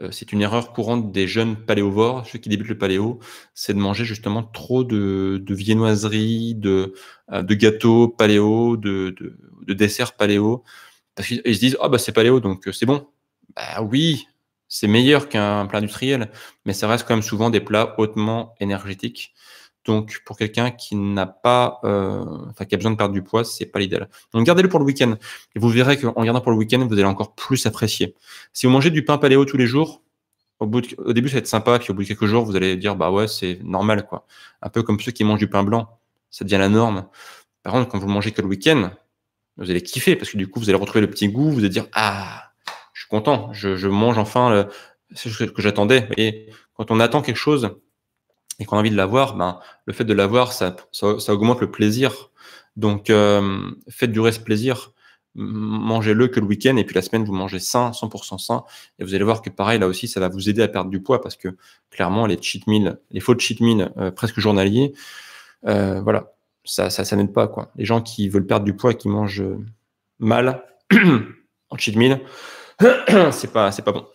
Euh, c'est une erreur courante des jeunes paléovores, ceux qui débutent le paléo, c'est de manger justement trop de, de viennoiseries, de, euh, gâteaux paléo, de, de desserts paléo, parce qu'ils se disent ah bah c'est paléo donc euh, c'est bon. Bah oui, c'est meilleur qu'un plat industriel, mais ça reste quand même souvent des plats hautement énergétiques. Donc, pour quelqu'un qui n'a pas, euh, qui a besoin de perdre du poids, c'est pas l'idéal. Donc, gardez-le pour le week-end. Et vous verrez qu'en gardant pour le week-end, vous allez encore plus apprécier. Si vous mangez du pain paléo tous les jours, au, début, ça va être sympa, puis au bout de quelques jours, vous allez dire, bah ouais, c'est normal, quoi. Un peu comme ceux qui mangent du pain blanc. Ça devient la norme. Par contre, quand vous mangez que le week-end, vous allez kiffer parce que du coup, vous allez retrouver le petit goût, vous allez dire, ah, je suis content, je, mange enfin le, ce que j'attendais. Et quand on attend quelque chose, et qu'on a envie de l'avoir, ben, le fait de l'avoir, ça, ça, augmente le plaisir. Donc, euh, faites durer ce plaisir, mangez-le que le week-end, et puis la semaine, vous mangez sain, 100% sain, et vous allez voir que pareil, là aussi, ça va vous aider à perdre du poids, parce que clairement, les cheat meals, les faux cheat meals euh, presque journaliers, euh, voilà, ça, ça, n'aide pas. Quoi. Les gens qui veulent perdre du poids, et qui mangent mal en cheat meal, c'est pas, pas bon.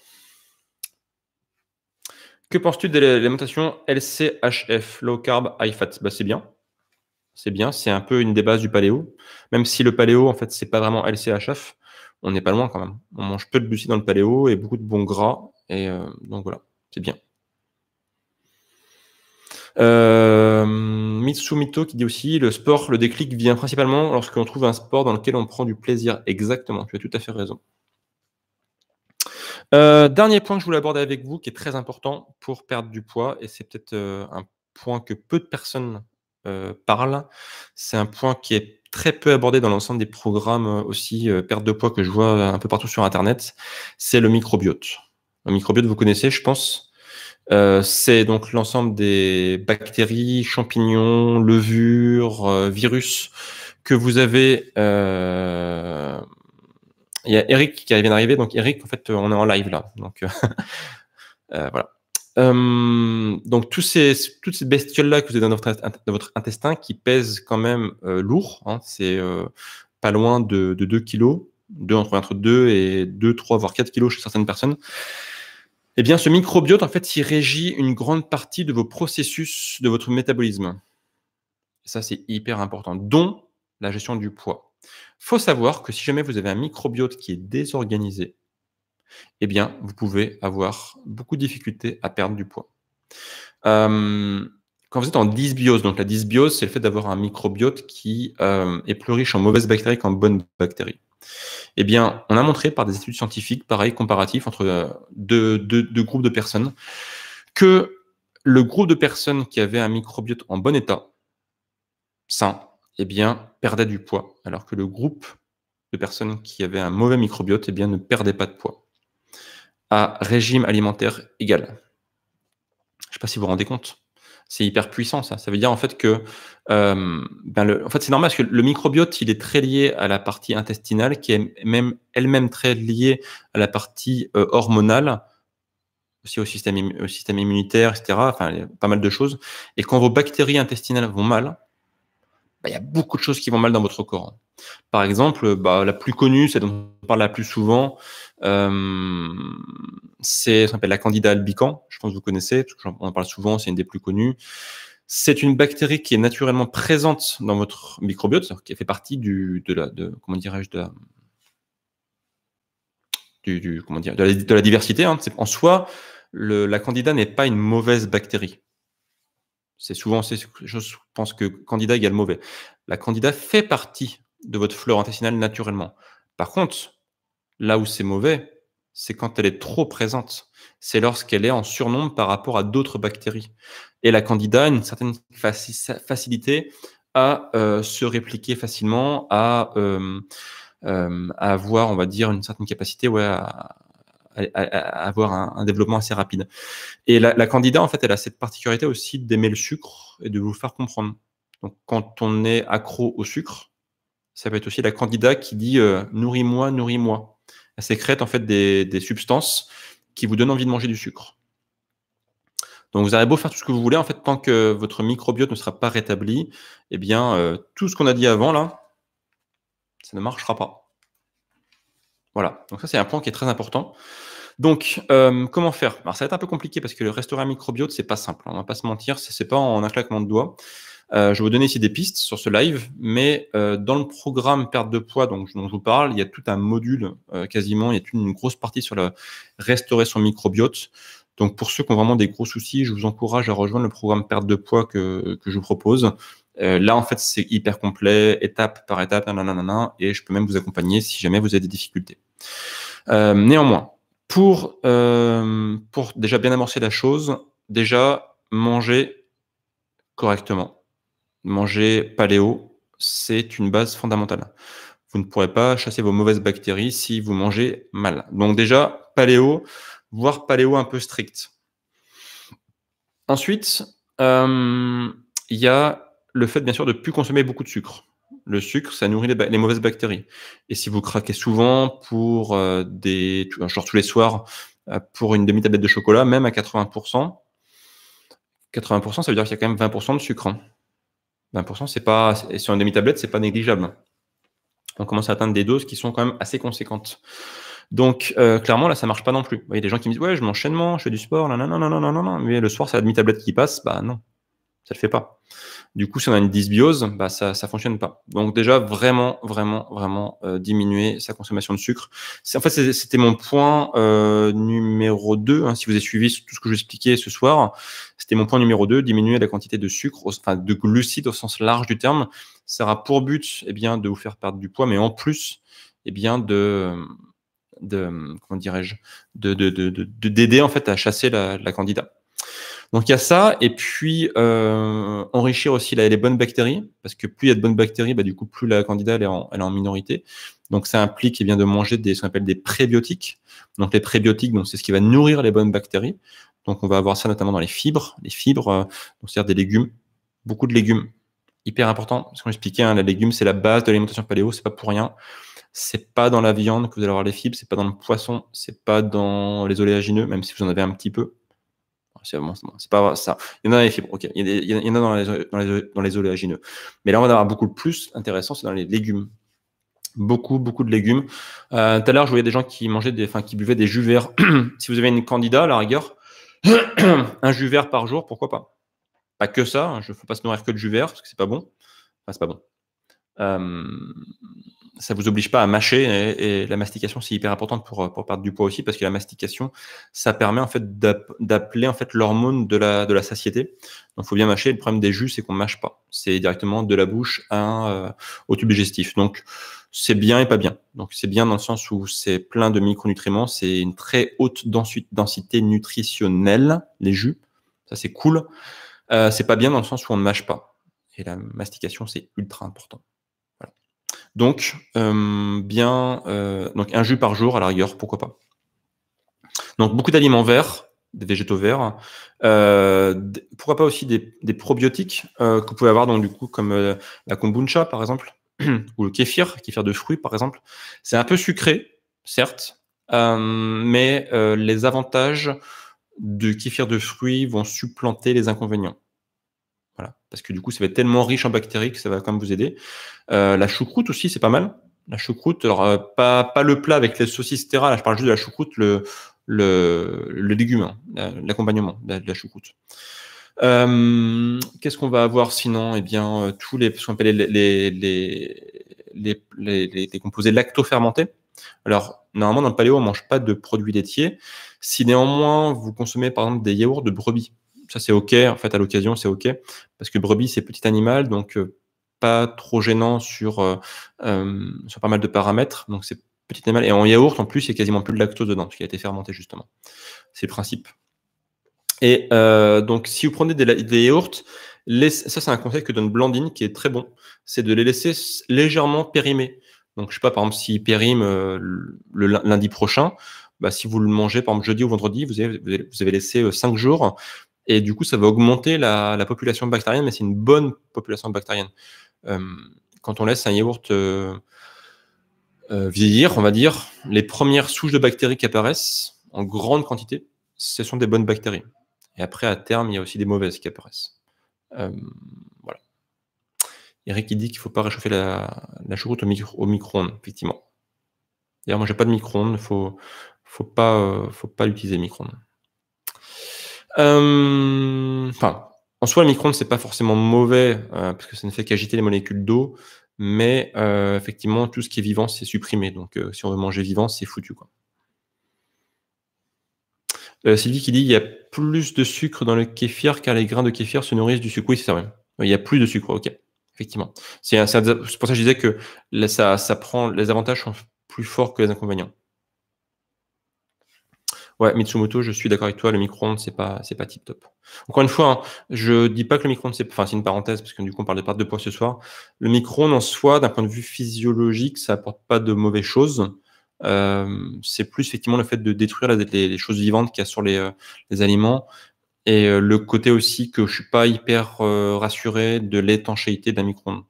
Que penses-tu de l'alimentation LCHF, low carb, high fat bah, C'est bien. C'est bien, c'est un peu une des bases du paléo. Même si le paléo, en fait, c'est pas vraiment LCHF, on n'est pas loin quand même. On mange peu de glucides dans le paléo et beaucoup de bons gras. Et euh, donc voilà, c'est bien. Euh, Mitsumito qui dit aussi le sport, le déclic vient principalement lorsqu'on trouve un sport dans lequel on prend du plaisir. Exactement, tu as tout à fait raison. Euh, dernier point que je voulais aborder avec vous, qui est très important pour perdre du poids, et c'est peut-être euh, un point que peu de personnes euh, parlent. C'est un point qui est très peu abordé dans l'ensemble des programmes aussi perte de poids que je vois un peu partout sur Internet. C'est le microbiote. Le microbiote, vous connaissez, je pense. c'est donc l'ensemble des bactéries, champignons, levures, virus que vous avez il y a Eric qui vient d'arriver. Donc, Eric, en fait, euh, on est en live là. Donc, euh, euh, voilà. donc, tous ces, toutes ces bestioles-là que vous avez dans votre, intestin qui pèsent quand même lourd, hein, c'est pas loin de, 2 kg, entre, entre 2 et 2, 3, voire 4 kg chez certaines personnes. Eh bien, ce microbiote, en fait, il régit une grande partie de vos processus, de votre métabolisme. Ça, c'est hyper important, dont la gestion du poids faut savoir que si jamais vous avez un microbiote qui est désorganisé, eh bien, vous pouvez avoir beaucoup de difficultés à perdre du poids. quand vous êtes en dysbiose, donc la dysbiose, c'est le fait d'avoir un microbiote qui euh, est plus riche en mauvaises bactéries qu'en bonnes bactéries. Eh bien, on a montré par des études scientifiques, pareil, comparatifs entre euh, deux, groupes de personnes, que le groupe de personnes qui avait un microbiote en bon état, sain, eh bien, perdait du poids, alors que le groupe de personnes qui avaient un mauvais microbiote eh bien, ne perdait pas de poids, à régime alimentaire égal. Je ne sais pas si vous vous rendez compte. C'est hyper puissant, ça. Ça veut dire en fait que euh, ben, en fait, c'est normal parce que le microbiote, il est très lié à la partie intestinale, qui est même elle-même très liée à la partie euh, hormonale, aussi au système, au système immunitaire, etc. Enfin, pas mal de choses. Et quand vos bactéries intestinales vont mal, bah, y a beaucoup de choses qui vont mal dans votre corps. Par exemple, bah, la plus connue, celle dont on parle la plus souvent, euh, c'est ce la candida albicans. Je pense que vous connaissez, on en parle souvent, c'est une des plus connues. C'est une bactérie qui est naturellement présente dans votre microbiote, qui fait partie du, de la, de, comment dirais-je, de comment de la, diversité. Hein. En soi, la candida n'est pas une mauvaise bactérie. C'est souvent, je pense que candidat égale mauvais. La candidat fait partie de votre flore intestinale naturellement. Par contre, là où c'est mauvais, c'est quand elle est trop présente. C'est lorsqu'elle est en surnombre par rapport à d'autres bactéries. Et la candida a une certaine facilité à euh, se répliquer facilement, euh, euh, à, avoir, on va dire, une certaine capacité à, avoir un, développement assez rapide. Et la, la candidat, en fait, elle a cette particularité aussi d'aimer le sucre et de vous faire comprendre. Donc, quand on est accro au sucre, ça peut être aussi la candidat qui dit euh, nourris-moi, nourris-moi. Elle sécrète en fait des, substances qui vous donnent envie de manger du sucre. Donc vous avez beau faire tout ce que vous voulez, en fait, tant que votre microbiote ne sera pas rétabli, eh bien euh, tout ce qu'on a dit avant là, ça ne marchera pas. Voilà. Donc ça c'est un point qui est très important. Donc, euh, comment faire Alors, ça va être un peu compliqué parce que le restaurer un microbiote, c'est pas simple. Hein, on va pas se mentir, c'est pas en un claquement de doigts. Euh, je vais vous donner ici des pistes sur ce live, mais euh, dans le programme perte de poids donc, dont je vous parle, il y a tout un module quasiment, il y a une, grosse partie sur le restaurer son microbiote. Donc pour ceux qui ont vraiment des gros soucis, je vous encourage à rejoindre le programme perte de poids que, que je vous propose. là, en fait, c'est hyper complet, étape par étape, nanana, et je peux même vous accompagner si jamais vous avez des difficultés. néanmoins, pour, euh, pour déjà bien amorcer la chose, déjà manger correctement. Manger paléo, c'est une base fondamentale. Vous ne pourrez pas chasser vos mauvaises bactéries si vous mangez mal. Donc déjà, paléo, voire paléo un peu strict. Ensuite, euh, il y a le fait, bien sûr, de ne plus consommer beaucoup de sucre le sucre, ça nourrit les, mauvaises bactéries. Et si vous craquez souvent pour euh, des, genre tous les soirs, euh, pour une demi-tablette de chocolat, même à 80%, 80%, ça veut dire qu'il y a quand même 20% de sucre. 20%, hein. c'est pas, et sur une demi-tablette, c'est pas négligeable. On commence à atteindre des doses qui sont quand même assez conséquentes. Donc, euh, clairement, là, ça marche pas non plus. Vous voyez, des gens qui me disent, ouais, je m'enchaînement, je fais du sport, non, non, non, non, non, non, mais le soir, c'est la demi-tablette qui passe, bah non ça le fait pas. Du coup, si on a une dysbiose, bah, ça ne fonctionne pas. Donc déjà, vraiment, vraiment, vraiment euh, diminuer sa consommation de sucre. En fait, c'était mon point euh, numéro 2. Hein, si vous avez suivi tout ce que j'expliquais ce soir, c'était mon point numéro 2, diminuer la quantité de sucre, enfin de glucides au sens large du terme. Ça aura pour but eh bien, de vous faire perdre du poids, mais en plus, eh bien, de de comment dirais-je de d'aider en fait à chasser la, la candida. Donc il y a ça, et puis euh, enrichir aussi les bonnes bactéries, parce que plus il y a de bonnes bactéries, bah, du coup, plus la candida est, en, minorité. Donc ça implique et bien, de manger des, ce qu'on appelle des prébiotiques. Donc les prébiotiques, donc, c'est ce qui va nourrir les bonnes bactéries. Donc on va avoir ça notamment dans les fibres, les fibres, euh, donc, c'est-à-dire des légumes, beaucoup de légumes, hyper important, parce qu'on expliquait, hein, les légumes c'est la base de l'alimentation paléo, c'est pas pour rien c'est pas dans la viande que vous allez avoir les fibres, c'est pas dans le poisson, c'est pas dans les oléagineux, même si vous en avez un petit peu. C'est pas ça. Il y en a dans les fibres, ok. Il y, en a dans les, dans oléagineux. Mais là, on va en avoir beaucoup plus intéressant, c'est dans les légumes beaucoup, beaucoup de légumes. Euh, tout à l'heure, je voyais des gens qui mangeaient des, enfin, qui buvaient des jus verts. si vous avez une candida, à la rigueur, un jus vert par jour, pourquoi pas Pas que ça. Il hein, ne faut pas se nourrir que de jus vert parce que c'est pas bon. Enfin, c'est pas bon. Euh, ça vous oblige pas à mâcher et, la mastication c'est hyper importante pour, pour perdre du poids aussi parce que la mastication ça permet en fait d'appeler en fait l'hormone de la, de la satiété donc faut bien mâcher le problème des jus c'est qu'on mâche pas c'est directement de la bouche à, euh, au tube digestif donc c'est bien et pas bien donc c'est bien dans le sens où c'est plein de micronutriments c'est une très haute densité nutritionnelle les jus ça c'est cool euh, c'est pas bien dans le sens où on ne mâche pas et la mastication c'est ultra important donc, euh, bien, euh, donc un jus par jour à la rigueur, pourquoi pas. Donc, beaucoup d'aliments verts, des végétaux verts. Euh, pourquoi pas aussi des, probiotiques que vous pouvez avoir, donc, du coup, comme la kombucha, par exemple, ou le kéfir, kéfir de fruits, par exemple. C'est un peu sucré, certes, mais les avantages du kéfir de fruits vont supplanter les inconvénients parce que du coup, ça va être tellement riche en bactéries que ça va quand même vous aider. Euh, la choucroute aussi, c'est pas mal. La choucroute, alors euh, pas, pas le plat avec les saucisses, etc. Là, je parle juste de la choucroute, le, le, le légume, hein, l'accompagnement de, la choucroute. Euh, Qu'est-ce qu'on va avoir sinon Eh bien, euh, tous les, ce qu'on appelle les, les, les, les composés lactofermentés. Alors, normalement, dans le paléo, on ne mange pas de produits laitiers. Si néanmoins, vous consommez par exemple des yaourts de brebis, ça c'est ok, en fait à l'occasion c'est ok, parce que brebis c'est petit animal, donc euh, pas trop gênant euh, euh, sur, pas mal de paramètres, donc c'est petit animal, et en yaourt en plus il y a quasiment plus de lactose dedans, parce qu'il a été fermenté justement. C'est le principe. Et donc si vous prenez des, yaourts, ça c'est un conseil que donne Blandine qui est très bon, c'est de les laisser légèrement périmer. Donc je sais pas, par exemple, s'ils périment le lundi prochain, bah, si vous le mangez, par exemple, jeudi ou vendredi, vous avez, vous avez laissé 5 jours. Et du coup, ça va augmenter la, population bactérienne, mais c'est une bonne population bactérienne. Euh, quand on laisse un yaourt euh, euh, vieillir, on va dire, les premières souches de bactéries qui apparaissent en grande quantité, ce sont des bonnes bactéries. Et après, à terme, il y a aussi des mauvaises qui apparaissent. Eric, il dit qu'il ne faut pas réchauffer la, la choucroute au, micro, ondes effectivement. D'ailleurs, moi, j'ai pas de micro-ondes, il ne faut pas, utiliser micro-ondes. Euh, enfin, en soi, le micro-ondes, c'est pas forcément mauvais, euh, parce que ça ne fait qu'agiter les molécules d'eau, mais euh, effectivement, tout ce qui est vivant, c'est supprimé. Donc, si on veut manger vivant, c'est foutu. Quoi. Sylvie qui dit il y a plus de sucre dans le kéfir car les grains de kéfir se nourrissent du sucre. Oui, c'est vrai. Il y a plus de sucre, ok. Effectivement. C'est pour ça que je disais que ça, prend, les avantages sont plus forts que les inconvénients. Ouais, Mitsumoto, je suis d'accord avec toi, le micro-ondes, c'est pas, c'est pas tip top. Encore une fois, hein, je dis pas que le micro-ondes, c'est, enfin, c'est une parenthèse, parce que du coup, on parle de de poids ce soir. Le micro-ondes, en soi, d'un point de vue physiologique, ça apporte pas de mauvaises choses. Euh, c'est plus effectivement le fait de détruire les, choses vivantes qu'il y a sur les, euh, aliments. Et euh, le côté aussi que je suis pas hyper rassuré de l'étanchéité d'un micro-ondes.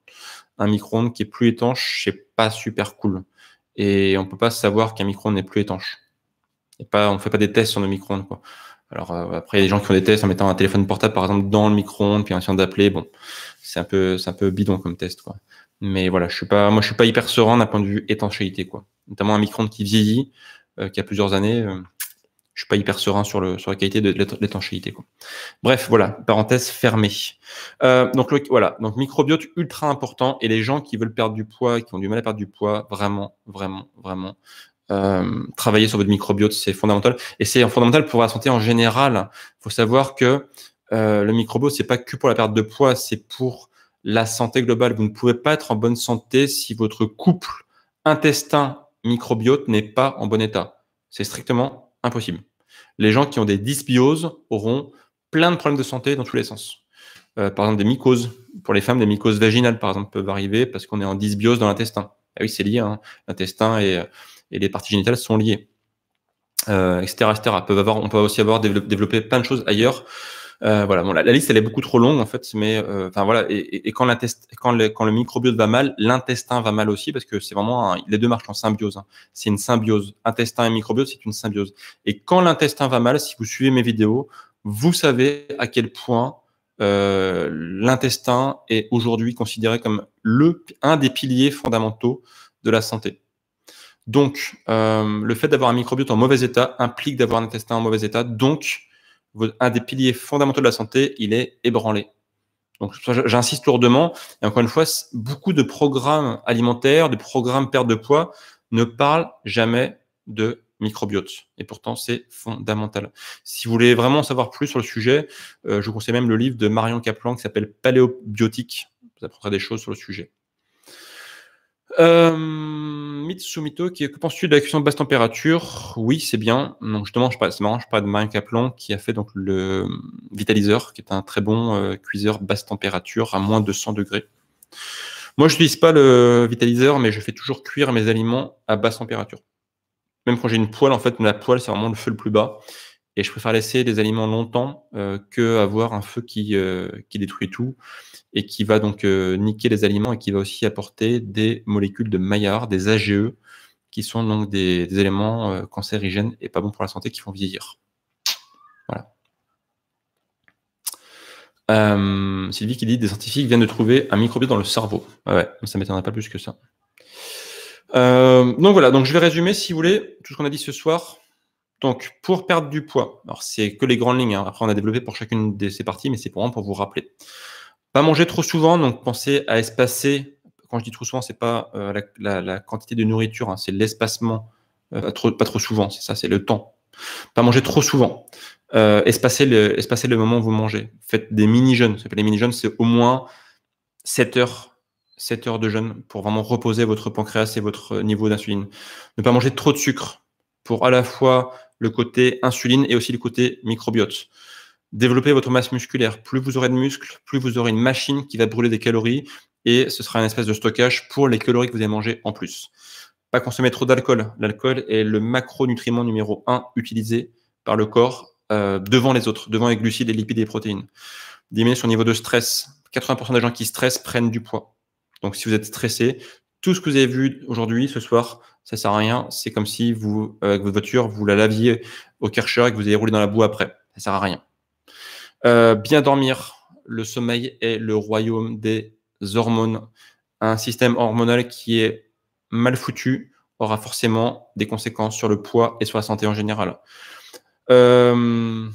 Un micro-ondes qui est plus étanche, c'est pas super cool. Et on peut pas savoir qu'un micro-ondes n'est plus étanche on ne fait pas des tests sur nos micro-ondes. Quoi. Alors euh, après, il y a des gens qui font des tests en mettant un téléphone portable, par exemple, dans le micro-ondes, puis en essayant d'appeler. Bon, c'est un peu, c'est un peu bidon comme test, quoi. Mais voilà, je suis pas, moi, je suis pas hyper serein d'un point de vue étanchéité, quoi. Notamment un micro-ondes qui vieillit, euh, qui a plusieurs années. je euh, je suis pas hyper serein sur le sur la qualité de, l'étanchéité, quoi. Bref, voilà, parenthèse fermée. donc voilà, donc microbiote ultra important et les gens qui veulent perdre du poids, qui ont du mal à perdre du poids, vraiment, vraiment, vraiment, euh, travailler sur votre microbiote, c'est fondamental. Et c'est fondamental pour la santé en général. Il faut savoir que euh, le microbiote, c'est pas que pour la perte de poids, c'est pour la santé globale. Vous ne pouvez pas être en bonne santé si votre couple intestin-microbiote n'est pas en bon état. C'est strictement impossible. Les gens qui ont des dysbioses auront plein de problèmes de santé dans tous les sens. Euh, par exemple, des mycoses. Pour les femmes, des mycoses vaginales, par exemple, peuvent arriver parce qu'on est en dysbiose dans l'intestin. Ah oui, c'est lié. Hein. L'intestin est et les parties génitales sont liées, euh, etc., Peuvent avoir, on peut aussi avoir développé plein de choses ailleurs. Euh, voilà, la, liste elle est beaucoup trop longue en fait, mais euh, enfin voilà, et, quand, quand, le, quand le microbiote va mal, l'intestin va mal aussi parce que c'est vraiment les deux marchent en symbiose. Hein. C'est une symbiose, intestin et microbiote, c'est une symbiose. Et quand l'intestin va mal, si vous suivez mes vidéos, vous savez à quel point euh, l'intestin est aujourd'hui considéré comme le, un des piliers fondamentaux de la santé. Donc, euh, le fait d'avoir un microbiote en mauvais état implique d'avoir un intestin en mauvais état. Donc, un des piliers fondamentaux de la santé, il est ébranlé. Donc, j'insiste lourdement. Et encore une fois, beaucoup de programmes alimentaires, de programmes perte de poids ne parlent jamais de microbiote. Et pourtant, c'est fondamental. Si vous voulez vraiment savoir plus sur le sujet, euh, je vous conseille même le livre de Marion Caplan qui s'appelle Paléobiotique. Vous apprendrez des choses sur le sujet. Euh, Mitsumito, qui, que penses-tu de la cuisson de basse température Oui, c'est bien. Donc justement, je parle, c'est marrant, je pas de Marin Caplon qui a fait donc le Vitaliseur, qui est un très bon euh, cuiseur basse température à moins de 100 degrés. Moi, je n'utilise pas le Vitaliseur, mais je fais toujours cuire mes aliments à basse température. Même quand j'ai une poêle, en fait, la poêle, c'est vraiment le feu le plus bas. Et je préfère laisser des aliments longtemps euh, que avoir un feu qui, euh, qui, détruit tout et qui va donc euh, niquer les aliments et qui va aussi apporter des molécules de Maillard, des AGE, qui sont donc des, éléments cancérigènes et pas bons pour la santé qui font vieillir. Voilà. Sylvie qui dit des scientifiques viennent de trouver un microbiote dans le cerveau. ouais, ça m'étonnerait pas plus que ça. donc voilà, donc je vais résumer si vous voulez tout ce qu'on a dit ce soir. Donc, pour perdre du poids, alors c'est que les grandes lignes, hein. après on a développé pour chacune de ces parties, mais c'est pour, pour vous rappeler. Pas manger trop souvent, donc pensez à espacer. Quand je dis trop souvent, ce n'est pas euh, la, quantité de nourriture, hein, c'est l'espacement. Euh, pas, trop, souvent, c'est ça, c'est le temps. Pas manger trop souvent. Euh, espacer, le, moment où vous mangez. Faites des mini-jeûnes. Les mini-jeûnes, c'est au moins 7 heures 7 heures de jeûne pour vraiment reposer votre pancréas et votre niveau d'insuline. Ne pas manger trop de sucre pour à la fois le côté insuline et aussi le côté microbiote. Développez votre masse musculaire. Plus vous aurez de muscles, plus vous aurez une machine qui va brûler des calories et ce sera un espèce de stockage pour les calories que vous allez manger en plus. Pas consommer trop d'alcool. L'alcool est le macronutriment numéro un utilisé par le corps euh, devant les autres, devant les glucides, les lipides et les protéines. Diminuer son niveau de stress. 80% des gens qui stressent prennent du poids. Donc si vous êtes stressé, tout ce que vous avez vu aujourd'hui, ce soir, ça sert à rien. C'est comme si vous, avec votre voiture, vous la laviez au kercher et que vous allez rouler dans la boue après. Ça sert à rien. Euh, bien dormir. Le sommeil est le royaume des hormones. Un système hormonal qui est mal foutu aura forcément des conséquences sur le poids et sur la santé en général. Euh,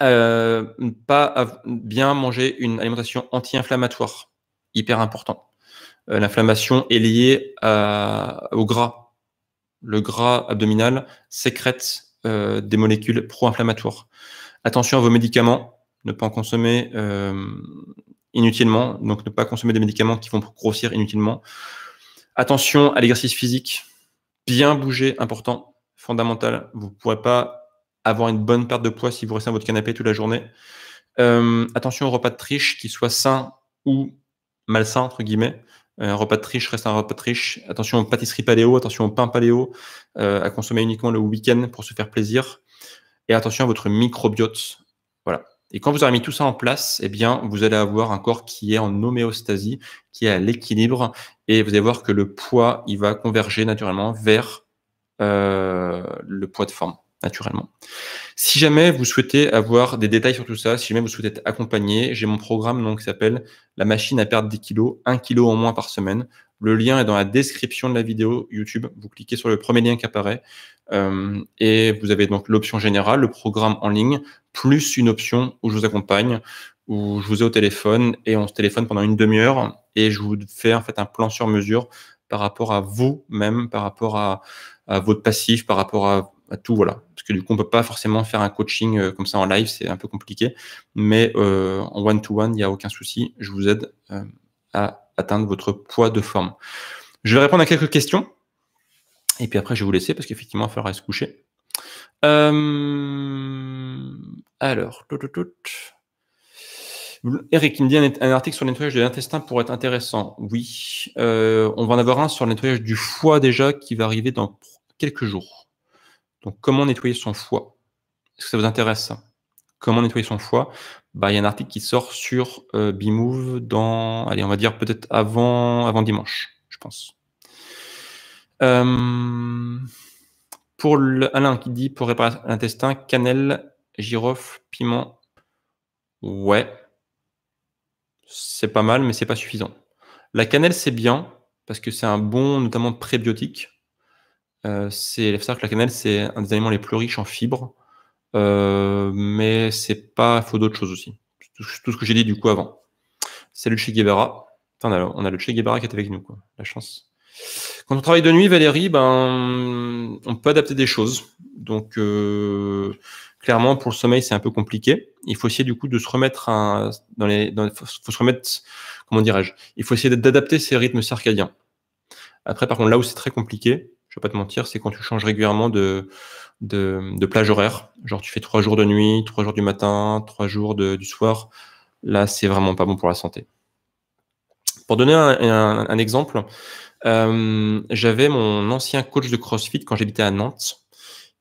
euh, pas bien manger une alimentation anti-inflammatoire, hyper important. Euh, l'inflammation est liée au gras. Le gras abdominal sécrète euh, des molécules pro-inflammatoires. Attention à vos médicaments, ne pas en consommer euh, inutilement, donc ne pas consommer des médicaments qui vont grossir inutilement. Attention à l'exercice physique, bien bouger, important, fondamental. Vous ne pourrez pas avoir une bonne perte de poids si vous restez à votre canapé toute la journée. attention au repas de triche, qui soit sain ou malsain entre guillemets. Euh, un repas de triche reste un repas de triche. Attention aux pâtisseries paléo, attention au pain paléo, euh, à consommer uniquement le week-end pour se faire plaisir. Et attention à votre microbiote. Voilà. Et quand vous aurez mis tout ça en place, eh bien, vous allez avoir un corps qui est en homéostasie, qui est à l'équilibre, et vous allez voir que le poids, il va converger naturellement vers euh, le poids de forme naturellement. Si jamais vous souhaitez avoir des détails sur tout ça, si jamais vous souhaitez être accompagné, j'ai mon programme donc, qui s'appelle La machine à perdre des kilos, 1 kilo en moins par semaine. Le lien est dans la description de la vidéo YouTube. Vous cliquez sur le premier lien qui apparaît euh, et vous avez donc l'option générale, le programme en ligne, plus une option où je vous accompagne, où je vous ai au téléphone et on se téléphone pendant une demi-heure et je vous fais en fait un plan sur mesure par rapport à vous-même, par rapport à, votre passif, par rapport à, à tout. Voilà parce que du coup, on peut pas forcément faire un coaching euh, comme ça en live, c'est un peu compliqué. Mais euh, en one-to-one, il n'y a aucun souci. Je vous aide euh, à atteindre votre poids de forme. Je vais répondre à quelques questions. Et puis après, je vais vous laisser parce qu'effectivement, il va se coucher. alors, tout, tout, Eric, il me dit un, article sur le nettoyage de l'intestin pourrait être intéressant. Oui, on va en avoir un sur le nettoyage du foie déjà qui va arriver dans quelques jours. Donc, comment nettoyer son foie Est-ce que ça vous intéresse Comment nettoyer son foie bah, Il y a un article qui sort sur euh, Bimove dans, allez, on va dire peut-être avant, avant dimanche, je pense. Euh, pour le, Alain qui dit pour réparer l'intestin, cannelle, girofle, piment. Ouais, c'est pas mal, mais c'est pas suffisant. La cannelle, c'est bien parce que c'est un bon, notamment prébiotique. Euh, c'est c'est que la cannelle, c'est un des aliments les plus riches en fibres, euh, mais c'est pas faut d'autres choses aussi. Tout, ce que j'ai dit du coup avant. C'est le Che Guevara. on, a, le Che Guevara qui est avec nous, La chance. Quand on travaille de nuit, Valérie, ben, on peut adapter des choses. Donc, euh, clairement, pour le sommeil, c'est un peu compliqué. Il faut essayer du coup de se remettre dans les, dans, faut se remettre, comment dirais-je, il faut essayer d'adapter ses rythmes circadiens. Après, par contre, là où c'est très compliqué, je vais pas te mentir, c'est quand tu changes régulièrement de, plage horaire. Genre, tu fais trois jours de nuit, trois jours du matin, trois jours du soir. Là, c'est vraiment pas bon pour la santé. Pour donner un, exemple, euh, j'avais mon ancien coach de CrossFit quand j'habitais à Nantes.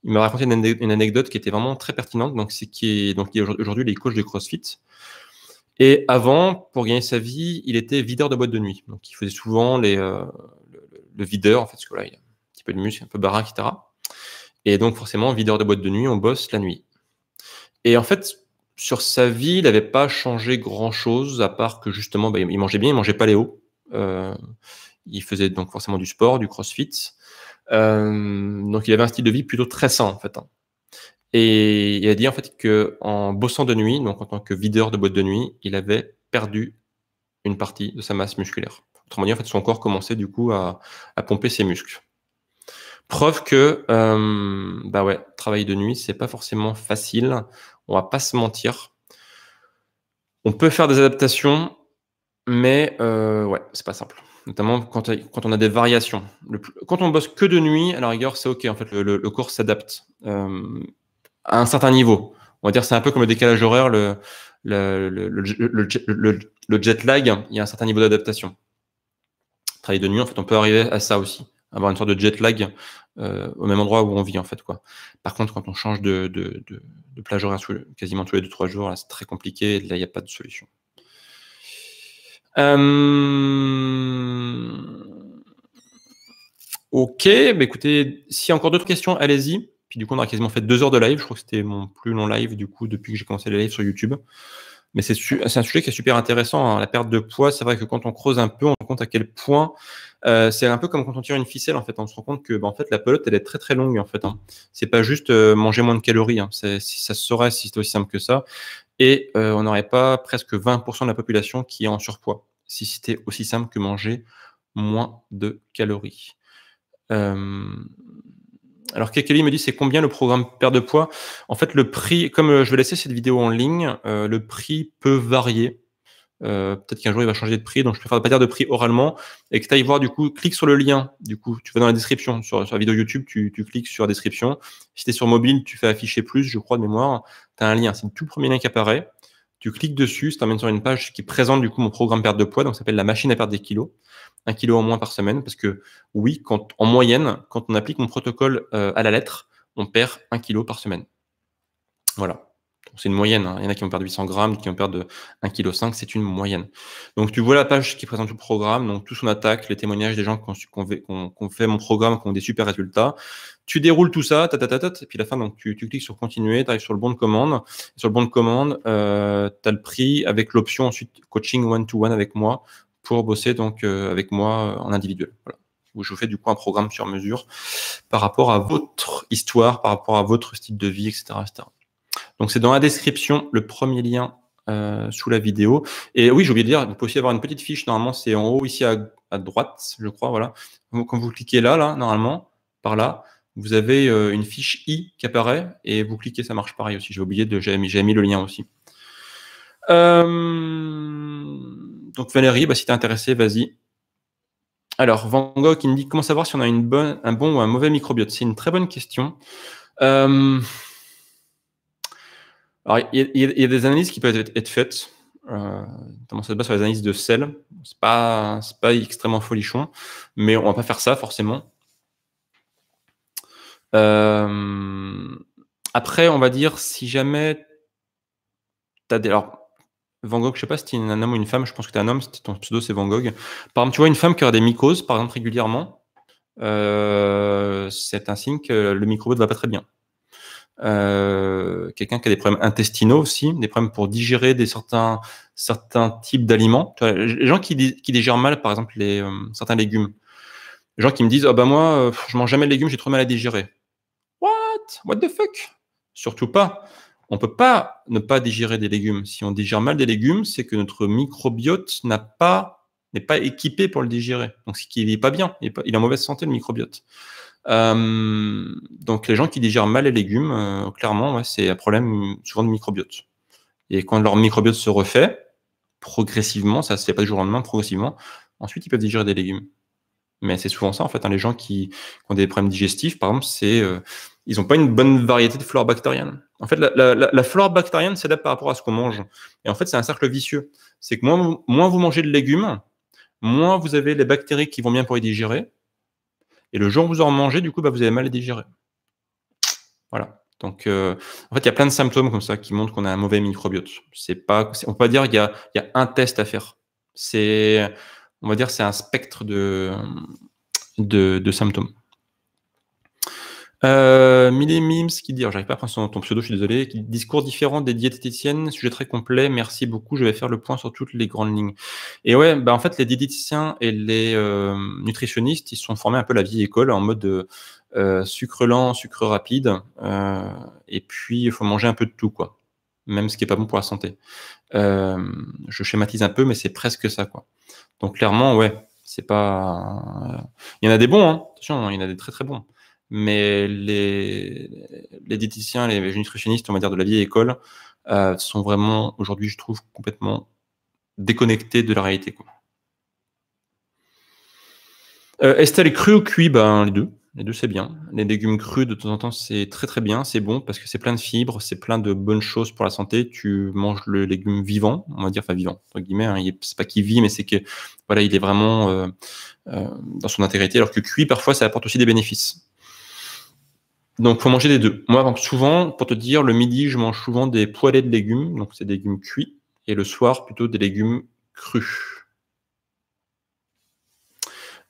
Il m'a raconté une, anecdote qui était vraiment très pertinente. Donc, c'est qui est, aujourd'hui les coachs de CrossFit. Et avant, pour gagner sa vie, il était videur de boîte de nuit. Donc, il faisait souvent les, euh, le, videur, en fait, ce que là, il, petit peu de muscle, un peu baraque, etc. Et donc, forcément, videur de boîte de nuit, on bosse la nuit. Et en fait, sur sa vie, il n'avait pas changé grand-chose, à part que justement, bah, il mangeait bien, il mangeait pas les Euh, il faisait donc forcément du sport, du crossfit. Euh, donc, il avait un style de vie plutôt très sain, en fait. Hein. Et il a dit en fait qu'en bossant de nuit, donc en tant que videur de boîte de nuit, il avait perdu une partie de sa masse musculaire. Autrement dit, en fait, son corps commençait du coup à pomper ses muscles. Preuve que, euh, bah ouais, travail de nuit, c'est pas forcément facile. On va pas se mentir. On peut faire des adaptations, mais euh, ouais, c'est pas simple. Notamment quand, quand, on a des variations. quand on bosse que de nuit, à la rigueur, c'est ok. En fait, le, cours s'adapte euh, à un certain niveau. On va dire, c'est un peu comme le décalage horaire, le, le jet lag. Il y a un certain niveau d'adaptation. travailler de nuit, en fait, on peut arriver à ça aussi avoir une sorte de jet lag euh, au même endroit où on vit en fait quoi. Par contre, quand on change de, plage horaire quasiment tous les 2-3 jours, là c'est très compliqué. Et là, il n'y a pas de solution. Euh, ok, bah, écoutez, s'il y a encore d'autres questions, allez-y. Puis du coup, on a quasiment fait deux heures de live. Je crois que c'était mon plus long live du coup depuis que j'ai commencé les lives sur YouTube. Mais c'est un sujet qui est super intéressant. Hein, la perte de poids, c'est vrai que quand on creuse un peu, on se rend compte à quel point euh, c'est un peu comme quand on tire une ficelle. En fait, hein. on se rend compte que bah, en fait la pelote, elle est très très longue. En fait, hein. c'est pas juste euh, manger moins de calories. ça se saurait, si c'était aussi simple que ça, et euh, on n'aurait pas presque 20% de la population qui est en surpoids. Si c'était aussi simple que manger moins de calories alors Kekeli me dit c'est combien le programme perd de poids En fait le prix, comme euh, je vais laisser cette vidéo en ligne, euh, le prix peut varier. Euh, peut-être qu'un jour il va changer de prix, donc je préfère ne pas dire de prix oralement. Et que tu ailles voir du coup, clique sur le lien. Du coup, tu vas dans la description. Sur, la vidéo YouTube, tu, tu, cliques sur la description. Si tu es sur mobile, tu fais afficher plus, je crois, de mémoire. Tu as un lien. C'est le tout premier lien qui apparaît. Tu cliques dessus, ça t'emmène sur une page qui présente du coup mon programme perte de poids, donc ça s'appelle la machine à perdre des kilos, un kilo en moins par semaine, parce que oui, quand, en moyenne, quand on applique mon protocole euh, à la lettre, on perd un kilo par semaine. Voilà c'est une moyenne. Hein. Il y en a qui ont perdu 800 grammes, qui ont perdu 1,5 kg, c'est une moyenne. Donc tu vois la page qui présente tout le programme, donc tout son attaque, les témoignages des gens qui ont, fait mon programme, qui ont des super résultats. Tu déroules tout ça, ta, et puis à la fin, donc, tu, cliques sur continuer, tu arrives sur le bon de commande. sur le bon de commande, euh, tu as le prix avec l'option ensuite coaching one-to-one avec moi pour bosser donc euh, avec moi euh, en individuel. Voilà où je vous fais du coup un programme sur mesure par rapport à votre histoire, par rapport à votre style de vie, etc. etc. Donc c'est dans la description, le premier lien euh, sous la vidéo. Et oui, j'ai oublié de dire, vous pouvez aussi avoir une petite fiche, normalement c'est en haut ici à, droite, je crois, voilà. Quand vous cliquez là, là, normalement, par là, vous avez euh, une fiche i qui apparaît et vous cliquez, ça marche pareil aussi. J'ai oublié de, j'ai mis, le lien aussi. Euh, donc Valérie, bah, si t'es intéressé, vas-y. Alors, Van Gogh qui me dit comment savoir si on a une bonne, un bon ou un mauvais microbiote. C'est une très bonne question. Euh, alors, il y, a des analyses qui peuvent être, faites. Euh, notamment, ça se base sur les analyses de sel. C'est pas, pas extrêmement folichon, mais on va pas faire ça forcément. Euh, après, on va dire si jamais tu as des. Alors, Van Gogh, je sais pas si tu es un homme ou une femme, je pense que tu es un homme, ton pseudo c'est Van Gogh. Par exemple, tu vois une femme qui a des mycoses, par exemple, régulièrement, euh, c'est un signe que le ne va pas très bien. Euh, quelqu'un qui a des problèmes intestinaux aussi, des problèmes pour digérer des certains, certains types d'aliments. Les gens qui, digèrent mal, par exemple, les, euh, certains légumes. Les gens qui me disent Ah ben moi, euh, je mange jamais de légumes, j'ai trop mal à digérer. What What the fuck Surtout pas. On ne peut pas ne pas digérer des légumes. Si on digère mal des légumes, c'est que notre microbiote n'a pas n'est pas équipé pour le digérer. Donc, ce qui n'est pas bien, il il est en mauvaise santé, le microbiote. Euh, donc les gens qui digèrent mal les légumes, euh, clairement, c'est un problème souvent de microbiote. Et quand leur microbiote se refait, progressivement, ça ne se fait pas du jour au lendemain, progressivement, ensuite ils peuvent digérer des légumes. Mais c'est souvent ça, en fait, hein, les gens qui, ont des problèmes digestifs, par exemple, c'est euh, ils n'ont pas une bonne variété de flore bactérienne. En fait, la, la flore bactérienne s'adapte par rapport à ce qu'on mange. Et en fait, c'est un cercle vicieux. C'est que moins, moins vous mangez de légumes, moins vous avez les bactéries qui vont bien pour les digérer, et le jour où vous en mangez, du coup, bah, vous avez mal à digérer. Voilà. Donc, euh, en fait, il y a plein de symptômes comme ça qui montrent qu'on a un mauvais microbiote. C'est pas, on peut pas dire qu'il y a, un test à faire. C'est, on va dire, c'est un spectre de, de symptômes. Euh, Millie Mims qui dit, j'arrive pas à prendre son, ton pseudo, je suis désolé, qui discours différent des diététiciennes, sujet très complet, merci beaucoup, je vais faire le point sur toutes les grandes lignes. Et ouais, bah en fait, les diététiciens et les euh, nutritionnistes, ils sont formés un peu la vieille école en mode euh, sucre lent, sucre rapide, euh, et puis il faut manger un peu de tout, quoi. Même ce qui est pas bon pour la santé. je schématise un peu, mais c'est presque ça, quoi. Donc clairement, ouais, c'est pas. Il y en a des bons, hein. attention, il y en a des très très bons mais les, les diététiciens, les nutritionnistes, on va dire, de la vieille école, euh, sont vraiment, aujourd'hui, je trouve, complètement déconnectés de la réalité. Est-ce que euh, est crue ou cuit ben, Les deux. Les deux, c'est bien. Les légumes crus, de temps en temps, c'est très très bien. C'est bon parce que c'est plein de fibres, c'est plein de bonnes choses pour la santé. Tu manges le légume vivant, on va dire, enfin vivant, entre guillemets. Hein. C'est pas qu'il vit, mais c'est que voilà, il est vraiment euh, dans son intégrité. Alors que cuit, parfois, ça apporte aussi des bénéfices. Donc, faut manger des deux. Moi, souvent, pour te dire, le midi, je mange souvent des poêlés de légumes, donc c'est des légumes cuits, et le soir, plutôt des légumes crus.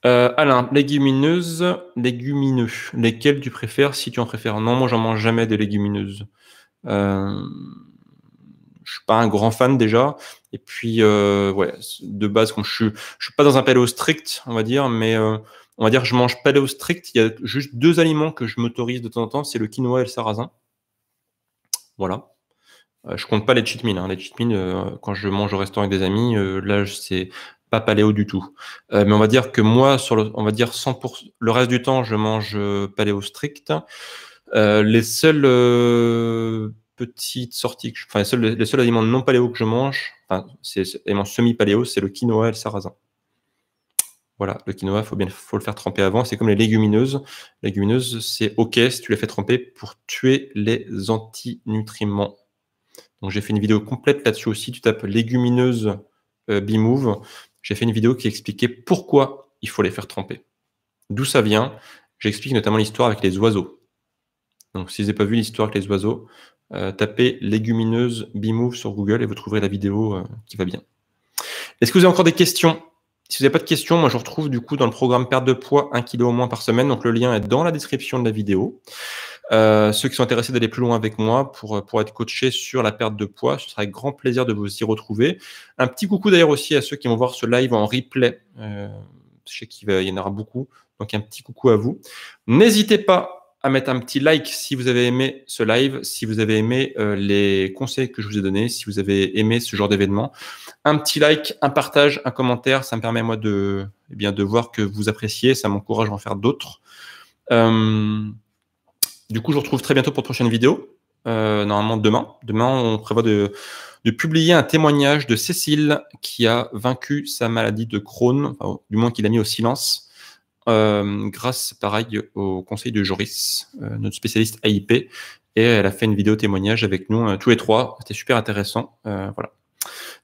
Euh, Alain, légumineuses, légumineux, lesquels tu préfères si tu en préfères Non, moi, j'en mange jamais des légumineuses. Euh, je suis pas un grand fan déjà. Et puis, euh, ouais, de base, je suis, suis pas dans un paléo strict, on va dire, mais euh, on va dire, je mange paléo strict. Il y a juste deux aliments que je m'autorise de temps en temps, c'est le quinoa et le sarrasin. Voilà. Euh, je compte pas les cheat meals. Hein. Les cheat meals, euh, quand je mange au restaurant avec des amis, euh, là, ce n'est pas paléo du tout. Euh, mais on va dire que moi, le, on va dire 100%, le reste du temps, je mange paléo strict. les seuls petites sorties, enfin, les seuls, aliments non paléo que je mange, enfin, c'est semi-paléo, c'est le quinoa et le sarrasin. Voilà, le quinoa, faut bien, faut le faire tremper avant. C'est comme les légumineuses. Les légumineuses, c'est OK si tu les fais tremper pour tuer les antinutriments. Donc j'ai fait une vidéo complète là-dessus aussi. Tu tapes légumineuse euh, Bimove. J'ai fait une vidéo qui expliquait pourquoi il faut les faire tremper. D'où ça vient. J'explique notamment l'histoire avec les oiseaux. Donc si vous n'avez pas vu l'histoire avec les oiseaux, euh, tapez légumineuse Bimove sur Google et vous trouverez la vidéo euh, qui va bien. Est-ce que vous avez encore des questions si vous n'avez pas de questions, moi je retrouve du coup dans le programme perte de poids 1 kilo au moins par semaine. Donc le lien est dans la description de la vidéo. Euh, ceux qui sont intéressés d'aller plus loin avec moi pour, pour être coaché sur la perte de poids, ce sera avec grand plaisir de vous y retrouver. Un petit coucou d'ailleurs aussi à ceux qui vont voir ce live en replay. Euh, je sais qu'il y en aura beaucoup. Donc un petit coucou à vous. N'hésitez pas à mettre un petit like si vous avez aimé ce live, si vous avez aimé euh, les conseils que je vous ai donnés, si vous avez aimé ce genre d'événement. Un petit like, un partage, un commentaire, ça me permet moi de, eh bien, de voir que vous appréciez, ça m'encourage à en faire d'autres. Euh, du coup, je vous retrouve très bientôt pour une prochaine vidéo, euh, normalement demain. Demain, on prévoit de, publier un témoignage de Cécile qui a vaincu sa maladie de Crohn, du moins qu'il a mis au silence euh, grâce, pareil, au conseil de Joris, euh, notre spécialiste AIP, et elle a fait une vidéo témoignage avec nous euh, tous les trois. C'était super intéressant. Euh, voilà.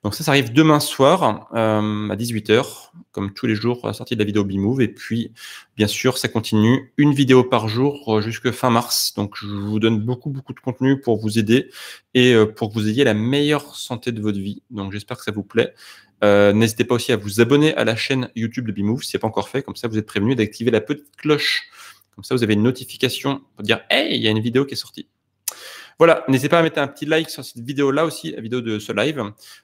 Donc ça, ça arrive demain soir à 18h, comme tous les jours à la sortie de la vidéo Bimove. Et puis, bien sûr, ça continue une vidéo par jour jusque fin mars. Donc je vous donne beaucoup, beaucoup de contenu pour vous aider et pour que vous ayez la meilleure santé de votre vie. Donc j'espère que ça vous plaît. Euh, n'hésitez pas aussi à vous abonner à la chaîne YouTube de Bimove si ce n'est pas encore fait. Comme ça, vous êtes prévenu d'activer la petite cloche. Comme ça, vous avez une notification pour dire Hey, il y a une vidéo qui est sortie. Voilà, n'hésitez pas à mettre un petit like sur cette vidéo-là aussi, la vidéo de ce live.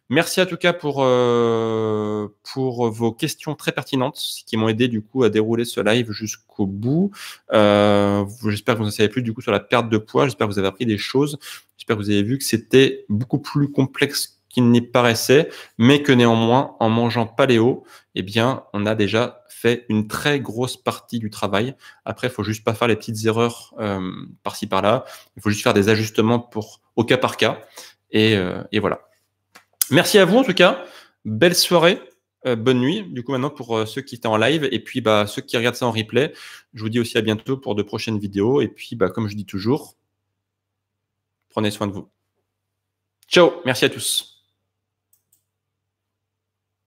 Merci en tout cas pour, euh, pour vos questions très pertinentes qui m'ont aidé du coup à dérouler ce live jusqu'au bout. Euh, j'espère que vous en savez plus du coup sur la perte de poids, j'espère que vous avez appris des choses, j'espère que vous avez vu que c'était beaucoup plus complexe qui n'y paraissait, mais que néanmoins, en mangeant paléo, eh bien, on a déjà fait une très grosse partie du travail. Après, il faut juste pas faire les petites erreurs euh, par-ci par-là. Il faut juste faire des ajustements pour au cas par cas. Et, euh, voilà. Merci à vous en tout cas. Belle soirée. Euh, bonne nuit, du coup, maintenant pour ceux qui étaient en live et puis bah, ceux qui regardent ça en replay, je vous dis aussi à bientôt pour de prochaines vidéos. Et puis, bah, comme je dis toujours, prenez soin de vous. Ciao, merci à tous.